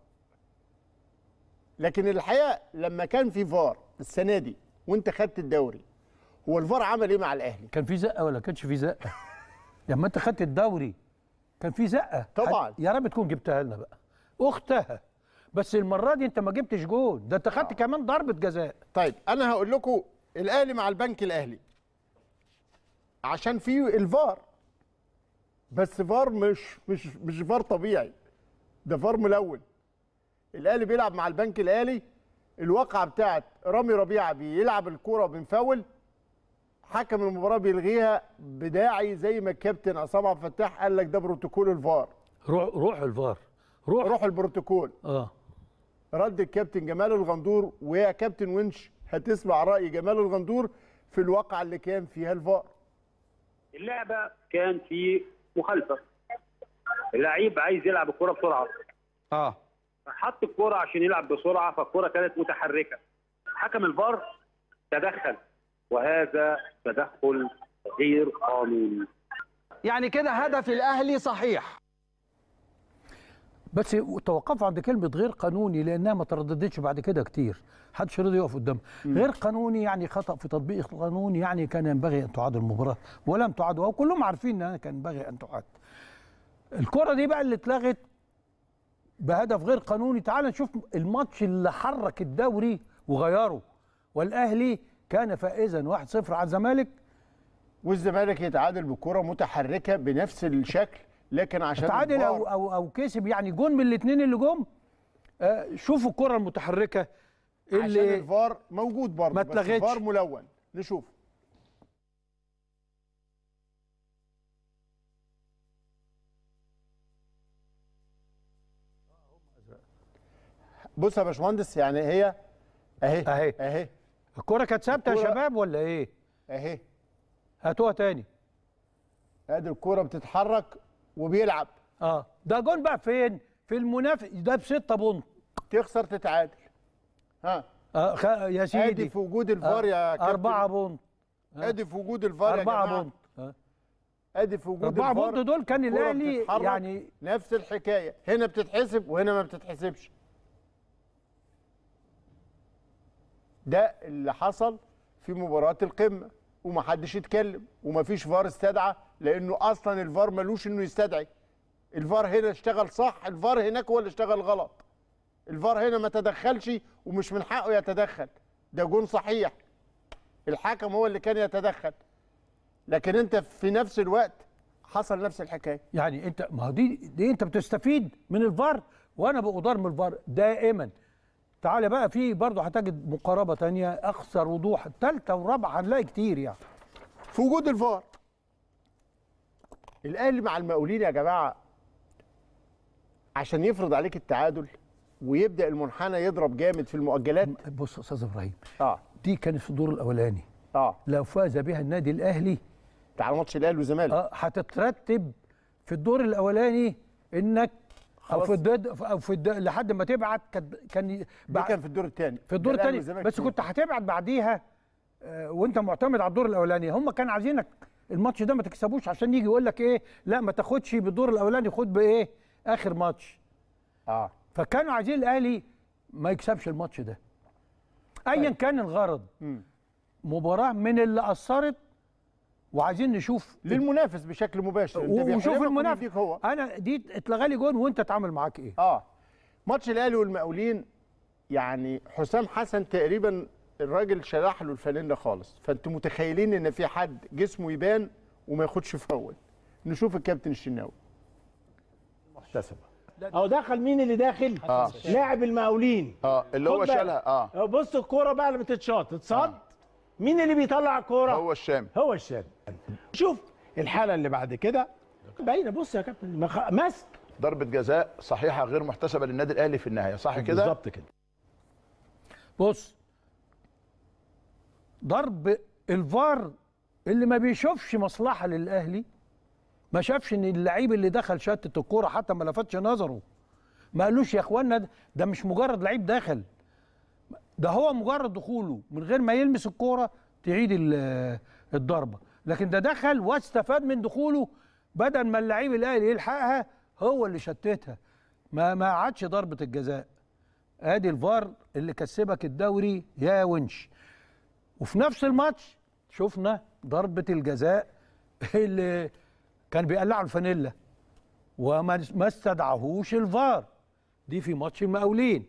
لكن الحقيقه لما كان في فار السنه دي وانت خدت الدوري هو الفار عمل ايه مع الاهلي كان في زقه ولا كانش في زقه لما انت خدت الدوري كان في زقه طبعا يا رب تكون جبتها لنا بقى اختها بس المره دي انت ما جبتش جول ده انت خدت آه. كمان ضربه جزاء طيب انا هقول لكم الاهلي مع البنك الاهلي عشان في الفار بس فار مش مش مش فار طبيعي ده فار ملون الاهلي بيلعب مع البنك الاهلي الواقعه بتاعت رامي ربيعه بيلعب الكوره بنفاول حكم المباراه بيلغيها بداعي زي ما الكابتن عصام عبد الفتاح قال لك ده بروتوكول الفار روح روح الفار روح روح البروتوكول اه رد الكابتن جمال الغندور ويا كابتن ونش هتسمع راي جمال الغندور في الواقعه اللي كان فيها الفار اللعبه كان في مخالفه اللعيب عايز يلعب الكره بسرعه اه حط الكره عشان يلعب بسرعه فالكره كانت متحركه حكم الفار تدخل وهذا تدخل غير قانوني يعني كده هدف الاهلي صحيح بس توقفوا عند كلمه غير قانوني لانها ما ترددتش بعد كده كتير حدش رضي يقف قدامها غير قانوني يعني خطا في تطبيق القانون يعني كان ينبغي ان تعاد المباراه ولم تعاد وكلهم عارفين انها كان ينبغي ان تعاد الكره دي بقى اللي اتلغت بهدف غير قانوني تعال نشوف الماتش اللي حرك الدوري وغيره والاهلي كان فائزا 1-0 على الزمالك والزمالك يتعادل بكره متحركه بنفس الشكل لكن عشان اتعادل او او او كسب يعني جون من الاثنين اللي جم آه، شوفوا الكره المتحركه اللي عشان الفار موجود برضه ما اتلغتش الفار ملون نشوف بص يا باشمهندس يعني هي اهي اهي اهي الكره كانت ثابته يا شباب ولا ايه؟ اهي هاتوها تاني ادي الكره بتتحرك وبيلعب اه ده جون بقى فين في المنافس ده بستة بونت تخسر تتعادل ها آه خ... يا سيدي ادي في وجود الفار آه. يا كابتن أربعة بونت آه. ادي في وجود الفار يا جماعه أربعة بونت آه. ادي في وجود أربعة بونت دول كان الاهلي يعني نفس الحكايه هنا بتتحسب وهنا ما بتتحسبش ده اللي حصل في مباراه القمه ومحدش يتكلم ومفيش فار استدعى لانه اصلا الفار ملوش انه يستدعي الفار هنا اشتغل صح الفار هناك هو اللي اشتغل غلط الفار هنا ما تدخلش ومش من حقه يتدخل ده جون صحيح الحكم هو اللي كان يتدخل لكن انت في نفس الوقت حصل نفس الحكايه يعني انت ما دي دي انت بتستفيد من الفار وانا بقدر من الفار دائما تعالى بقى في برضه هتجد مقاربه تانية اكثر وضوحا ثالثه ورابعه هنلاقي كتير يعني في وجود الفار الاهلي مع المقاولين يا جماعه عشان يفرض عليك التعادل ويبدا المنحنى يضرب جامد في المؤجلات بص يا استاذ ابراهيم اه دي كانت في الدور الاولاني اه لو فاز بها النادي الاهلي تعال ماتش الاهلي والزمالك اه هتترتب في الدور الاولاني انك او في الدد او في الدد لحد ما تبعت كان كان كان في الدور الثاني في الدور الثاني بس كنت هتبعت بعديها آه، وانت معتمد على الدور الاولاني هم كانوا عايزينك الماتش ده ما تكسبوش عشان يجي يقول لك ايه لا ما تاخدش بالدور الاولاني خد بايه اخر ماتش اه فكانوا عايزين الاهلي ما يكسبش الماتش ده ايا طيب. كان الغرض مباراه من اللي اثرت وعايزين نشوف للمنافس بشكل مباشر ونشوف المنافس هو انا دي اتلغى لي جون وانت اتعامل معاك ايه اه ماتش الاهلي والمقاولين يعني حسام حسن تقريبا الراجل شرح له الفانيلا خالص فانتوا متخيلين ان في حد جسمه يبان وما ياخدش فاول نشوف الكابتن الشناوي محتسبه اهو دخل مين اللي داخل آه. لاعب المقاولين اه اللي هو شالها آه. اه بص الكوره بقى لما تتشاط اتصد آه. مين اللي بيطلع الكوره هو الشام هو الشام شوف الحاله اللي بعد كده باينه بص يا كابتن ماسك ضربه جزاء صحيحه غير محتسبه للنادي الاهلي في النهايه صح كده بالظبط كده بص ضرب الفار اللي ما بيشوفش مصلحه للاهلي ما شافش ان اللعيب اللي دخل شتت الكوره حتى ما لفتش نظره ما قالوش يا اخوانا ده مش مجرد لعيب دخل ده هو مجرد دخوله من غير ما يلمس الكوره تعيد الضربه لكن ده دخل واستفاد من دخوله بدل ما اللعيب الاهلي يلحقها هو اللي شتتها ما ما عادش ضربه الجزاء ادي الفار اللي كسبك الدوري يا ونش وفي نفس الماتش شفنا ضربه الجزاء اللي كان بيقلعوا الفانيلا وما استدعاهوش الفار دي في ماتش المقاولين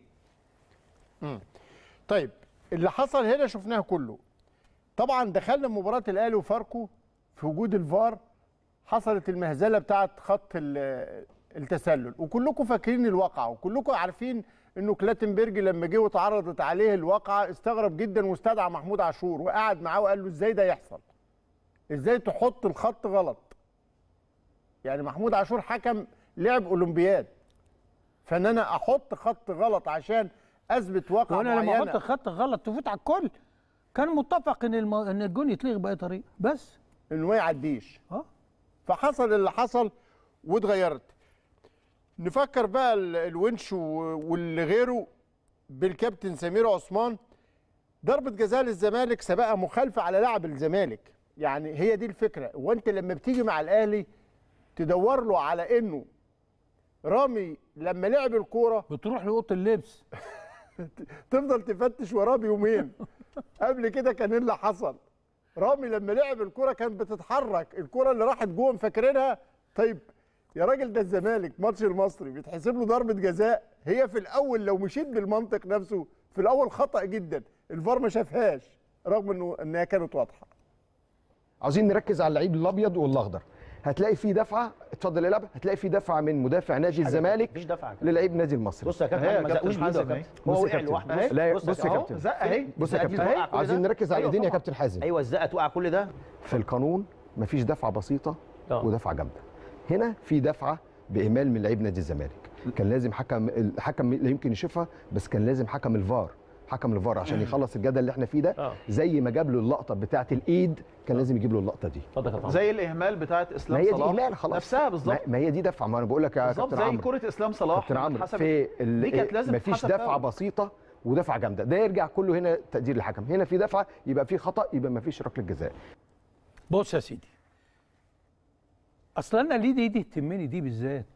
طيب اللي حصل هنا شفناه كله طبعا دخلنا مباراه الاهلي وفاركو في وجود الفار حصلت المهزله بتاعه خط التسلل وكلكم فاكرين الواقعه وكلكم عارفين انه كلاتنبرج لما جه واتعرضت عليه الواقعه استغرب جدا واستدعى محمود عاشور وقعد معاه وقال له ازاي ده يحصل؟ ازاي تحط الخط غلط؟ يعني محمود عاشور حكم لعب اولمبياد فان انا احط خط غلط عشان اثبت واقع وانا لما احط خط غلط تفوت على الكل كان متفق ان الم... ان الجون يتلغي باي طريقه بس انه ما يعديش اه فحصل اللي حصل واتغيرت نفكر بقى الونش واللي غيره بالكابتن سمير عثمان ضربه جزاء للزمالك سبقها مخالفه على لاعب الزمالك يعني هي دي الفكره وانت لما بتيجي مع الاهلي تدور له على انه رامي لما لعب الكوره بتروح لاوضه اللبس تفضل تفتش وراه بيومين قبل كده كان ايه اللي حصل رامي لما لعب الكره كانت بتتحرك الكره اللي راحت جوه فاكرينها طيب يا راجل ده الزمالك ماتش المصري بيتحسب له ضربه جزاء هي في الاول لو مشيت بالمنطق نفسه في الاول خطا جدا الفار ما شافهاش رغم انه انها كانت واضحه عاوزين نركز على اللعيب الابيض والاخضر هتلاقي في دفعه اتفضل العب هتلاقي في دفعه من مدافع نادي الزمالك للعيب نادي المصري بص يا كابتن ما زقوش بيده هو وقع لوحده بص يا كابتن زق اهي بص يا كابتن عايزين نركز على ايدين أيوة، يا كابتن حازم ايوه الزقه توقع كل ده في القانون مفيش دفعه بسيطه آه. ودفعه جامده هنا في دفعه باهمال من لعيب نادي الزمالك كان لازم حكم الحكم لا يمكن يشوفها بس كان لازم حكم الفار حكم الفار عشان يخلص الجدل اللي احنا فيه ده آه. زي ما جاب له اللقطه بتاعه الايد كان لازم يجيب له اللقطه دي زي الاهمال بتاعه اسلام صلاح ما هي دي اهمال خلاص نفسها بالظبط ما هي دي دفعه ما انا بقول لك يا كابتن عمرو زي كره اسلام صلاح كابتن عمرو في دي كانت لازم مفيش دفعه بسيطه ودفعه جامده ده يرجع كله هنا تقدير الحكم هنا في دفعه يبقى في خطا يبقى مفيش ركله جزاء بص يا سيدي اصل انا ليه دي دي تهمني دي بالذات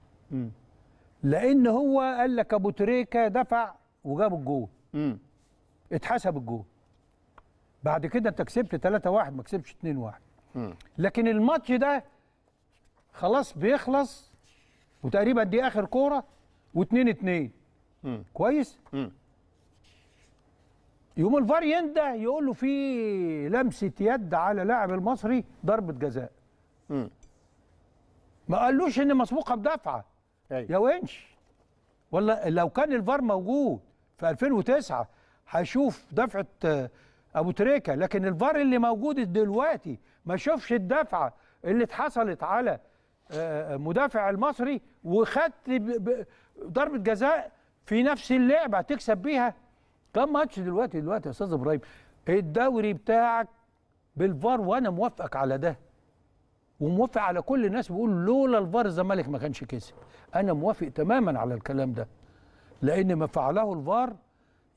لان هو قال لك ابو تريكه دفع وجاب الجول اتحسب الجول بعد كده انت كسبت 3-1 ما كسبتش 2-1 لكن الماتش ده خلاص بيخلص وتقريبا دي اخر كوره و2-2 كويس مم. يوم الفار يندى يقول له في لمسه يد على لاعب المصري ضربه جزاء مم. ما قالوش ان مسبوقه بدفعه أيوة. يا وينش ولا لو كان الفار موجود في 2009 هشوف دفعه آه، ابو تريكه لكن الفار اللي موجود دلوقتي ما شوفش الدفعه اللي اتحصلت على آه، آه، مدافع المصري وخدت ضربه جزاء في نفس اللعبه تكسب بيها كم ماتش دلوقتي دلوقتي يا استاذ ابراهيم الدوري بتاعك بالفار وانا موافقك على ده وموافق على كل الناس بيقول لولا الفار الزمالك ما كانش كسب انا موافق تماما على الكلام ده لان ما فعله الفار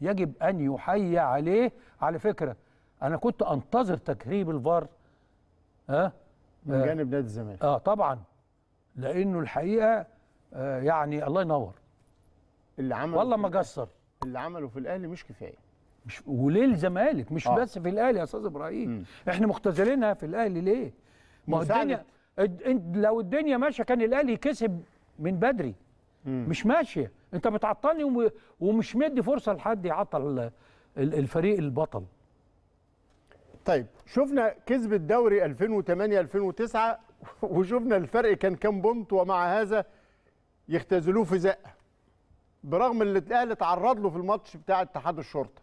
يجب أن يحيى عليه على فكرة أنا كنت أنتظر تكريم الفار ها آه، من آه، جانب نادي الزمالك اه طبعا لانه الحقيقه آه يعني الله ينور اللي عمله والله ما قصر اللي عمله في الاهلي مش كفايه مش وليه الزمالك مش آه. بس في الاهلي يا استاذ ابراهيم م. احنا مختزلينها في الاهلي ليه ما الدنيا لو الدنيا ماشيه كان الاهلي كسب من بدري م. مش ماشيه انت بتعطلني ومش مدي فرصه لحد يعطل الفريق البطل طيب شفنا كسب الدوري 2008 2009 وشفنا الفرق كان كام بونت ومع هذا يختزلوه في زقه برغم اللي الاهلي اتعرض له في الماتش بتاع اتحاد الشرطه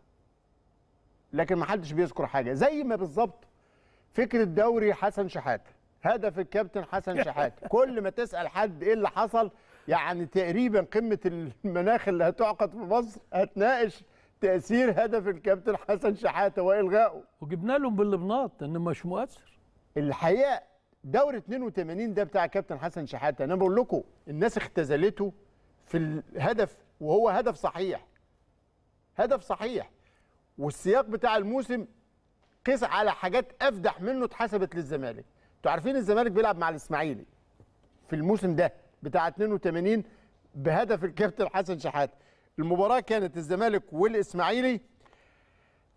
لكن ما حدش بيذكر حاجه زي ما بالظبط فكره دوري حسن شحاته هدف الكابتن حسن شحاته كل ما تسال حد ايه اللي حصل يعني تقريبا قمه المناخ اللي هتعقد في مصر هتناقش تاثير هدف الكابتن حسن شحاته والغائه وجبنا لهم باللبنات ان مش مؤثر الحقيقه دوري 82 ده بتاع كابتن حسن شحاته انا بقول لكم الناس اختزلته في الهدف وهو هدف صحيح هدف صحيح والسياق بتاع الموسم قيس على حاجات افدح منه اتحسبت للزمالك انتوا عارفين الزمالك بيلعب مع الاسماعيلي في الموسم ده بتاع 82 بهدف الكابتن حسن شحاته المباراه كانت الزمالك والاسماعيلي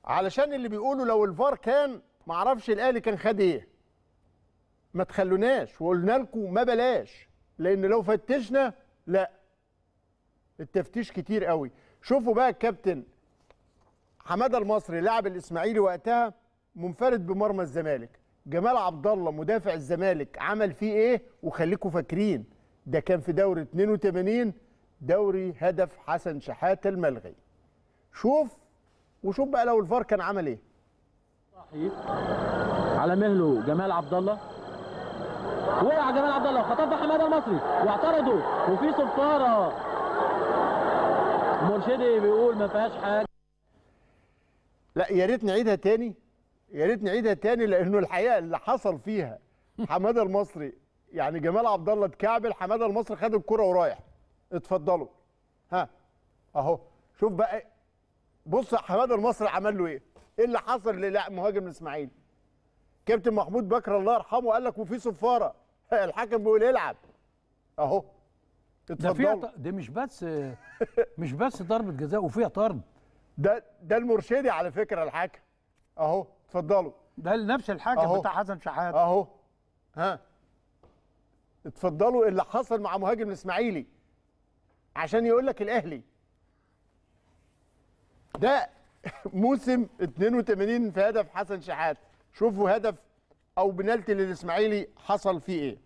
علشان اللي بيقولوا لو الفار كان معرفش الاهلي كان خد ايه ما تخلوناش وقلنا لكم ما بلاش لان لو فتشنا لا التفتيش كتير قوي شوفوا بقى الكابتن حماده المصري لاعب الاسماعيلي وقتها منفرد بمرمى الزمالك جمال عبد الله مدافع الزمالك عمل فيه ايه وخليكم فاكرين ده كان في دوري 82 دوري هدف حسن شحاته الملغي شوف وشوف بقى لو الفار كان عمل ايه على مهله جمال عبد الله وقع جمال عبد الله خطفها حماده المصري واعترضوا وفي صفاره مرشدي بيقول ما فيهاش حاجه لا يا ريت نعيدها تاني يا ريت نعيدها تاني لانه الحقيقه اللي حصل فيها حماده المصري يعني جمال عبد الله اتكعبل حماده المصري خد الكره ورايح اتفضلوا ها اهو شوف بقى إيه. بص حماده المصري عمل له ايه ايه اللي حصل مهاجم الاسماعيلي كابتن محمود بكر الله يرحمه قال لك وفي صفاره الحكم بيقول العب اهو اتفضلوا ده, ده مش بس مش بس ضربه جزاء وفيها طرد ده ده المرشدي على فكره الحكم اهو اتفضلوا ده نفس الحكم بتاع حسن شحاته اهو ها اتفضلوا إيه اللي حصل مع مهاجم الاسماعيلي عشان يقول لك الاهلي ده موسم 82 في هدف حسن شحات شوفوا هدف او بنالتي للاسماعيلي حصل فيه ايه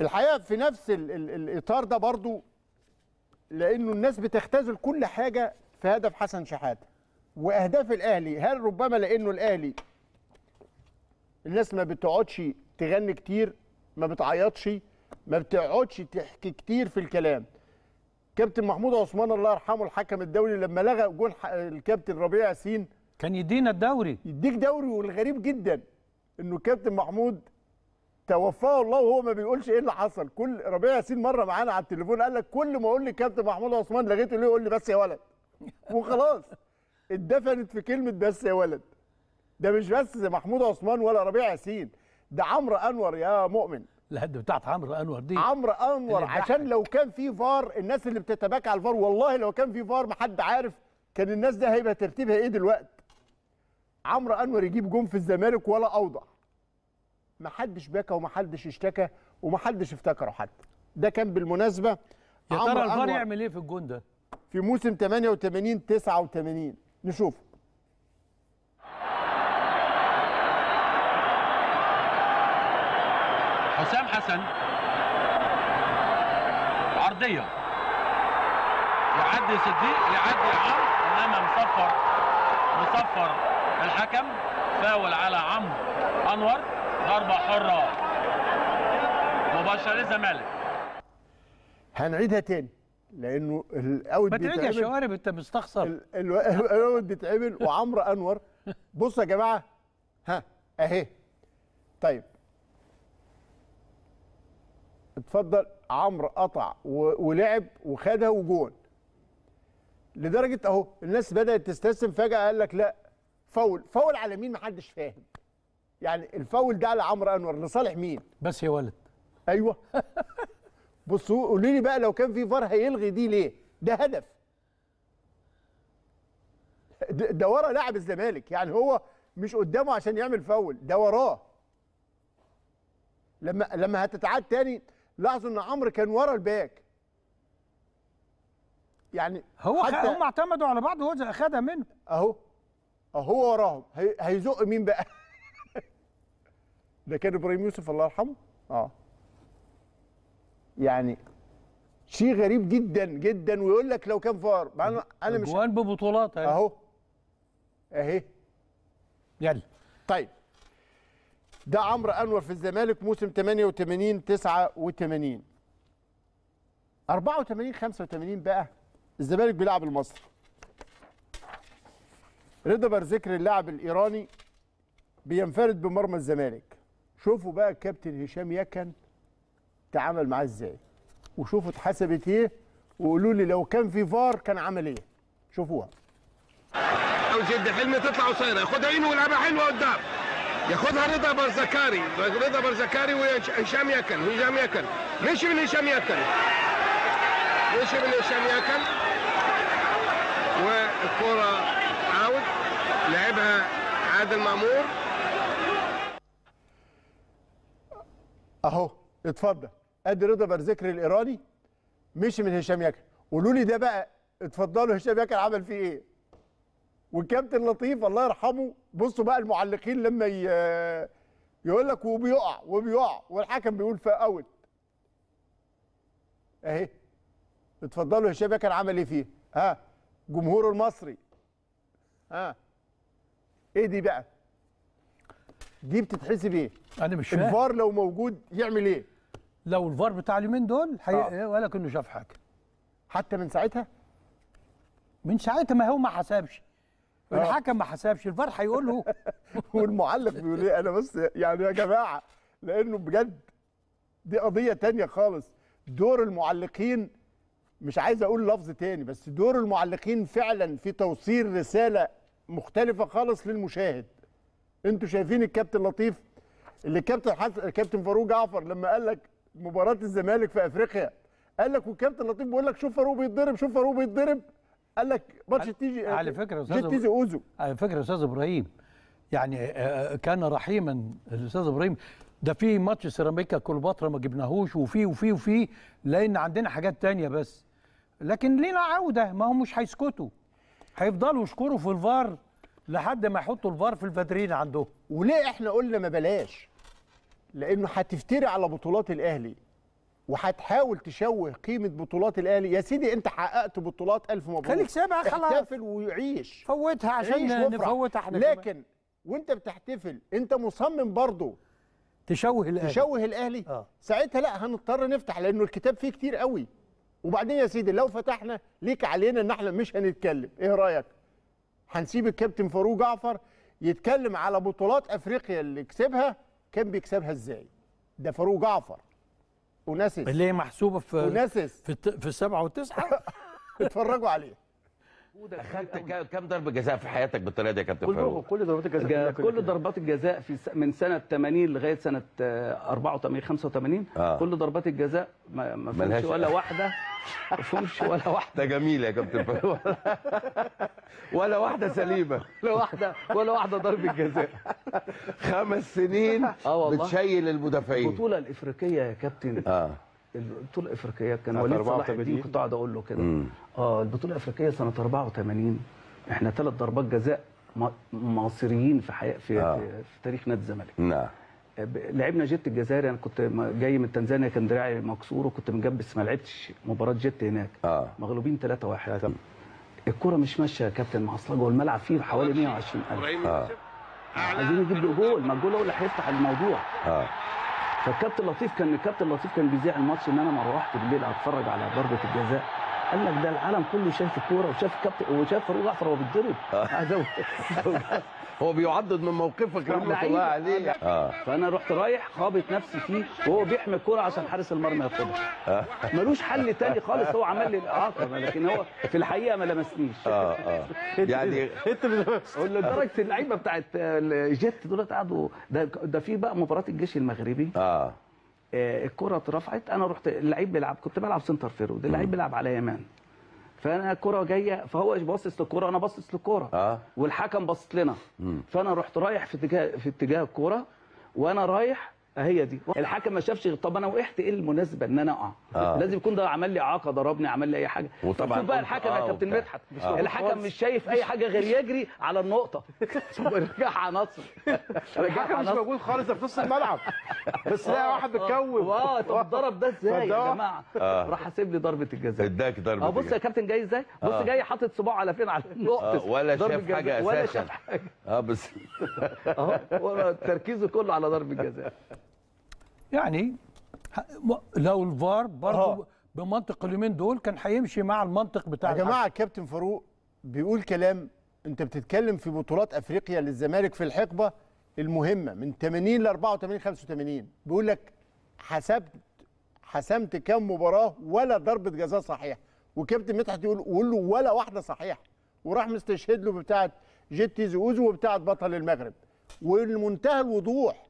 الحقيقه في نفس الـ الـ الاطار ده برضو لانه الناس بتختزل كل حاجه في هدف حسن شحات واهداف الاهلي هل ربما لانه الاهلي الناس ما بتقعدش تغني كتير ما بتعيطش ما بتقعدش تحكي كتير في الكلام كابتن محمود عثمان الله يرحمه الحكم الدولي لما لغى جون الكابتن ربيع ياسين كان يدينا الدوري يديك دوري والغريب جدا انه الكابتن محمود توفاه الله وهو ما بيقولش ايه اللي حصل كل ربيع ياسين مره معانا على التليفون قال لك كل ما اقول للكابتن محمود عثمان لغيته ليه يقول لي بس يا ولد وخلاص اتدفنت في كلمه بس يا ولد ده مش بس محمود عثمان ولا ربيع ياسين ده عمرو انور يا مؤمن الهد بتاعت عمرو انور دي عمرو انور عشان لو كان في فار الناس اللي بتتباكى على الفار والله لو كان في فار ما حد عارف كان الناس ده هيبقى ترتيبها ايه دلوقتي عمرو انور يجيب جون في الزمالك ولا اوضح ما حدش بكى وما حدش اشتكى وما حدش افتكره حتى ده كان بالمناسبه يا ترى الفار يعمل ايه في الجون ده في موسم 88 89 نشوفه حسام حسن عرضية يعدي صديق يعدي عمرو انما مصفر مصفر الحكم فاول على عمرو انور ضربة حرة مباشرة للزمالك هنعيدها تاني لانه الاوت بيتعمل ما تعيد يا شوارب انت مستخسر الاوت بيتعمل وعمرو انور بصوا يا جماعه ها اهي طيب اتفضل عمرو قطع ولعب وخدها وجون لدرجه اهو الناس بدات تستسلم فجاه قال لك لا فاول فاول على مين محدش فاهم يعني الفاول ده على عمرو انور لصالح مين بس يا ولد ايوه بصوا قولوا لي بقى لو كان في فار هيلغي دي ليه ده هدف ده ورا لاعب الزمالك يعني هو مش قدامه عشان يعمل فاول ده وراه لما لما هتتعاد تاني لاحظوا ان عمرو كان ورا الباك يعني هو حتى هم اعتمدوا على بعض هو اخدها منه اهو اهو وراهم هيزق مين بقى ده كان ابراهيم يوسف الله يرحمه اه يعني شيء غريب جدا جدا ويقول لك لو كان فار انا انا مش جوان ببطولات أيوه. اهو اهي يلا طيب ده عمرو انور في الزمالك موسم 88 89 84 85 بقى الزمالك بيلعب المصري رضا برذكر اللاعب الايراني بينفرد بمرمى الزمالك شوفوا بقى الكابتن هشام يكن تعامل معاه ازاي وشوفوا اتحسبت ايه وقولوا لي لو كان في فار كان عمل ايه شوفوها او جد حلمي تطلع قصيره خدها يمين ولعبها حلوه قدام ياخدها رضا برزكاري رضا برزكاري وهشام يكن هشام يكن مشي من هشام يكن مشي من هشام يكن والكرة عاود لعبها عادل مامور اهو اتفضل ادي رضا برزكري الايراني مشي من هشام يكن قولوا لي ده بقى اتفضلوا هشام يكن عمل فيه ايه والكابتن لطيف الله يرحمه بصوا بقى المعلقين لما يقول لك وبيقع وبيقع والحكم بيقول فاوت اهي اتفضلوا هشام كان عمل ايه فيه ها جمهور المصري ها ايه دي بقى دي بتتحسب ايه انا مش فاهم الفار لو موجود يعمل ايه لو الفار بتاع اليومين دول حي... آه. ولا كانه شاف حاجه حتى من ساعتها من ساعتها ما هو ما حسبش آه. الحكم ما حسبش الفار هيقول له والمعلق بيقول ايه انا بس يعني يا جماعه لانه بجد دي قضيه تانية خالص دور المعلقين مش عايز اقول لفظ تاني بس دور المعلقين فعلا في توصيل رساله مختلفه خالص للمشاهد انتوا شايفين الكابتن لطيف اللي الكابتن حس... الكابتن فاروق جعفر لما قال لك مباراه الزمالك في افريقيا قال لك والكابتن لطيف بيقول لك شوف فاروق بيتضرب شوف فاروق بيتضرب قال لك ماتش تيجي على آه، فكره استاذ تيجي اوزو على فكره استاذ ابراهيم يعني آه، آه، كان رحيما الاستاذ ابراهيم ده في ماتش سيراميكا كليوباترا ما جبناهوش وفي وفي وفي لان عندنا حاجات تانية بس لكن لينا عوده ما هم مش هيسكتوا هيفضلوا يشكروا في الفار لحد ما يحطوا الفار في الفاترين عندهم وليه احنا قلنا ما بلاش لانه هتفتري على بطولات الاهلي وهتحاول تشوه قيمه بطولات الاهلي يا سيدي انت حققت بطولات الف مبروك خليك سابع خلاص احتفل ويعيش فوتها عشان نفوتها احنا لكن وانت بتحتفل انت مصمم برضه تشوه الاهلي تشوه الاهلي آه. ساعتها لا هنضطر نفتح لانه الكتاب فيه كتير قوي وبعدين يا سيدي لو فتحنا ليك علينا ان احنا مش هنتكلم ايه رايك هنسيب الكابتن فاروق جعفر يتكلم على بطولات افريقيا اللي كسبها كان بيكسبها ازاي ده فاروق جعفر وناسس اللي هي محسوبه في وناسس في في السبعه والتسعه اتفرجوا عليه اخذت كام ضربه جزاء في حياتك بالطريقه دي يا كابتن فاروق؟ كل ضربات الجزاء كل ضربات الجزاء في من سنه 80 لغايه سنه 84 آه، 85 آه. كل ضربات الجزاء ما فيهمش ولا واحده ما فيهمش ولا واحده جميله يا كابتن فاروق ولا واحده سليمه ولا واحده ولا واحده ضربه جزاء خمس سنين آه بتشيل المدافعين البطوله الافريقيه يا كابتن آه. البطوله الافريقيه كان وليد صلاح الدين كنت اقعد اقول له كده اه البطوله الافريقيه سنه 84 احنا ثلاث ضربات جزاء مصريين في حياة في, آه. في تاريخ نادي الزمالك نعم آه، لعبنا جيت الجزائري انا كنت جاي من تنزانيا كان دراعي مكسور وكنت مجبس ما لعبتش مباراه جيت هناك آه. مغلوبين 3 1 الكره مش ماشيه يا كابتن مع والملعب جوه الملعب فيه حوالي 120 الف آه. عايزين نجيب له جول ما الجول هو اللي هيفتح الموضوع آه. فالكابتن لطيف كان الكابتن لطيف كان بيذيع الماتش ان انا ما روحت بالليل اتفرج على ضربه الجزاء قال لك ده العالم كله شايف الكوره وشاف الكابتن وشاف فاروق الاحمر وهو بيتضرب آه. هذا هو بيعدد من موقفك رحمه الله عليه آه. آه. فانا رحت رايح خابط نفسي فيه وهو بيحمي الكوره عشان حارس المرمى ياخدها آه. ملوش حل تاني خالص هو عمل لي الاعاقه لكن هو في الحقيقه ما لمسنيش اه اه يعني انت لدرجه اللعيبه بتاعت الجيت دولت قعدوا ده ده في بقى مباراه الجيش المغربي اه آه، الكره اترفعت انا رحت اللعيب بيلعب كنت بلعب سنتر فيرود اللعيب بيلعب على يمان فانا الكره جايه فهو باصص للكره انا باصص للكره آه. والحكم باصص لنا مم. فانا رحت رايح في اتجاه في اتجاه الكره وانا رايح آه، هي دي الحكم ما شافش طب انا وقعت ايه المناسبه ان انا اقع آه. لازم يكون ده عمل لي اعاقه ضربني عمل لي اي حاجه وطبعا بقى الحكم يا آه كابتن مدحت آه. الحكم مش شايف اي حاجه غير يجري على النقطه رجعها نصر الحكم مش موجود خالص ده في نص الملعب بس لا آه، واحد بيتكوم آه. اه طب الضرب ده ازاي يا جماعه راح حاسب لي ضربه الجزاء اداك ضربه اه بص يا كابتن جاي ازاي بص جاي حاطط صباعه على فين على النقطه ولا شاف حاجه اساسا ولا شاف حاجه اه بس اهو تركيزه كله على ضرب الجزاء يعني لو الفار برضه بمنطق اليومين دول كان هيمشي مع المنطق بتاع يا جماعه كابتن فاروق بيقول كلام انت بتتكلم في بطولات افريقيا للزمالك في الحقبه المهمه من 80 ل 84 85 بيقول لك حسبت حسمت كم مباراه ولا ضربه جزاء صحيحه وكابتن مدحت يقول وقول له ولا واحده صحيحه وراح مستشهد له بتاعه جيتي زوزو اوزو وبتاعه بطل المغرب والمنتهى الوضوح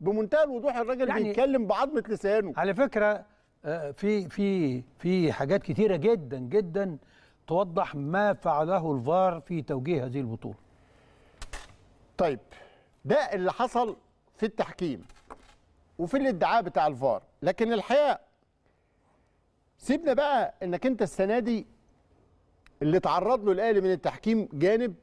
بمنتهى الوضوح الراجل يعني بيتكلم بعظمه لسانه على فكره آه، في في في حاجات كتيره جدا جدا توضح ما فعله الفار في توجيه هذه البطوله طيب ده اللي حصل في التحكيم وفي الادعاء بتاع الفار لكن الحقيقه سيبنا بقى انك انت السنه دي اللي تعرض له الاهلي من التحكيم جانب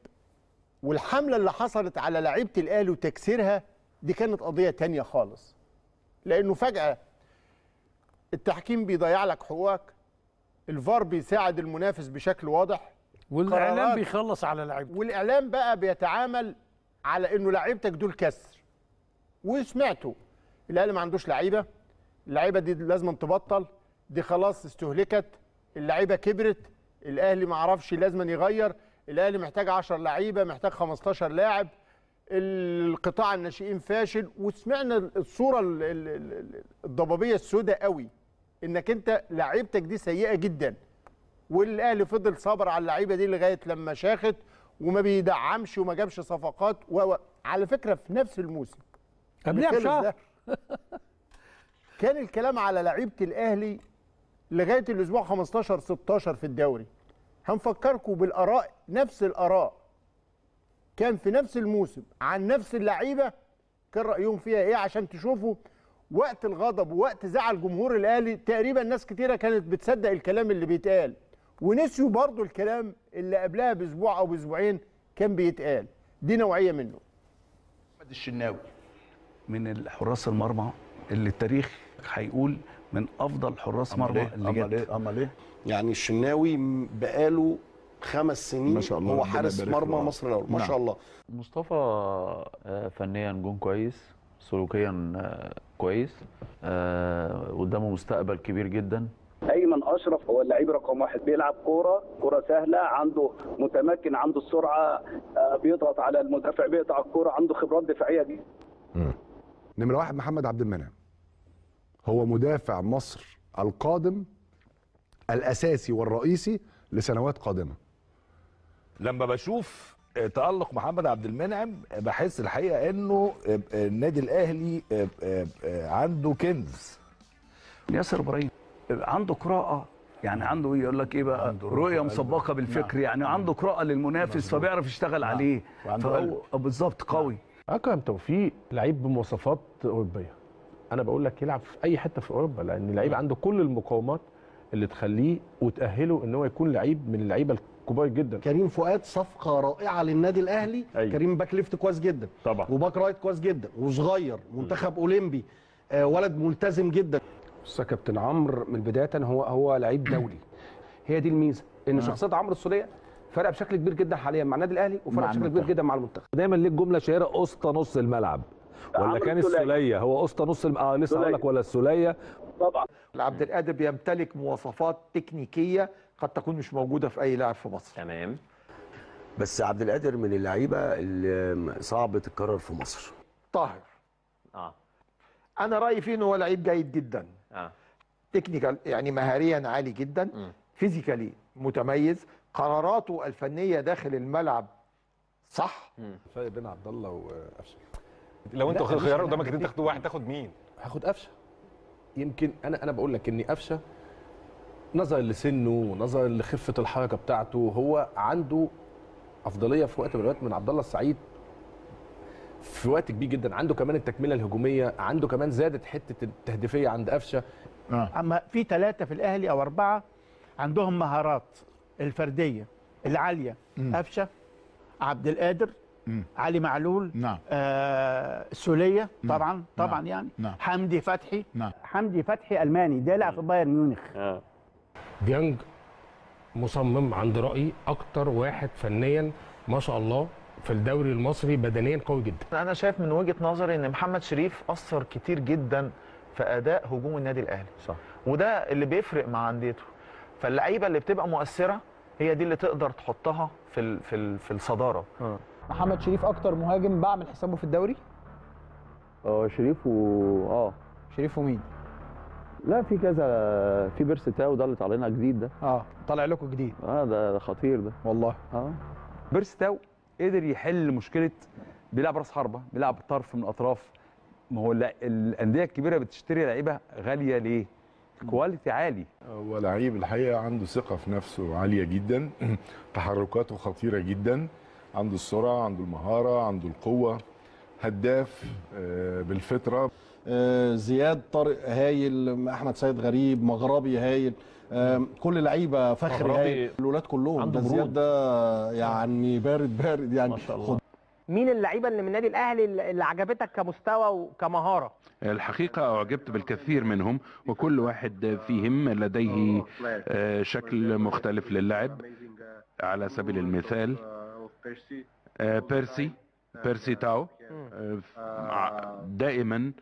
والحمله اللي حصلت على لعيبه الاهلي وتكسيرها دي كانت قضيه تانية خالص لانه فجاه التحكيم بيضيع لك حقوقك الفار بيساعد المنافس بشكل واضح والاعلام بيخلص على لعيبته والاعلام بقى بيتعامل على انه لعيبتك دول كسر وسمعته الاهلي ما عندوش لعيبه اللعيبه دي لازم تبطل دي خلاص استهلكت اللعيبه كبرت الاهلي ما عرفش لازم يغير الاهلي محتاج 10 لعيبه محتاج 15 لاعب القطاع الناشئين فاشل وسمعنا الصوره الضبابيه السوداء قوي انك انت لعيبتك دي سيئه جدا والاهلي فضل صبر على اللعيبه دي لغايه لما شاخت وما بيدعمش وما جابش صفقات و... على فكره في نفس الموسم قبلها بشهر كان الكلام على لعيبه الاهلي لغايه الاسبوع 15 16 في الدوري هنفكركم بالاراء نفس الاراء كان في نفس الموسم عن نفس اللعيبه كان رايهم فيها ايه عشان تشوفوا وقت الغضب ووقت زعل جمهور الاهلي تقريبا ناس كتيره كانت بتصدق الكلام اللي بيتقال ونسيوا برضو الكلام اللي قبلها باسبوع او باسبوعين كان بيتقال دي نوعيه منه احمد الشناوي من الحراس المرمى اللي التاريخ هيقول من افضل حراس مرمى إيه؟ اللي جت إيه؟ امال ايه يعني الشناوي بقاله خمس سنين ما شاء الله هو حارس مرمى مصر الاول ما نعم. شاء الله مصطفى آه، فنيا جون كويس سلوكيا آه، كويس آه، قدامه مستقبل كبير جدا ايمن اشرف هو اللعيب رقم واحد بيلعب كوره كوره سهله عنده متمكن عنده السرعه بيضغط على المدافع بيقطع الكوره عنده خبرات دفاعيه دي نمرة واحد محمد عبد المنعم هو مدافع مصر القادم الاساسي والرئيسي لسنوات قادمه لما بشوف آه، تالق محمد عبد المنعم آه، بحس الحقيقه انه آه، النادي الاهلي عنده كنز ياسر ابراهيم عنده قراءه يعني عنده إيه؟ يقول لك ايه بقى رؤيه مسبقه بالفكر نعم. يعني عنده قراءه للمنافس فبيعرف يشتغل نعم. عليه فهو بالظبط نعم. قوي نعم. اكرم توفيق لعيب بمواصفات اوروبيه انا بقول لك يلعب في اي حته في اوروبا لان اللعيب نعم. عنده كل المقاومات اللي تخليه وتاهله ان هو يكون لعيب من اللعيبه كبير جدا كريم فؤاد صفقه رائعه للنادي الاهلي أي. أيوة. كريم باك ليفت كويس جدا طبعا وباك رايت كويس جدا وصغير منتخب م. اولمبي آه ولد ملتزم جدا بص يا كابتن عمرو من بدايه هو هو لعيب دولي هي دي الميزه ان نعم. شخصيه عمرو السوليه فرق بشكل كبير جدا حاليا مع النادي الاهلي وفرق بشكل كبير جدا مع المنتخب دايما ليك جمله شهيره قسطى نص الملعب ولا كان السوليه هو قسطى نص الم... اه لسه اقول لك ولا السوليه طبعا عبد القادر بيمتلك مواصفات تكنيكيه قد تكون مش موجوده في اي لاعب في مصر تمام بس عبد القادر من اللعيبه اللي صعب تتكرر في مصر طاهر اه انا رايي فيه ان هو لعيب جيد جدا اه تكنيكال يعني مهاريا عالي جدا فيزيكالي متميز قراراته الفنيه داخل الملعب صح الفرق بين عبد الله وقفشه لو انت خيار قدامك انت تاخد واحد تاخد مين هاخد قفشه يمكن انا انا بقول لك ان قفشه نظرا لسنه ونظرا لخفه الحركه بتاعته هو عنده افضليه في وقت من الوقت من عبد الله السعيد في وقت كبير جدا عنده كمان التكمله الهجوميه عنده كمان زادت حته التهديفيه عند قفشه آه. اما في ثلاثه في الاهلي او اربعه عندهم مهارات الفرديه العاليه قفشه عبد القادر علي معلول نعم آه سوليه طبعا طبعا نعم. يعني نعم. حمدي فتحي نعم. حمدي فتحي الماني ده لعب في بايرن ميونخ آه. ديانج مصمم عند رايي اكتر واحد فنيا ما شاء الله في الدوري المصري بدنيا قوي جدا انا شايف من وجهه نظري ان محمد شريف اثر كتير جدا في اداء هجوم النادي الاهلي صح وده اللي بيفرق مع انديته فاللعيبه اللي بتبقى مؤثره هي دي اللي تقدر تحطها في الـ في الـ في الصداره م. آه. محمد شريف اكتر مهاجم بعمل حسابه في الدوري اه شريف و اه شريف ومين لا في كذا في بيرس تاو ده اللي طالع لنا جديد ده اه طالع لكم جديد اه ده خطير ده والله اه بيرس تاو قدر يحل مشكله بيلعب راس حربه بيلعب طرف من الاطراف ما هو الانديه الكبيره بتشتري لعيبه غاليه ليه؟ كواليتي عالي هو لعيب الحقيقه عنده ثقه في نفسه عاليه جدا تحركاته خطيره جدا عنده السرعه عنده المهاره عنده القوه هداف آه، بالفطره آه، زياد طارق هايل احمد سيد غريب مغربي هايل آه، كل لعيبه فخري هايل الولاد كلهم عنده زياد ده يعني بارد بارد يعني ما شاء الله مين اللعيبه اللي من النادي الاهلي اللي عجبتك كمستوى وكمهاره الحقيقه اعجبت بالكثير منهم وكل واحد فيهم لديه آه، شكل مختلف للعب على سبيل المثال بيرسي بيرسي تاو دائما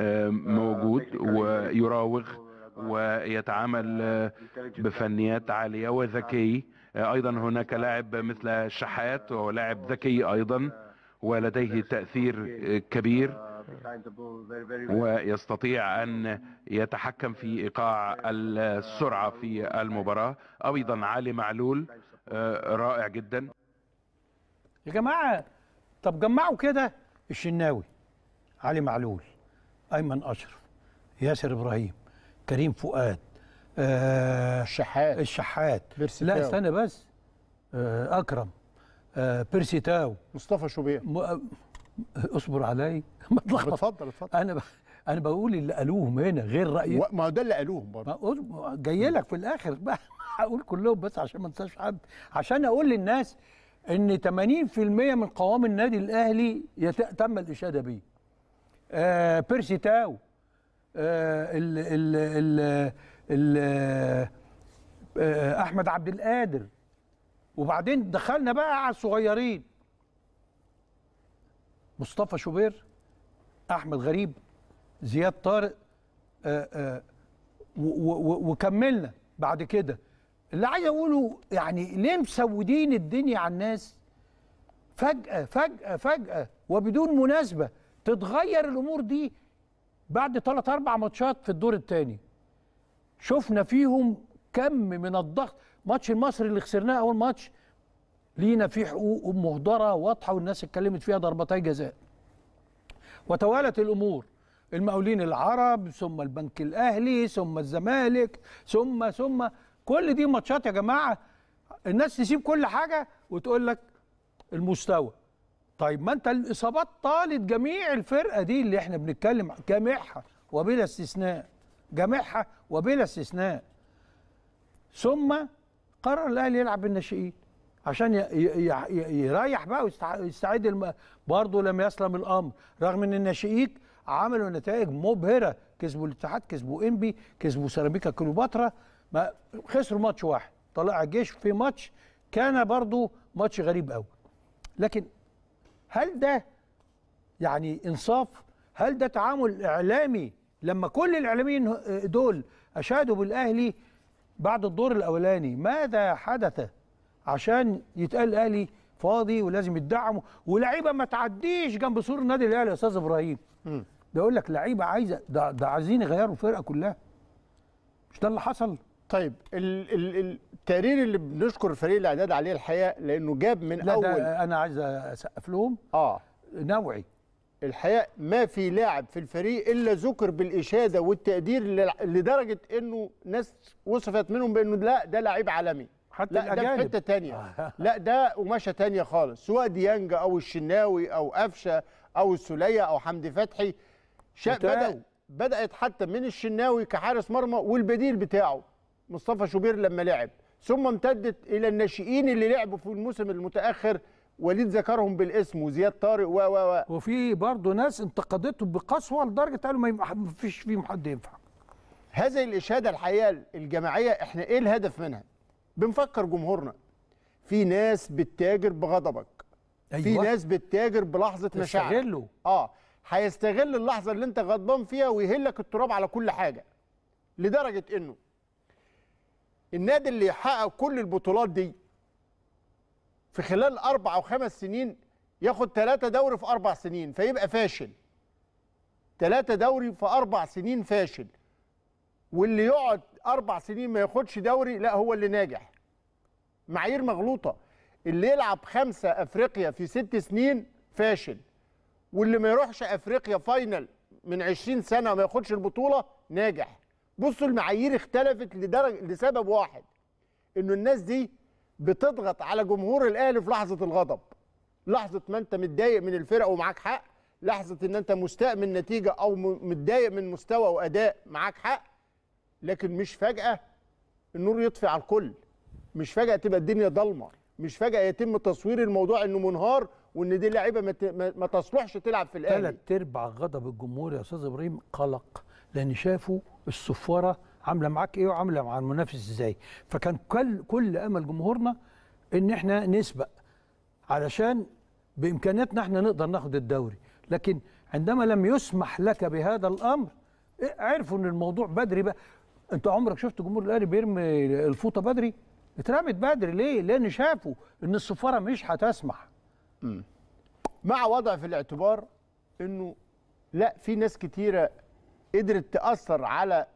آه، موجود آه، ويراوغ ويتعامل بفنيات عالية وذكي آه، ايضا هناك لاعب مثل شحات وهو لاعب ذكي ايضا ولديه تأثير كبير uh, ويستطيع ان يتحكم في ايقاع السرعة في المباراة ايضا علي معلول رائع جدا يا جماعة طب جمعوا كده الشناوي علي معلول ايمن اشرف ياسر ابراهيم كريم فؤاد آه الشحات الشحات بيرسي لا استنى بس آه اكرم آه بيرسي تاو مصطفى شوبير م... آه، اصبر علي ما تلخبط اتفضل اتفضل انا ب... انا بقول اللي قالوهم هنا غير رايي و... ما هو ده اللي قالوهم برضه ما... جاي لك في الاخر بقى هقول كلهم بس عشان ما انساش حد عشان اقول للناس ان 80% من قوام النادي الاهلي يت... تم الاشاده بيه آه، بيرسي تاو آه، ال ال ال ال آه، احمد عبد القادر وبعدين دخلنا بقى على الصغيرين مصطفى شوبير احمد غريب زياد طارق وكملنا بعد كده اللي عايز اقوله يعني ليه مسودين الدنيا على الناس فجأة فجأة فجأة وبدون مناسبة تتغير الامور دي بعد ثلاث اربع ماتشات في الدور الثاني شفنا فيهم كم من الضغط ماتش المصري اللي خسرناه اول ماتش لينا فيه حقوق مهدره واضحه والناس اتكلمت فيها ضربتي جزاء وتوالت الامور المقاولين العرب ثم البنك الاهلي ثم الزمالك ثم ثم كل دي ماتشات يا جماعه الناس تسيب كل حاجه وتقول لك المستوى طيب ما انت الاصابات طالت جميع الفرقه دي اللي احنا بنتكلم جميعها وبلا استثناء جميعها وبلا استثناء ثم قرر الاهلي يلعب بالناشئين عشان يريح بقى ويستعد برضه لم يسلم الامر رغم ان الناشئين عملوا نتائج مبهره كسبوا الاتحاد كسبوا انبي كسبوا سيراميكا كليوباترا ما خسروا ماتش واحد طلع الجيش في ماتش كان برضه ماتش غريب قوي لكن هل ده يعني انصاف هل ده تعامل اعلامي لما كل الاعلاميين دول اشادوا بالاهلي بعد الدور الاولاني ماذا حدث عشان يتقال الاهلي فاضي ولازم يدعمه ولعيبه ما تعديش جنب سور النادي الاهلي يا استاذ ابراهيم ده يقول لك لعيبه عايزه ده, ده عايزين يغيروا الفرقه كلها مش ده اللي حصل طيب التقرير اللي بنشكر فريق الاعداد عليه الحقيقه لانه جاب من لا اول ده انا عايز اسقف لهم اه نوعي الحقيقه ما في لاعب في الفريق الا ذكر بالاشاده والتقدير لدرجه انه ناس وصفت منهم بانه لا ده لعيب عالمي حتى لا ده في حته ثانيه لا ده قماشه ثانيه خالص سواء ديانج او الشناوي او قفشه او السليه او حمدي فتحي بدا بدات حتى من الشناوي كحارس مرمى والبديل بتاعه مصطفى شوبير لما لعب ثم امتدت الى الناشئين اللي لعبوا في الموسم المتاخر وليد ذكرهم بالاسم وزياد طارق و و و وفي برضه ناس انتقدته بقسوه لدرجه قالوا ما فيش فيهم حد ينفع هذه الاشاده الحقيقه الجماعيه احنا ايه الهدف منها بنفكر جمهورنا في ناس بتتاجر بغضبك أيوة. في ناس بتتاجر بلحظه مشاعرك اه هيستغل اللحظه اللي انت غضبان فيها ويهلك التراب على كل حاجه لدرجه انه النادي اللي يحقق كل البطولات دي في خلال اربع او خمس سنين ياخد ثلاثة دوري في اربع سنين فيبقى فاشل ثلاثة دوري في اربع سنين فاشل واللي يقعد اربع سنين ما ياخدش دوري لا هو اللي ناجح معايير مغلوطه اللي يلعب خمسه افريقيا في ست سنين فاشل واللي ما يروحش افريقيا فاينل من 20 سنه وما ياخدش البطوله ناجح بصوا المعايير اختلفت لدرجه لسبب واحد انه الناس دي بتضغط على جمهور الاهلي في لحظه الغضب لحظه ما انت متضايق من الفرقه ومعاك حق لحظه ان انت مستاء من نتيجه او متضايق من مستوى واداء معاك حق لكن مش فجاه النور يطفي على الكل مش فجاه تبقى الدنيا ضلمه مش فجاه يتم تصوير الموضوع انه منهار وان دي لعيبه ما تصلحش تلعب في الاهلي ثلاث ارباع غضب الجمهور يا استاذ ابراهيم قلق لان شافوا الصفاره عامله معاك ايه وعامله مع المنافس ازاي فكان كل كل امل جمهورنا ان احنا نسبق علشان بامكانياتنا احنا نقدر ناخد الدوري لكن عندما لم يسمح لك بهذا الامر عرفوا ان الموضوع بدري بقى انت عمرك شفت جمهور الاهلي بيرمي الفوطه بدري اترمت بدري ليه لان شافوا ان الصفاره مش هتسمح مع وضع في الاعتبار انه لا في ناس كتيره قدرت تاثر على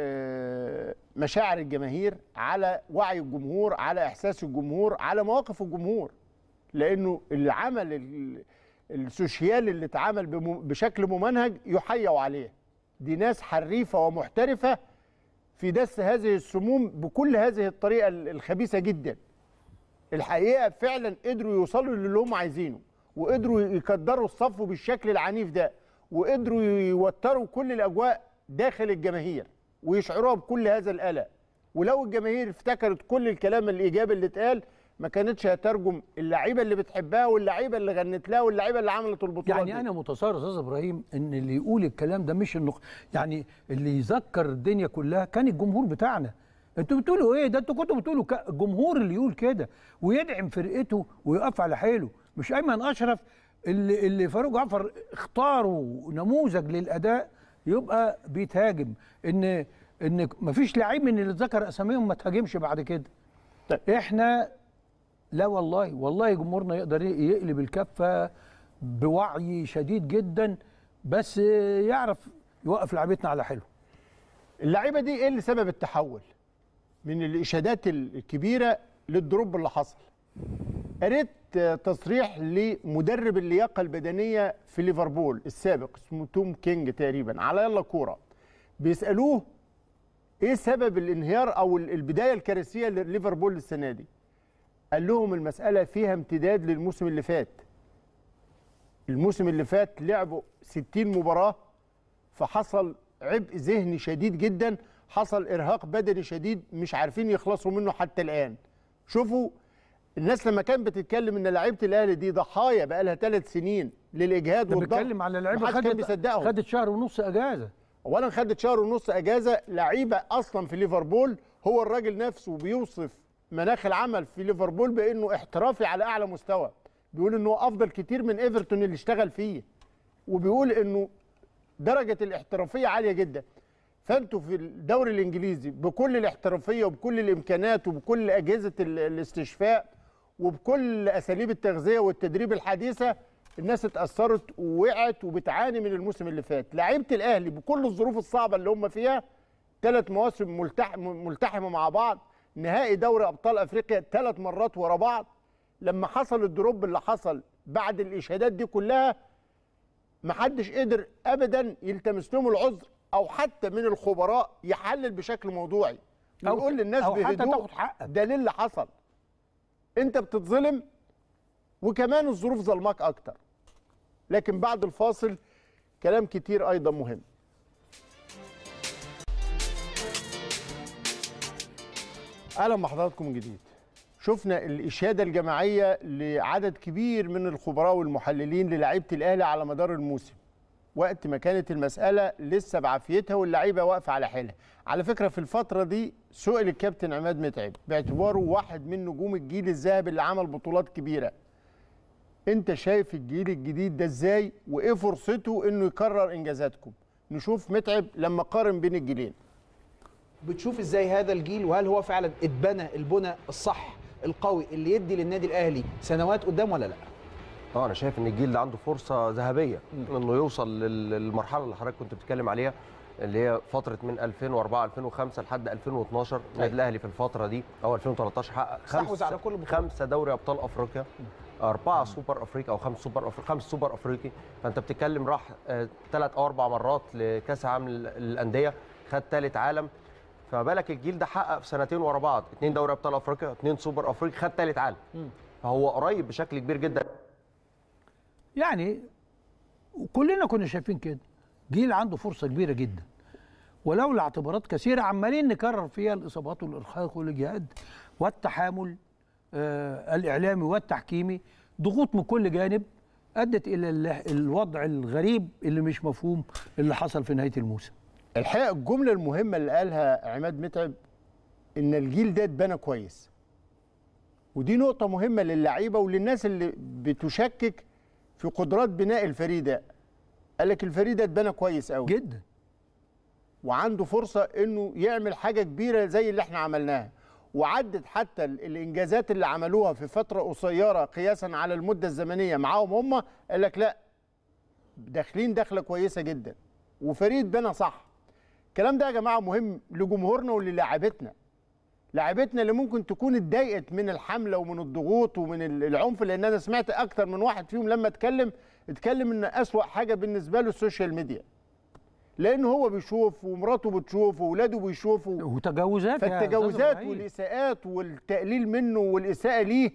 آه، مشاعر الجماهير على وعي الجمهور على احساس الجمهور على مواقف الجمهور لانه العمل السوشيال اللي اتعمل بشكل ممنهج يحيوا عليه دي ناس حريفه ومحترفه في دس هذه السموم بكل هذه الطريقه الخبيثه جدا الحقيقه فعلا قدروا يوصلوا للي هم عايزينه وقدروا يكدروا الصف بالشكل العنيف ده وقدروا يوتروا كل الاجواء داخل الجماهير ويشعروها بكل هذا القلق ولو الجماهير افتكرت كل الكلام الايجابي اللي اتقال ما كانتش هترجم اللعيبه اللي بتحبها واللعيبه اللي غنت لها واللعيبه اللي عملت البطوله يعني دي. انا متصور يا استاذ ابراهيم ان اللي يقول الكلام ده مش النق... يعني اللي يذكر الدنيا كلها كان الجمهور بتاعنا انتوا بتقولوا ايه ده انتوا كنتوا بتقولوا ك... الجمهور اللي يقول كده ويدعم فرقته ويقف على حيله مش ايمن اشرف اللي اللي فاروق جعفر اختاروا نموذج للاداء يبقى بيتهاجم ان ان مفيش لعيب من اللي ذكر اساميهم ما تهاجمش بعد كده طيب. احنا لا والله والله جمهورنا يقدر يقلب الكفه بوعي شديد جدا بس يعرف يوقف لعيبتنا على حلو اللعيبه دي ايه اللي سبب التحول من الاشادات الكبيره للدروب اللي حصل يا ريت تصريح لمدرب اللياقه البدنيه في ليفربول السابق اسمه توم كينج تقريبا على يلا كوره بيسالوه ايه سبب الانهيار او البدايه الكارثيه لليفربول السنه دي قال لهم المساله فيها امتداد للموسم اللي فات الموسم اللي فات لعبوا 60 مباراه فحصل عبء ذهني شديد جدا حصل ارهاق بدني شديد مش عارفين يخلصوا منه حتى الان شوفوا الناس لما كانت بتتكلم ان لعيبه الاهلي دي ضحايا بقى لها ثلاث سنين للاجهاد والضغط بتتكلم على لعيبه خدت خدت شهر ونص اجازه اولا خدت شهر ونص اجازه لعيبه اصلا في ليفربول هو الراجل نفسه بيوصف مناخ العمل في ليفربول بانه احترافي على اعلى مستوى بيقول انه افضل كتير من ايفرتون اللي اشتغل فيه وبيقول انه درجه الاحترافيه عاليه جدا فانتوا في الدوري الانجليزي بكل الاحترافيه وبكل الامكانات وبكل اجهزه الاستشفاء وبكل اساليب التغذيه والتدريب الحديثه الناس اتاثرت ووقعت وبتعاني من الموسم اللي فات لعيبه الاهلي بكل الظروف الصعبه اللي هم فيها ثلاث مواسم ملتحمه مع بعض نهائي دوري ابطال افريقيا ثلاث مرات ورا بعض لما حصل الدروب اللي حصل بعد الاشهادات دي كلها محدش قدر ابدا يلتمس لهم العذر او حتى من الخبراء يحلل بشكل موضوعي ويقول للناس بهدوء ده ليه اللي حصل انت بتتظلم وكمان الظروف ظلمك اكتر لكن بعد الفاصل كلام كتير ايضا مهم اهلا بحضراتكم من جديد شفنا الاشاده الجماعيه لعدد كبير من الخبراء والمحللين للاعيبه الاهلي على مدار الموسم وقت ما كانت المساله لسه بعافيتها واللعيبه واقفه على حيلها على فكره في الفتره دي سئل الكابتن عماد متعب باعتباره واحد من نجوم الجيل الذهبي اللي عمل بطولات كبيره انت شايف الجيل الجديد ده ازاي وايه فرصته انه يكرر انجازاتكم نشوف متعب لما قارن بين الجيلين بتشوف ازاي هذا الجيل وهل هو فعلا اتبنى البنى الصح القوي اللي يدي للنادي الاهلي سنوات قدام ولا لا اه انا شايف ان الجيل ده عنده فرصه ذهبيه انه يوصل للمرحله اللي حضرتك كنت بتتكلم عليها اللي هي فتره من 2004 2005 لحد 2012 النادي أيوة. الاهلي في الفتره دي او 2013 حقق خمسه على كل بطولة. خمسه دوري ابطال افريقيا أربعة سوبر أفريقي أو خمس سوبر افريقيا خمس سوبر أفريقي فأنت بتتكلم راح ثلاث آه، أو أربع مرات لكأس عام الأندية خد ثالث عالم فما بالك الجيل ده حقق في سنتين ورا بعض اثنين دوري أبطال أفريقيا اثنين سوبر أفريقي خد ثالث عالم فهو قريب بشكل كبير جدا يعني كلنا كنا شايفين كده جيل عنده فرصه كبيره جدا ولولا اعتبارات كثيره عمالين نكرر فيها الاصابات والارهاق والاجهاد والتحامل آه الاعلامي والتحكيمي ضغوط من كل جانب ادت الى الوضع الغريب اللي مش مفهوم اللي حصل في نهايه الموسم الحقيقه الجمله المهمه اللي قالها عماد متعب ان الجيل ده اتبنى كويس ودي نقطه مهمه للعيبه وللناس اللي بتشكك في قدرات بناء الفريده قال لك الفريده اتبنى كويس قوي جدا وعنده فرصه انه يعمل حاجه كبيره زي اللي احنا عملناها وعدت حتى الانجازات اللي عملوها في فتره قصيره قياسا على المده الزمنيه معاهم هم قال لك لا داخلين دخله كويسه جدا وفريق بنا صح الكلام ده يا جماعه مهم لجمهورنا وللاعبتنا لاعبتنا اللي ممكن تكون اتضايقت من الحمله ومن الضغوط ومن العنف لان انا سمعت اكتر من واحد فيهم لما اتكلم اتكلم ان اسوا حاجه بالنسبه له السوشيال ميديا لان هو بيشوف ومراته بتشوف واولاده بيشوفوا وتجاوزات يعني، فالتجاوزات والاساءات والتقليل منه والاساءه ليه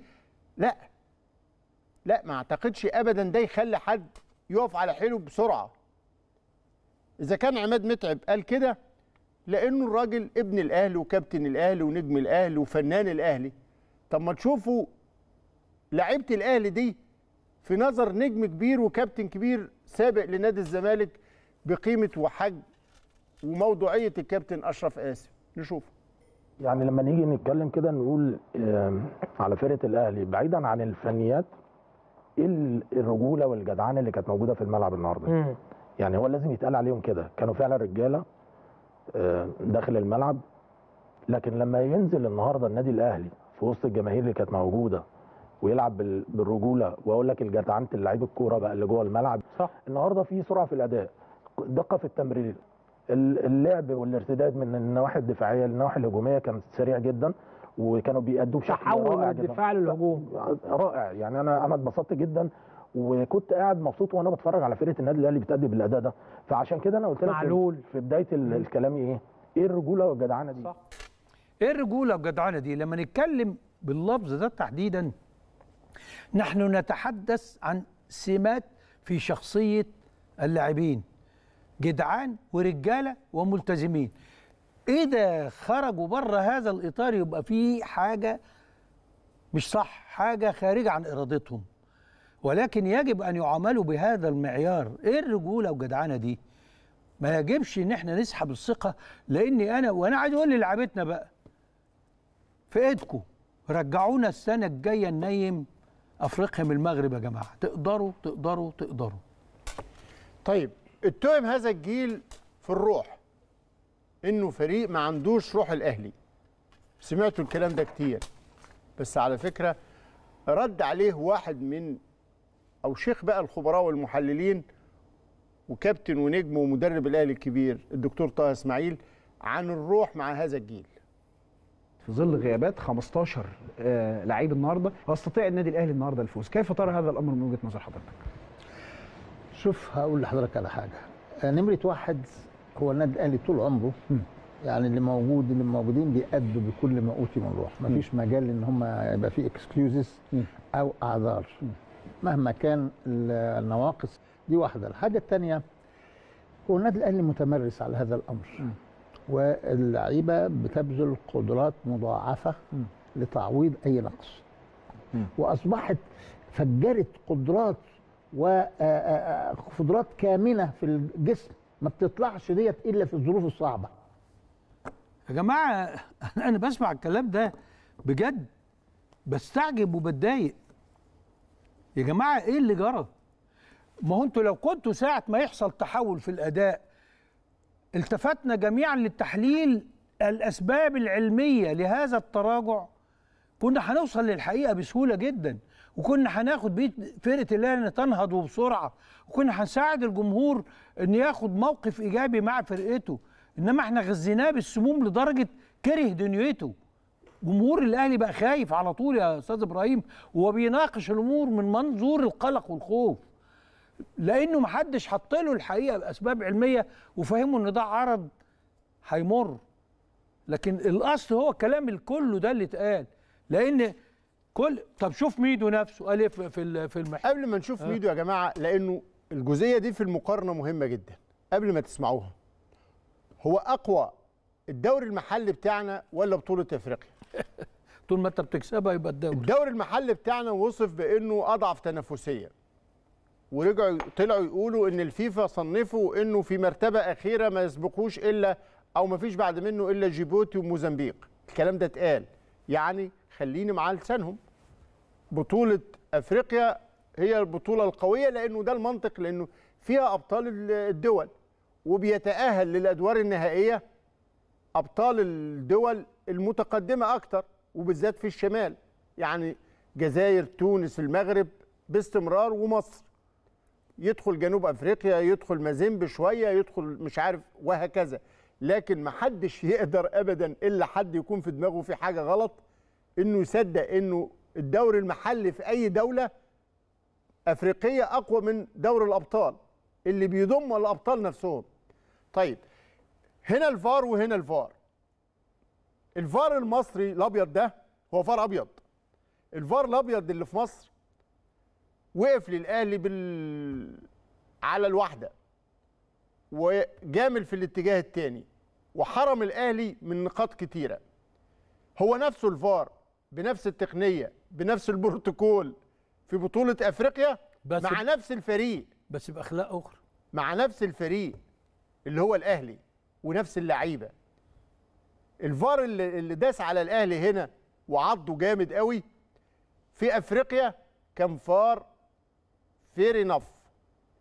لا لا ما اعتقدش ابدا ده يخلي حد يقف على حيله بسرعه اذا كان عماد متعب قال كده لانه الراجل ابن الاهلي وكابتن الاهلي ونجم الاهلي وفنان الاهلي طب ما تشوفوا لعيبه الاهلي دي في نظر نجم كبير وكابتن كبير سابق لنادي الزمالك بقيمه وحجم وموضوعيه الكابتن اشرف قاسم نشوف يعني لما نيجي نتكلم كده نقول على فرقه الاهلي بعيدا عن الفنيات ايه الرجوله والجدعانه اللي كانت موجوده في الملعب النهارده يعني هو لازم يتقال عليهم كده كانوا فعلا رجاله آه، داخل الملعب لكن لما ينزل النهارده النادي الاهلي في وسط الجماهير اللي كانت موجوده ويلعب بالرجوله واقول لك الجدعنه اللعيب الكوره بقى اللي جوه الملعب صح النهارده في سرعه في الاداء دقه في التمرير اللعب والارتداد من النواحي الدفاعيه للنواحي الهجوميه كان سريع جدا وكانوا بيأدوا بشكل رائع تحول الدفاع للهجوم رائع يعني انا انا اتبسطت جدا وكنت قاعد مبسوط وانا بتفرج على فرقه النادي الاهلي بتأدي بالاداء ده فعشان كده انا قلت لك معلول في بدايه الكلام ايه ايه الرجوله والجدعانه دي صح ايه الرجوله والجدعانه دي لما نتكلم باللفظ ده تحديدا نحن نتحدث عن سمات في شخصيه اللاعبين جدعان ورجاله وملتزمين اذا إيه خرجوا بره هذا الاطار يبقى في حاجه مش صح حاجه خارجه عن ارادتهم ولكن يجب أن يعاملوا بهذا المعيار إيه الرجولة والجدعانه دي ما يجبش إن إحنا نسحب الثقة لأني أنا وأنا عايز أقول للعبتنا بقى في إيدكم رجعونا السنة الجاية ننيم أفريقيا من المغرب يا جماعة تقدروا تقدروا تقدروا طيب اتهم هذا الجيل في الروح انه فريق ما عندوش روح الاهلي سمعتوا الكلام ده كتير بس على فكره رد عليه واحد من او شيخ بقى الخبراء والمحللين وكابتن ونجم ومدرب الاهلي الكبير الدكتور طه اسماعيل عن الروح مع هذا الجيل في ظل غيابات 15 آه، لعيب النهارده واستطيع النادي الاهلي النهارده الفوز كيف ترى هذا الامر من وجهه نظر حضرتك شوف هقول لحضرتك على حاجه آه، نمره واحد هو النادي الاهلي طول عمره يعني اللي موجود اللي موجودين بيأدوا بكل ما اوتي من روح مفيش مجال ان هم يبقى في اكسكيوزز او اعذار م. مهما كان النواقص دي واحده الحاجه الثانيه هو النادي الاهلي متمرس على هذا الامر واللعيبه بتبذل قدرات مضاعفه لتعويض اي نقص واصبحت فجرت قدرات وقدرات كامنه في الجسم ما بتطلعش ديت الا في الظروف الصعبه يا جماعه انا بسمع الكلام ده بجد بستعجب وبتضايق يا جماعه ايه اللي جرى ما هو انتوا لو كنتوا ساعه ما يحصل تحول في الاداء التفتنا جميعا للتحليل الاسباب العلميه لهذا التراجع كنا هنوصل للحقيقه بسهوله جدا وكنا هناخد بيت فرقه الاهلي تنهض وبسرعه وكنا هنساعد الجمهور ان ياخد موقف ايجابي مع فرقته انما احنا غذيناه بالسموم لدرجه كره دنيته جمهور الاهلي بقى خايف على طول يا استاذ ابراهيم وهو بيناقش الامور من منظور القلق والخوف لانه ما حدش حط له الحقيقه باسباب علميه وفهمه ان ده عرض هيمر لكن الاصل هو الكلام الكل ده اللي اتقال لان كل طب شوف ميدو نفسه قال ايه في في المحل قبل ما نشوف آه. ميدو يا جماعه لانه الجزئيه دي في المقارنه مهمه جدا قبل ما تسمعوها هو اقوى الدوري المحلي بتاعنا ولا بطوله افريقيا طول ما انت بتكسبها يبقى الدوري الدوري المحلي بتاعنا وصف بانه اضعف تنافسيا ورجعوا طلعوا يقولوا ان الفيفا صنفوا انه في مرتبه اخيره ما يسبقوش الا او ما فيش بعد منه الا جيبوتي وموزمبيق الكلام ده اتقال يعني خليني مع لسانهم بطوله افريقيا هي البطوله القويه لانه ده المنطق لانه فيها ابطال الدول وبيتاهل للادوار النهائيه ابطال الدول المتقدمه اكتر وبالذات في الشمال يعني جزائر تونس المغرب باستمرار ومصر يدخل جنوب افريقيا يدخل مازيمب شويه يدخل مش عارف وهكذا لكن ما حدش يقدر ابدا الا حد يكون في دماغه في حاجه غلط انه يصدق انه الدوري المحلي في اي دوله افريقيه اقوى من دوري الابطال اللي بيضم الابطال نفسهم طيب هنا الفار وهنا الفار الفار المصري الابيض ده هو فار ابيض الفار الابيض اللي في مصر وقف للاهلي بال على الواحده وجامل في الاتجاه الثاني وحرم الاهلي من نقاط كتيره هو نفسه الفار بنفس التقنيه بنفس البروتوكول في بطوله افريقيا بس مع نفس الفريق بس باخلاق اخرى مع نفس الفريق اللي هو الاهلي ونفس اللعيبه الفار اللي, اللي داس على الاهلي هنا وعضه جامد قوي في افريقيا كان فار فير انف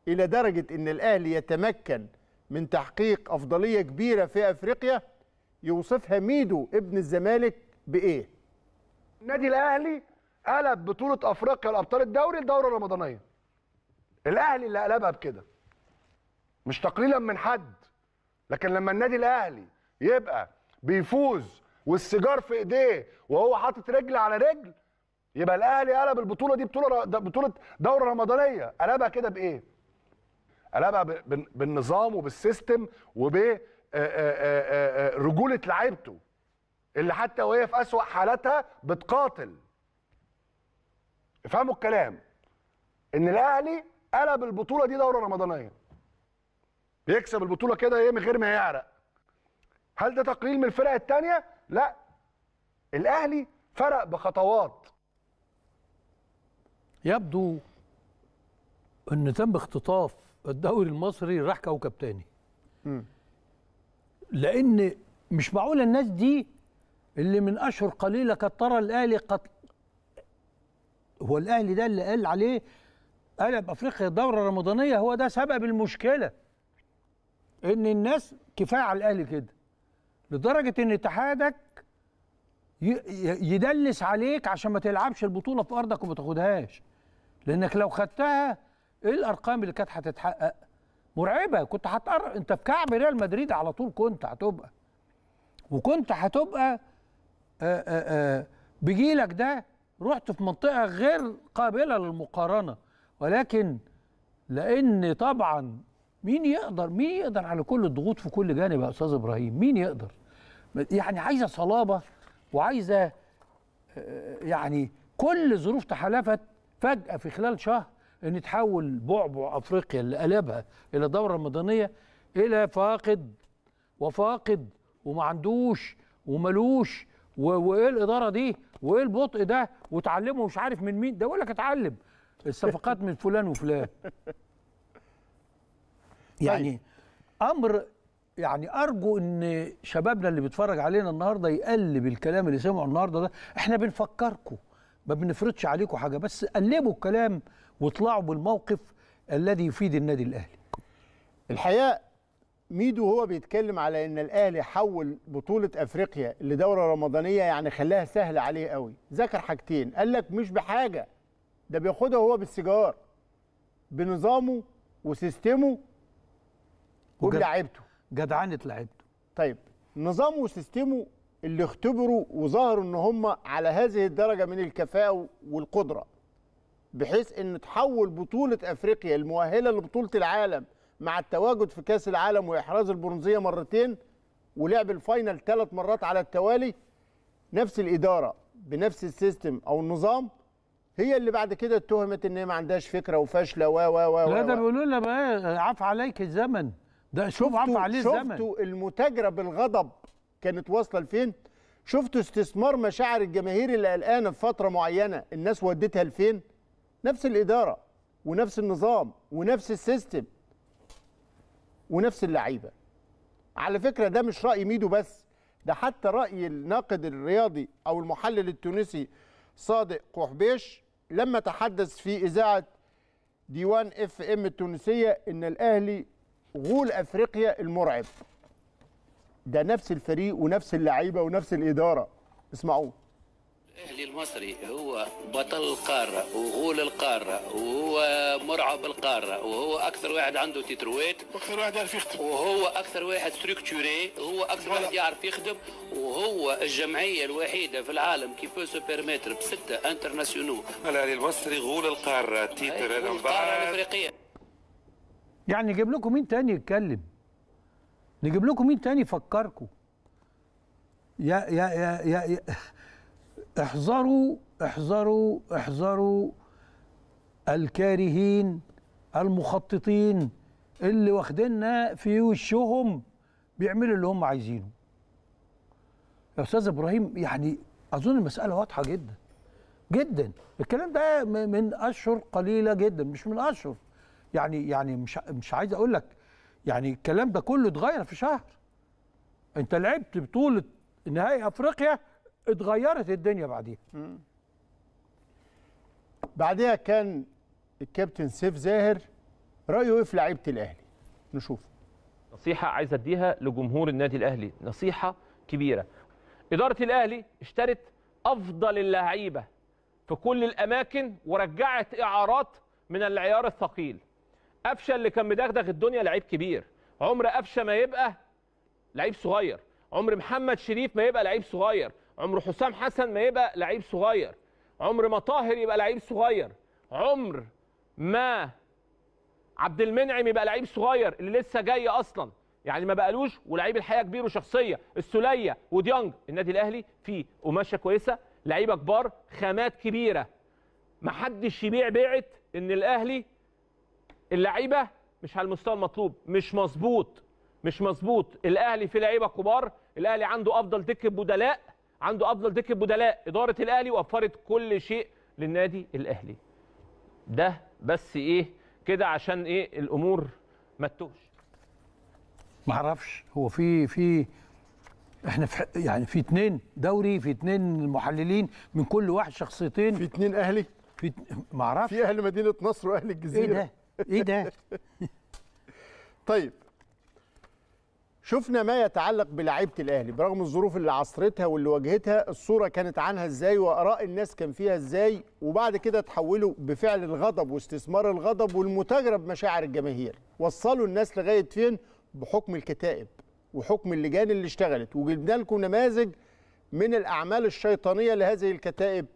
الى درجه ان الاهلي يتمكن من تحقيق افضليه كبيره في افريقيا يوصفها ميدو ابن الزمالك بايه؟ النادي الاهلي قلب بطوله افريقيا لابطال الدوري الدوره الرمضانيه. الاهلي اللي قلبها بكده. مش تقليلا من حد لكن لما النادي الاهلي يبقى بيفوز والسيجار في ايديه وهو حاطط رجل على رجل يبقى الاهلي قلب البطوله دي بطوله بطوله دوره رمضانيه قلبها كده بايه؟ قلبها بالنظام وبالسيستم وب رجوله لعيبته اللي حتى وهي في اسوأ حالاتها بتقاتل. افهموا الكلام ان الاهلي قلب البطوله دي دوره رمضانيه. بيكسب البطوله كده ايه من غير ما يعرق. هل ده تقليل من الفرق الثانيه لا الاهلي فرق بخطوات يبدو ان تم اختطاف الدوري المصري راح كوكب تاني م. لان مش معقول الناس دي اللي من اشهر قليله كانت ترى الاهلي قد هو الاهلي ده اللي قال عليه قلب افريقيا الدوره الرمضانيه هو ده سبب المشكله ان الناس كفايه على الاهلي كده لدرجه ان اتحادك يدلس عليك عشان ما تلعبش البطوله في ارضك وما تاخدهاش لانك لو خدتها ايه الارقام اللي كانت هتتحقق مرعبه كنت هتقر انت في كعب ريال مدريد على طول كنت هتبقى وكنت هتبقى بجيلك ده رحت في منطقه غير قابله للمقارنه ولكن لان طبعا مين يقدر مين يقدر على كل الضغوط في كل جانب يا استاذ ابراهيم مين يقدر يعني عايزه صلابه وعايزه آه، يعني كل ظروف تحالفت فجاه في خلال شهر ان تحول بعبع افريقيا اللي قلبها الى دوره رمضانيه الى فاقد وفاقد وما عندوش وملوش وايه الاداره دي وايه البطء ده وتعلمه مش عارف من مين ده يقول لك اتعلم الصفقات من فلان وفلان يعني طيب. امر يعني ارجو ان شبابنا اللي بيتفرج علينا النهارده يقلب الكلام اللي سمعه النهارده ده احنا بنفكركم ما بنفرضش عليكم حاجه بس قلبوا الكلام واطلعوا بالموقف الذي يفيد النادي الاهلي الحقيقه ميدو هو بيتكلم على ان الاهلي حول بطوله افريقيا لدوره رمضانيه يعني خلاها سهله عليه قوي ذكر حاجتين قال لك مش بحاجه ده بياخدها هو بالسيجار بنظامه وسيستمه وبلعيبته جدعنه لعيبته طيب نظامه وسيستمه اللي اختبروا وظهروا ان هم على هذه الدرجه من الكفاءه والقدره بحيث ان تحول بطوله افريقيا المؤهله لبطوله العالم مع التواجد في كاس العالم واحراز البرونزيه مرتين ولعب الفاينل ثلاث مرات على التوالي نفس الاداره بنفس السيستم او النظام هي اللي بعد كده اتهمت ان هي ما عندهاش فكره وفاشله و و و لا ده بيقولوا لنا بقى عاف عليك الزمن ده شوف عفى عليه الزمن شفتوا المتاجره بالغضب كانت واصله لفين شفتوا استثمار مشاعر الجماهير اللي قلقانه في فتره معينه الناس ودتها لفين نفس الاداره ونفس النظام ونفس السيستم ونفس اللعيبه على فكره ده مش راي ميدو بس ده حتى راي الناقد الرياضي او المحلل التونسي صادق قحبيش لما تحدث في اذاعه ديوان اف ام التونسيه ان الاهلي غول افريقيا المرعب ده نفس الفريق ونفس اللعيبه ونفس الاداره اسمعوه الاهلي المصري هو بطل القاره وغول القاره وهو مرعب القاره وهو اكثر واحد عنده تترويت اكثر واحد يعرف يخدم وهو اكثر واحد ستركتوري هو اكثر واحد يعرف يخدم وهو الجمعيه الوحيده في العالم كي بو سو بسته انترناسيونو الاهلي المصري غول القاره تيتر القاره الافريقيه يعني نجيب لكم مين تاني يتكلم نجيب لكم مين تاني يفكركم يا يا يا يا, احذروا احذروا احذروا الكارهين المخططين اللي واخديننا في وشهم بيعملوا اللي هم عايزينه يا استاذ ابراهيم يعني اظن المساله واضحه جدا جدا الكلام ده من اشهر قليله جدا مش من اشهر يعني يعني مش مش عايز اقول لك يعني الكلام ده كله اتغير في شهر انت لعبت بطوله نهائي افريقيا اتغيرت الدنيا بعديها بعدها كان الكابتن سيف زاهر رايه ايه في لعيبه الاهلي نشوف نصيحه عايز اديها لجمهور النادي الاهلي نصيحه كبيره اداره الاهلي اشترت افضل اللعيبه في كل الاماكن ورجعت اعارات من العيار الثقيل قفشه اللي كان مدغدغ الدنيا لعيب كبير عمر قفشه ما يبقى لعيب صغير عمر محمد شريف ما يبقى لعيب صغير عمر حسام حسن ما يبقى لعيب صغير عمر ما طاهر يبقى لعيب صغير عمر ما عبد المنعم يبقى لعيب صغير اللي لسه جاي اصلا يعني ما بقالوش ولعيب الحقيقه كبير وشخصيه السوليه وديانج النادي الاهلي فيه قماشه كويسه لعيبه كبار خامات كبيره محدش يبيع بيعه ان الاهلي اللعيبه مش على المستوى المطلوب مش مظبوط مش مظبوط الاهلي فيه لعيبه كبار الاهلي عنده افضل دكه بدلاء عنده افضل دكه بدلاء اداره الاهلي وفرت كل شيء للنادي الاهلي ده بس ايه كده عشان ايه الامور ما تتوهش ما اعرفش هو في في احنا في يعني في اتنين دوري في اتنين محللين من كل واحد شخصيتين في اتنين اهلي في ما اعرفش في اهل مدينه نصر واهل الجزيره ايه ده ايه ده طيب شفنا ما يتعلق بلعيبه الاهلي برغم الظروف اللي عصرتها واللي واجهتها الصوره كانت عنها ازاي واراء الناس كان فيها ازاي وبعد كده تحولوا بفعل الغضب واستثمار الغضب والمتاجره بمشاعر الجماهير وصلوا الناس لغايه فين بحكم الكتائب وحكم اللجان اللي اشتغلت وجبنا لكم نماذج من الاعمال الشيطانيه لهذه الكتائب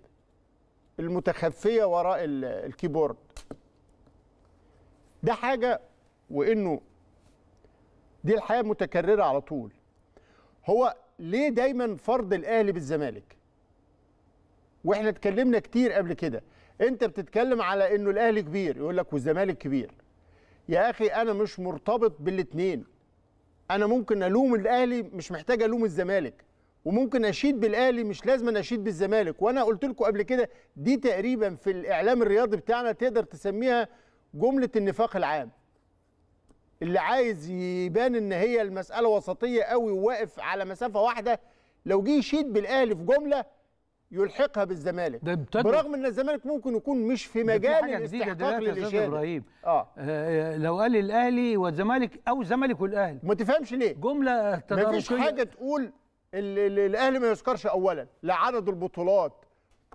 المتخفيه وراء الكيبورد ده حاجه وانه دي الحياه متكرره على طول هو ليه دايما فرض الاهلي بالزمالك واحنا اتكلمنا كتير قبل كده انت بتتكلم على انه الاهلي كبير يقول لك والزمالك كبير يا اخي انا مش مرتبط بالاتنين انا ممكن الوم الاهلي مش محتاج الوم الزمالك وممكن اشيد بالاهلي مش لازم اشيد بالزمالك وانا قلت لكم قبل كده دي تقريبا في الاعلام الرياضي بتاعنا تقدر تسميها جمله النفاق العام اللي عايز يبان ان هي المساله وسطيه قوي وواقف على مسافه واحده لو جه يشيد بالاهلي في جمله يلحقها بالزمالك برغم ان الزمالك ممكن يكون مش في مجال الاستحقاق للاشاده ابراهيم آه. آه, آه، لو قال الاهلي والزمالك او الزمالك والاهلي ما تفهمش ليه جمله تداركيه مفيش حاجه تقول الاهلي ما يذكرش اولا لا عدد البطولات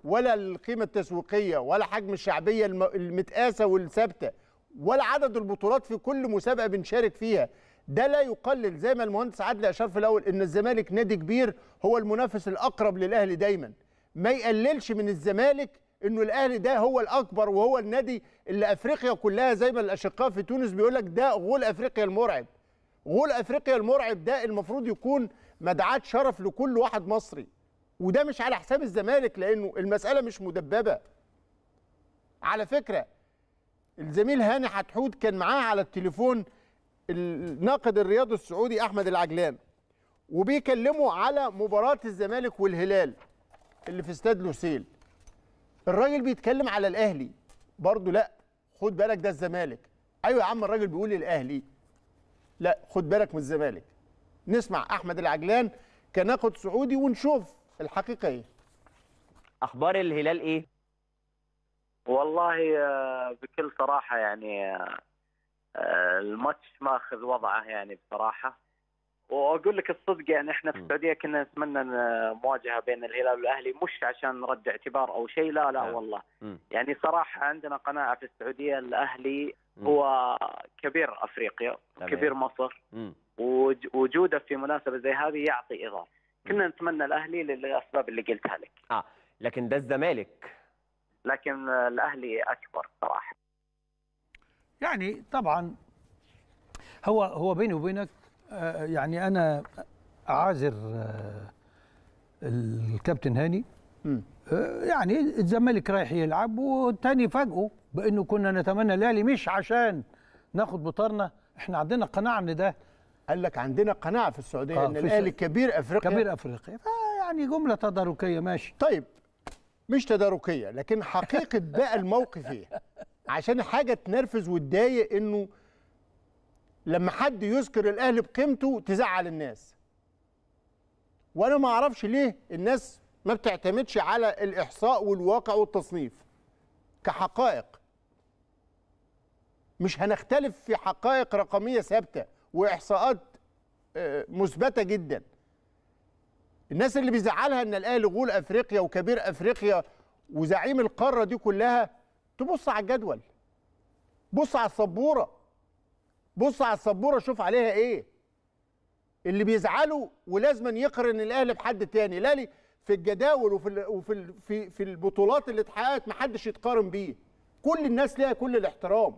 ولا القيمه التسويقيه ولا حجم الشعبيه المتقاسه والثابته ولا عدد البطولات في كل مسابقه بنشارك فيها ده لا يقلل زي ما المهندس عادل اشار في الاول ان الزمالك نادي كبير هو المنافس الاقرب للاهلي دايما ما يقللش من الزمالك انه الاهلي ده هو الاكبر وهو النادي اللي افريقيا كلها زي ما الاشقاء في تونس بيقول لك ده غول افريقيا المرعب غول افريقيا المرعب ده المفروض يكون مدعاه شرف لكل واحد مصري وده مش على حساب الزمالك لانه المساله مش مدببه على فكره الزميل هاني حتحود كان معاه على التليفون الناقد الرياضي السعودي احمد العجلان وبيكلمه على مباراه الزمالك والهلال اللي في استاد لوسيل الراجل بيتكلم على الاهلي برضه لا خد بالك ده الزمالك ايوه يا عم الراجل بيقول الاهلي لا خد بالك من الزمالك نسمع احمد العجلان كناقد سعودي ونشوف الحقيقية أخبار الهلال إيه؟ والله آه، بكل صراحة يعني آه، الماتش ماخذ وضعه يعني بصراحة واقول لك الصدق يعني احنا في السعوديه كنا نتمنى مواجهه بين الهلال والاهلي مش عشان نرد اعتبار او شيء لا لا نعم. والله يعني صراحه عندنا قناعه في السعوديه الاهلي هو كبير افريقيا كبير مصر وجوده في مناسبه زي هذه يعطي اضافه كنا نتمنى الاهلي للاسباب اللي قلتها لك اه لكن ده الزمالك لكن الاهلي اكبر صراحه يعني طبعا هو هو بيني وبينك آه، يعني انا اعاذر آه، الكابتن هاني آه، يعني الزمالك رايح يلعب والتاني فاجئه بانه كنا نتمنى الاهلي مش عشان ناخد بطارنا احنا عندنا قناعه ان ده قال لك عندنا قناعه في السعوديه آه ان الاهلي كبير افريقيا كبير افريقيا يعني جمله تداركيه ماشي طيب مش تداركيه لكن حقيقه بقى الموقف ايه عشان حاجه تنرفز وتضايق انه لما حد يذكر الاهلي بقيمته تزعل الناس وانا ما اعرفش ليه الناس ما بتعتمدش على الاحصاء والواقع والتصنيف كحقائق مش هنختلف في حقائق رقميه ثابته واحصاءات آه، مثبته جدا الناس اللي بيزعلها ان الاهلي غول افريقيا وكبير افريقيا وزعيم القاره دي كلها تبص على الجدول بص على السبوره بص على السبوره شوف عليها ايه اللي بيزعلوا ولازما يقرن الاهلي بحد تاني الاهلي في الجداول وفي وفي في البطولات اللي اتحققت محدش يتقارن بيه كل الناس ليها كل الاحترام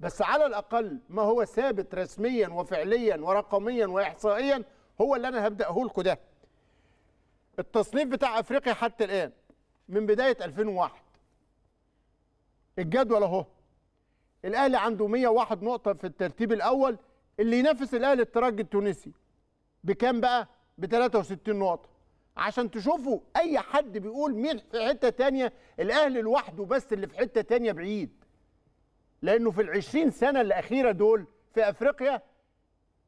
بس على الأقل ما هو ثابت رسميا وفعليا ورقميا وإحصائيا هو اللي أنا هبدأه لكم ده التصنيف بتاع أفريقيا حتى الآن من بداية 2001 الجدول أهو الأهلي عنده 101 نقطة في الترتيب الأول اللي ينافس الأهلي الترجي التونسي بكام بقى؟ ب 63 نقطة عشان تشوفوا أي حد بيقول مين في حتة تانية الأهلي لوحده بس اللي في حتة تانية بعيد لانه في ال20 سنه الاخيره دول في افريقيا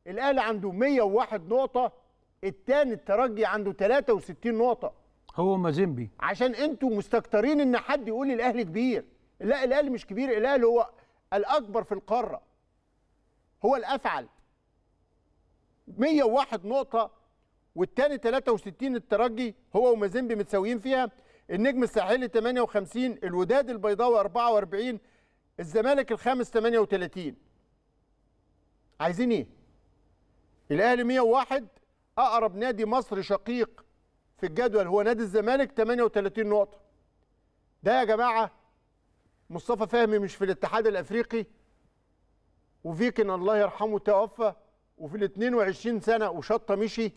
الاهلي عنده 101 نقطه الثاني الترجي عنده 63 نقطه هو مازيمبي عشان انتوا مستكترين ان حد يقول الاهلي كبير لا الاهلي مش كبير الاهلي هو الاكبر في القاره هو الافعل 101 نقطه والثاني 63 الترجي هو ومازيمبي متساويين فيها النجم الساحلي 58 الوداد البيضاوي 44 الزمالك الخامس 38 عايزين ايه الاهلي 101 اقرب نادي مصر شقيق في الجدول هو نادي الزمالك 38 نقطه ده يا جماعه مصطفى فهمي مش في الاتحاد الافريقي وفيكن الله يرحمه توفى وفي ال 22 سنه وشطه مشي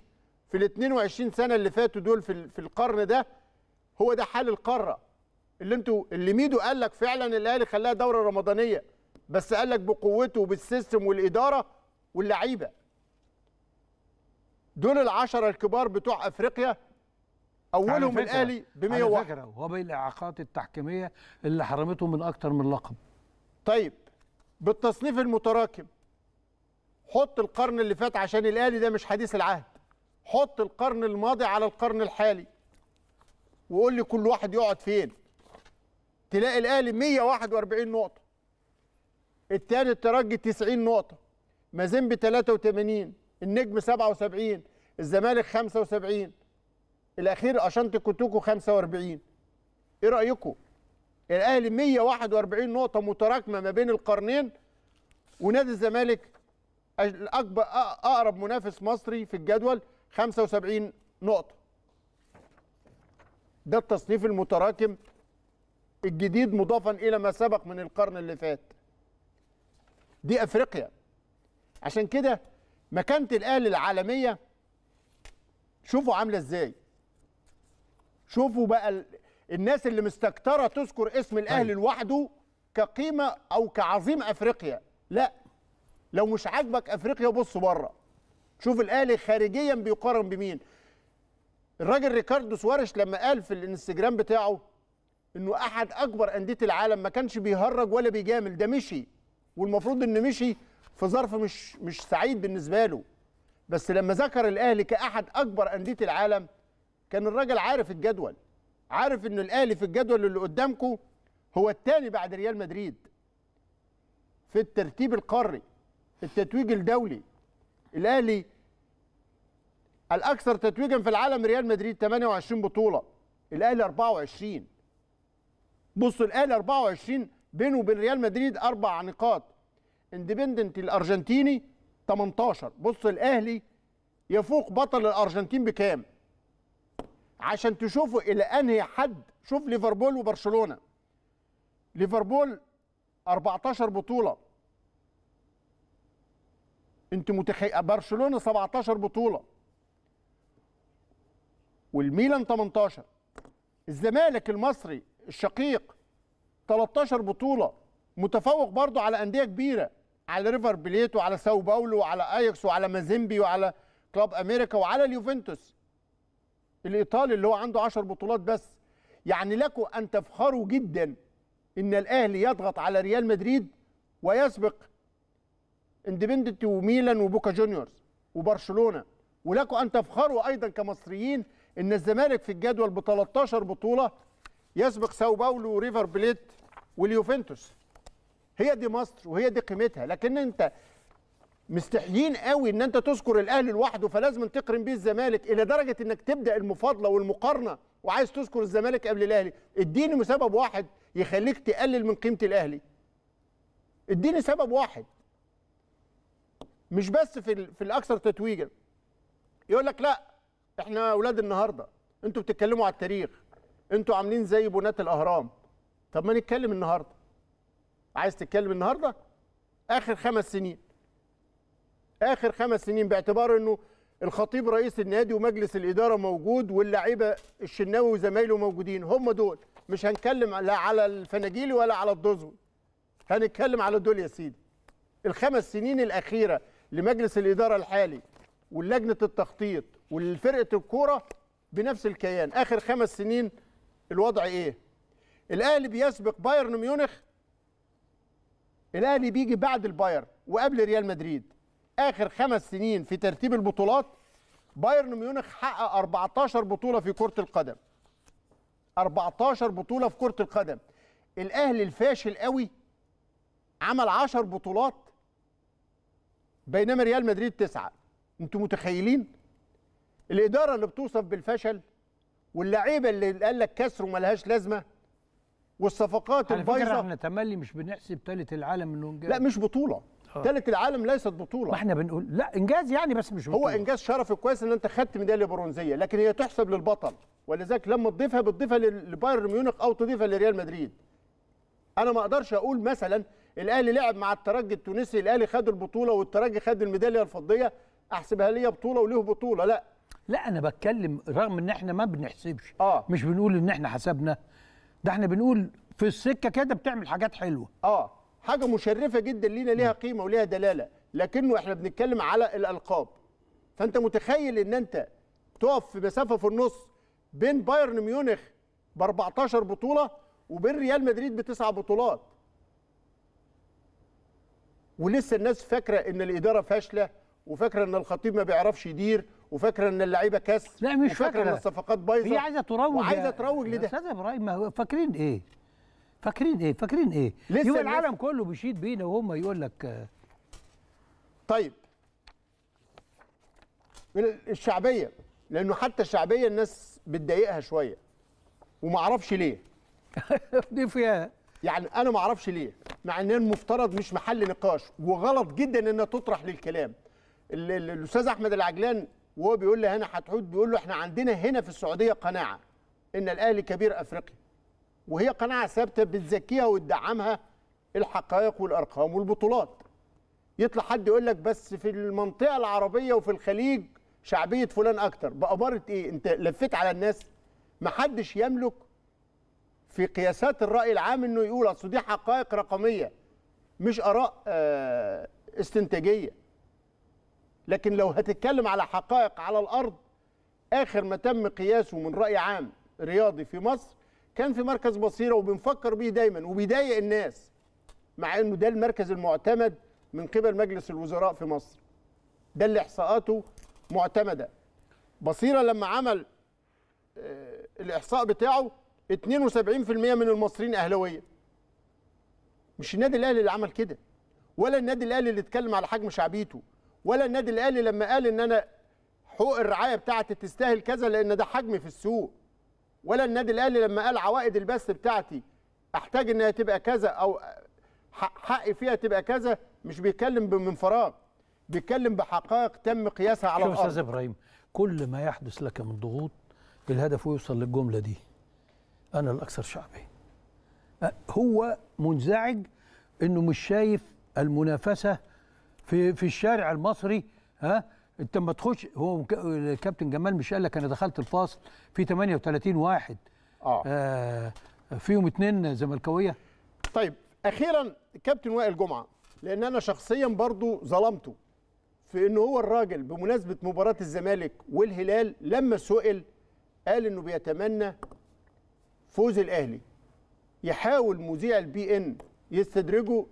في ال 22 سنه اللي فاتوا دول في القرن ده هو ده حال القاره اللي انتوا اللي ميدو قال لك فعلا الاهلي خلاها دوره رمضانيه بس قال لك بقوته وبالسيستم والاداره واللعيبه دول العشره الكبار بتوع افريقيا اولهم الاهلي ب 101 على هو بالاعاقات التحكيميه اللي حرمته من اكتر من لقب طيب بالتصنيف المتراكم حط القرن اللي فات عشان الاهلي ده مش حديث العهد حط القرن الماضي على القرن الحالي وقول لي كل واحد يقعد فين تلاقي الاهلي 141 نقطه الثاني الترجي 90 نقطه مازيمبي 83 النجم 77 الزمالك 75 الاخير اشنطه كوتوكو 45 ايه رايكم الاهلي 141 نقطه متراكمه ما بين القرنين ونادي الزمالك الاكبر اقرب منافس مصري في الجدول 75 نقطه ده التصنيف المتراكم الجديد مضافا الى ما سبق من القرن اللي فات دي افريقيا عشان كده مكانه الاهلي العالميه شوفوا عامله ازاي شوفوا بقى الناس اللي مستكتره تذكر اسم الاهلي طيب. لوحده كقيمه او كعظيم افريقيا لا لو مش عاجبك افريقيا بص بره شوف الاهلي خارجيا بيقارن بمين الراجل ريكاردو سوارش لما قال في الانستجرام بتاعه انه احد اكبر انديه العالم ما كانش بيهرج ولا بيجامل ده مشي والمفروض انه مشي في ظرف مش مش سعيد بالنسبه له بس لما ذكر الاهلي كاحد اكبر انديه العالم كان الراجل عارف الجدول عارف ان الاهلي في الجدول اللي قدامكم هو الثاني بعد ريال مدريد في الترتيب القاري التتويج الدولي الاهلي الاكثر تتويجا في العالم ريال مدريد 28 بطوله الاهلي 24 بصوا الاهلي 24 بينه وبين ريال مدريد اربع نقاط اندبندنت الارجنتيني 18 بص الاهلي يفوق بطل الارجنتين بكام عشان تشوفوا الى انهي حد شوف ليفربول وبرشلونه ليفربول 14 بطوله انت متخيل برشلونه 17 بطوله والميلان 18 الزمالك المصري الشقيق 13 بطوله متفوق برضه على انديه كبيره على ريفر بليت وعلى ساو باولو وعلى اياكس وعلى مازيمبي وعلى كلاب امريكا وعلى اليوفنتوس الايطالي اللي هو عنده 10 بطولات بس يعني لكم ان تفخروا جدا ان الاهلي يضغط على ريال مدريد ويسبق اندبندنت وميلان وبوكا جونيورز وبرشلونه ولكم ان تفخروا ايضا كمصريين ان الزمالك في الجدول ب 13 بطوله يسبق ساو باولو وريفر بليت واليوفنتوس هي دي مصر وهي دي قيمتها لكن انت مستحيين قوي ان انت تذكر الاهلي لوحده فلازم تقرن بيه الزمالك الى درجه انك تبدا المفاضله والمقارنه وعايز تذكر الزمالك قبل الاهلي اديني سبب واحد يخليك تقلل من قيمه الاهلي اديني سبب واحد مش بس في في الاكثر تتويجا يقول لك لا احنا اولاد النهارده انتوا بتتكلموا على التاريخ انتوا عاملين زي بنات الاهرام طب ما نتكلم النهارده عايز تتكلم النهارده اخر خمس سنين اخر خمس سنين باعتبار انه الخطيب رئيس النادي ومجلس الاداره موجود واللعيبه الشناوي وزمايله موجودين هم دول مش هنتكلم لا على الفناجيلي ولا على الدوزوي هنتكلم على دول يا سيدي الخمس سنين الاخيره لمجلس الاداره الحالي ولجنه التخطيط ولفرقه الكوره بنفس الكيان اخر خمس سنين الوضع ايه الاهلي بيسبق بايرن ميونخ الاهلي بيجي بعد البايرن وقبل ريال مدريد اخر خمس سنين في ترتيب البطولات بايرن ميونخ حقق 14 بطوله في كره القدم 14 بطوله في كره القدم الاهلي الفاشل قوي عمل 10 بطولات بينما ريال مدريد تسعه انتوا متخيلين الاداره اللي بتوصف بالفشل واللعيبه اللي قال لك كسر لهاش لازمه والصفقات البايظه احنا تملي مش بنحسب ثالث العالم انه انجاز لا مش بطوله ثالث آه. العالم ليست بطوله ما احنا بنقول لا انجاز يعني بس مش بطولة. هو انجاز شرفي كويس ان انت خدت ميداليه برونزيه لكن هي تحسب للبطل ولذلك لما تضيفها بتضيفها لبايرن ميونخ او تضيفها لريال مدريد انا ما اقدرش اقول مثلا الاهلي لعب مع الترجي التونسي الاهلي خد البطوله والترجي خد الميداليه الفضيه احسبها ليا بطوله وله بطوله لا لا انا بتكلم رغم ان احنا ما بنحسبش آه. مش بنقول ان احنا حسبنا ده احنا بنقول في السكه كده بتعمل حاجات حلوه اه حاجه مشرفه جدا لينا ليها قيمه وليها دلاله لكنه احنا بنتكلم على الالقاب فانت متخيل ان انت تقف في مسافه في النص بين بايرن ميونخ ب 14 بطوله وبين ريال مدريد بتسع بطولات ولسه الناس فاكره ان الاداره فاشله وفاكره ان الخطيب ما بيعرفش يدير وفاكره ان اللعيبه كاس لا مش فاكره ان الصفقات بايظه هي عايزه تروج وعايزه يعني. تروج لده استاذ ابراهيم ما هو فاكرين ايه؟ فاكرين ايه؟ فاكرين ايه؟ لسه يبقى العالم كله بيشيد بينا وهم يقول لك طيب الشعبيه لانه حتى الشعبيه الناس بتضايقها شويه وما اعرفش ليه دي فيها يعني انا ما اعرفش ليه مع ان المفترض مش محل نقاش وغلط جدا انها تطرح للكلام الاستاذ احمد العجلان وهو بيقول لي هنا حتحوت بيقول له احنا عندنا هنا في السعوديه قناعه ان الاهلي كبير افريقيا وهي قناعه ثابته بتزكيها وتدعمها الحقائق والارقام والبطولات يطلع حد يقول لك بس في المنطقه العربيه وفي الخليج شعبيه فلان اكتر باماره ايه انت لفيت على الناس ما حدش يملك في قياسات الراي العام انه يقول اصل دي حقائق رقميه مش اراء آه، استنتاجيه لكن لو هتتكلم على حقائق على الارض اخر ما تم قياسه من راي عام رياضي في مصر كان في مركز بصيره وبنفكر بيه دايما وبيضايق الناس مع انه ده المركز المعتمد من قبل مجلس الوزراء في مصر ده اللي احصاءاته معتمده بصيره لما عمل آه، الاحصاء بتاعه 72% من المصريين اهلاويه مش النادي الاهلي اللي عمل كده ولا النادي الاهلي اللي اتكلم على حجم شعبيته ولا النادي الاهلي لما قال ان انا حقوق الرعايه بتاعتي تستاهل كذا لان ده حجمي في السوق ولا النادي الاهلي لما قال عوائد البث بتاعتي احتاج انها تبقى كذا او حقي فيها تبقى كذا مش بيتكلم من فراغ بيتكلم بحقائق تم قياسها على الارض استاذ ابراهيم كل ما يحدث لك من ضغوط الهدف يوصل للجمله دي انا الاكثر شعبيه هو منزعج انه مش شايف المنافسه في في الشارع المصري ها انت ما تخش هو الكابتن جمال مش قال لك انا دخلت الفاصل في 38 واحد اه, آه فيهم اثنين زملكاويه طيب اخيرا كابتن وائل جمعه لان انا شخصيا برضو ظلمته في ان هو الراجل بمناسبه مباراه الزمالك والهلال لما سئل قال انه بيتمنى فوز الاهلي يحاول مذيع البي ان يستدرجه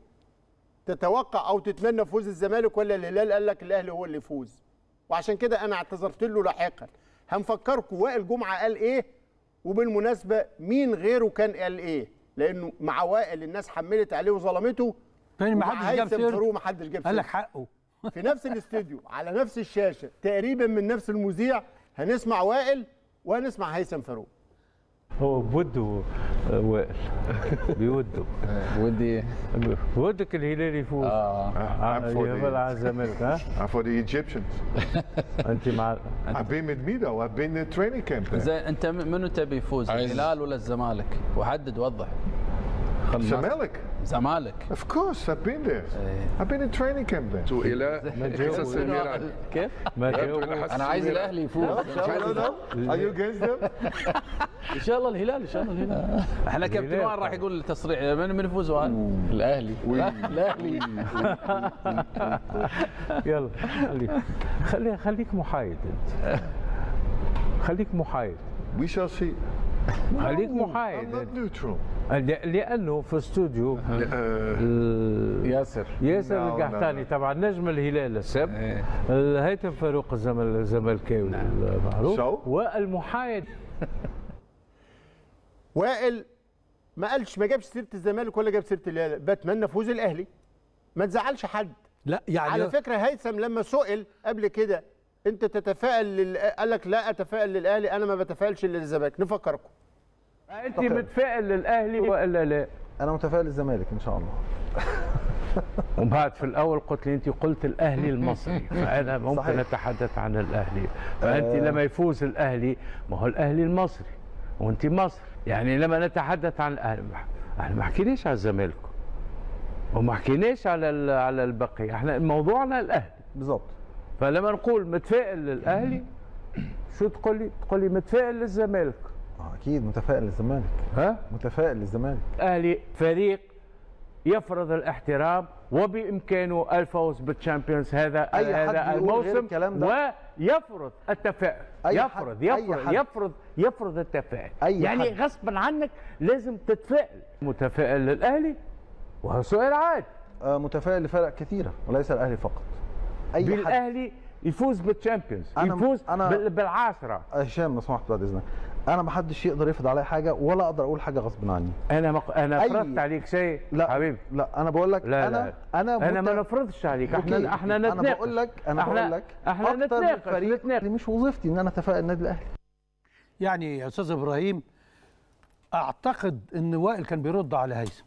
تتوقع او تتمنى فوز الزمالك ولا الهلال قال لك الاهلي هو اللي يفوز وعشان كده انا اعتذرت له لاحقا هنفكركم وائل جمعه قال ايه وبالمناسبه مين غيره كان قال ايه لانه مع وائل الناس حملت عليه وظلمته تاني ما حدش جاب سيرته ما حدش جاب قال لك حقه في نفس الاستوديو على نفس الشاشه تقريبا من نفس المذيع هنسمع وائل وهنسمع هيثم فاروق هو بودو وائل بودو ودي ودك بودك إيه؟ الهلال يفوز اه آه. آه. الزمالك ها؟ I'm for the انت مع I've been with me though I've زين انت منو تبي يفوز الهلال ولا الزمالك؟ وحدد وضح الزمالك زمالك اوف كورس I've been there I've been in training camp there الى حصص الميران كيف؟ انا عايز الاهلي يفوز Are you against them؟ ان شاء الله الهلال ان شاء الله الهلال احنا كابتن وائل راح يقول التصريح من من يفوز وائل؟ الاهلي الاهلي يلا خليك خليك محايد انت خليك محايد We shall see خليك محايد لانه في استوديو أه، أه، ياسر ياسر القحطاني طبعا نجم الهلال السابق إيه. هيثم فاروق الزملكاوي نعم. المعروف والمحايد وائل ما قالش ما جابش سيره الزمالك ولا جاب سيره الهلال بتمنى فوز الاهلي ما تزعلش حد لا يعني على فكره هيثم لما سئل قبل كده انت تتفائل لل... قال لك لا اتفائل للاهلي انا ما بتفائلش للزمالك نفكركم آه، انت متفائل للاهلي إيه؟ ولا لا انا متفائل للزمالك ان شاء الله وبعد في الاول قلت لي انت قلت الاهلي المصري فانا ممكن صحيح. اتحدث عن الاهلي فانت آه. لما يفوز الاهلي ما هو الاهلي المصري وانت مصر يعني لما نتحدث عن الاهلي احنا ما حكيناش على الزمالك وما حكيناش على على البقيه احنا موضوعنا الاهلي بالظبط فلما نقول متفائل للاهلي شو تقول لي؟ تقول لي متفائل للزمالك آه، اكيد متفائل للزمالك ها؟ متفائل للزمالك الاهلي فريق يفرض الاحترام وبامكانه الفوز بالشامبيونز هذا أي هذا الموسم ويفرض التفاؤل أي يفرض حد يفرض أي حد يفرض يفرض التفاؤل يعني حد غصبا عنك لازم تتفائل متفائل للاهلي وهو سؤال عادي آه، متفائل لفرق كثيره وليس الاهلي فقط اي بالاهلي يفوز بالتشامبيونز يفوز أنا... بالعاشره هشام لو سمحت بعد اذنك انا ما حدش يقدر يفرض علي حاجه ولا اقدر اقول حاجه غصب عني انا مق... انا فرضت عليك شيء لا حبيبي لا انا بقول لك لا انا لا. انا بت... انا ما نفرضش عليك احنا احنا نتناقش انا بقول لك انا بقول لك احنا نتناقش نتناقش مش وظيفتي ان انا اتفائل النادي الاهلي يعني يا استاذ ابراهيم اعتقد ان وائل كان بيرد على هيثم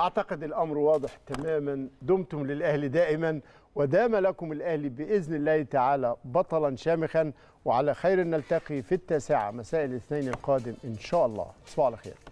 اعتقد الامر واضح تماما دمتم للاهلي دائما ودام لكم الأهلي بإذن الله تعالى بطلا شامخا وعلى خير نلتقي في التاسعة مساء الاثنين القادم إن شاء الله تصبحوا على خير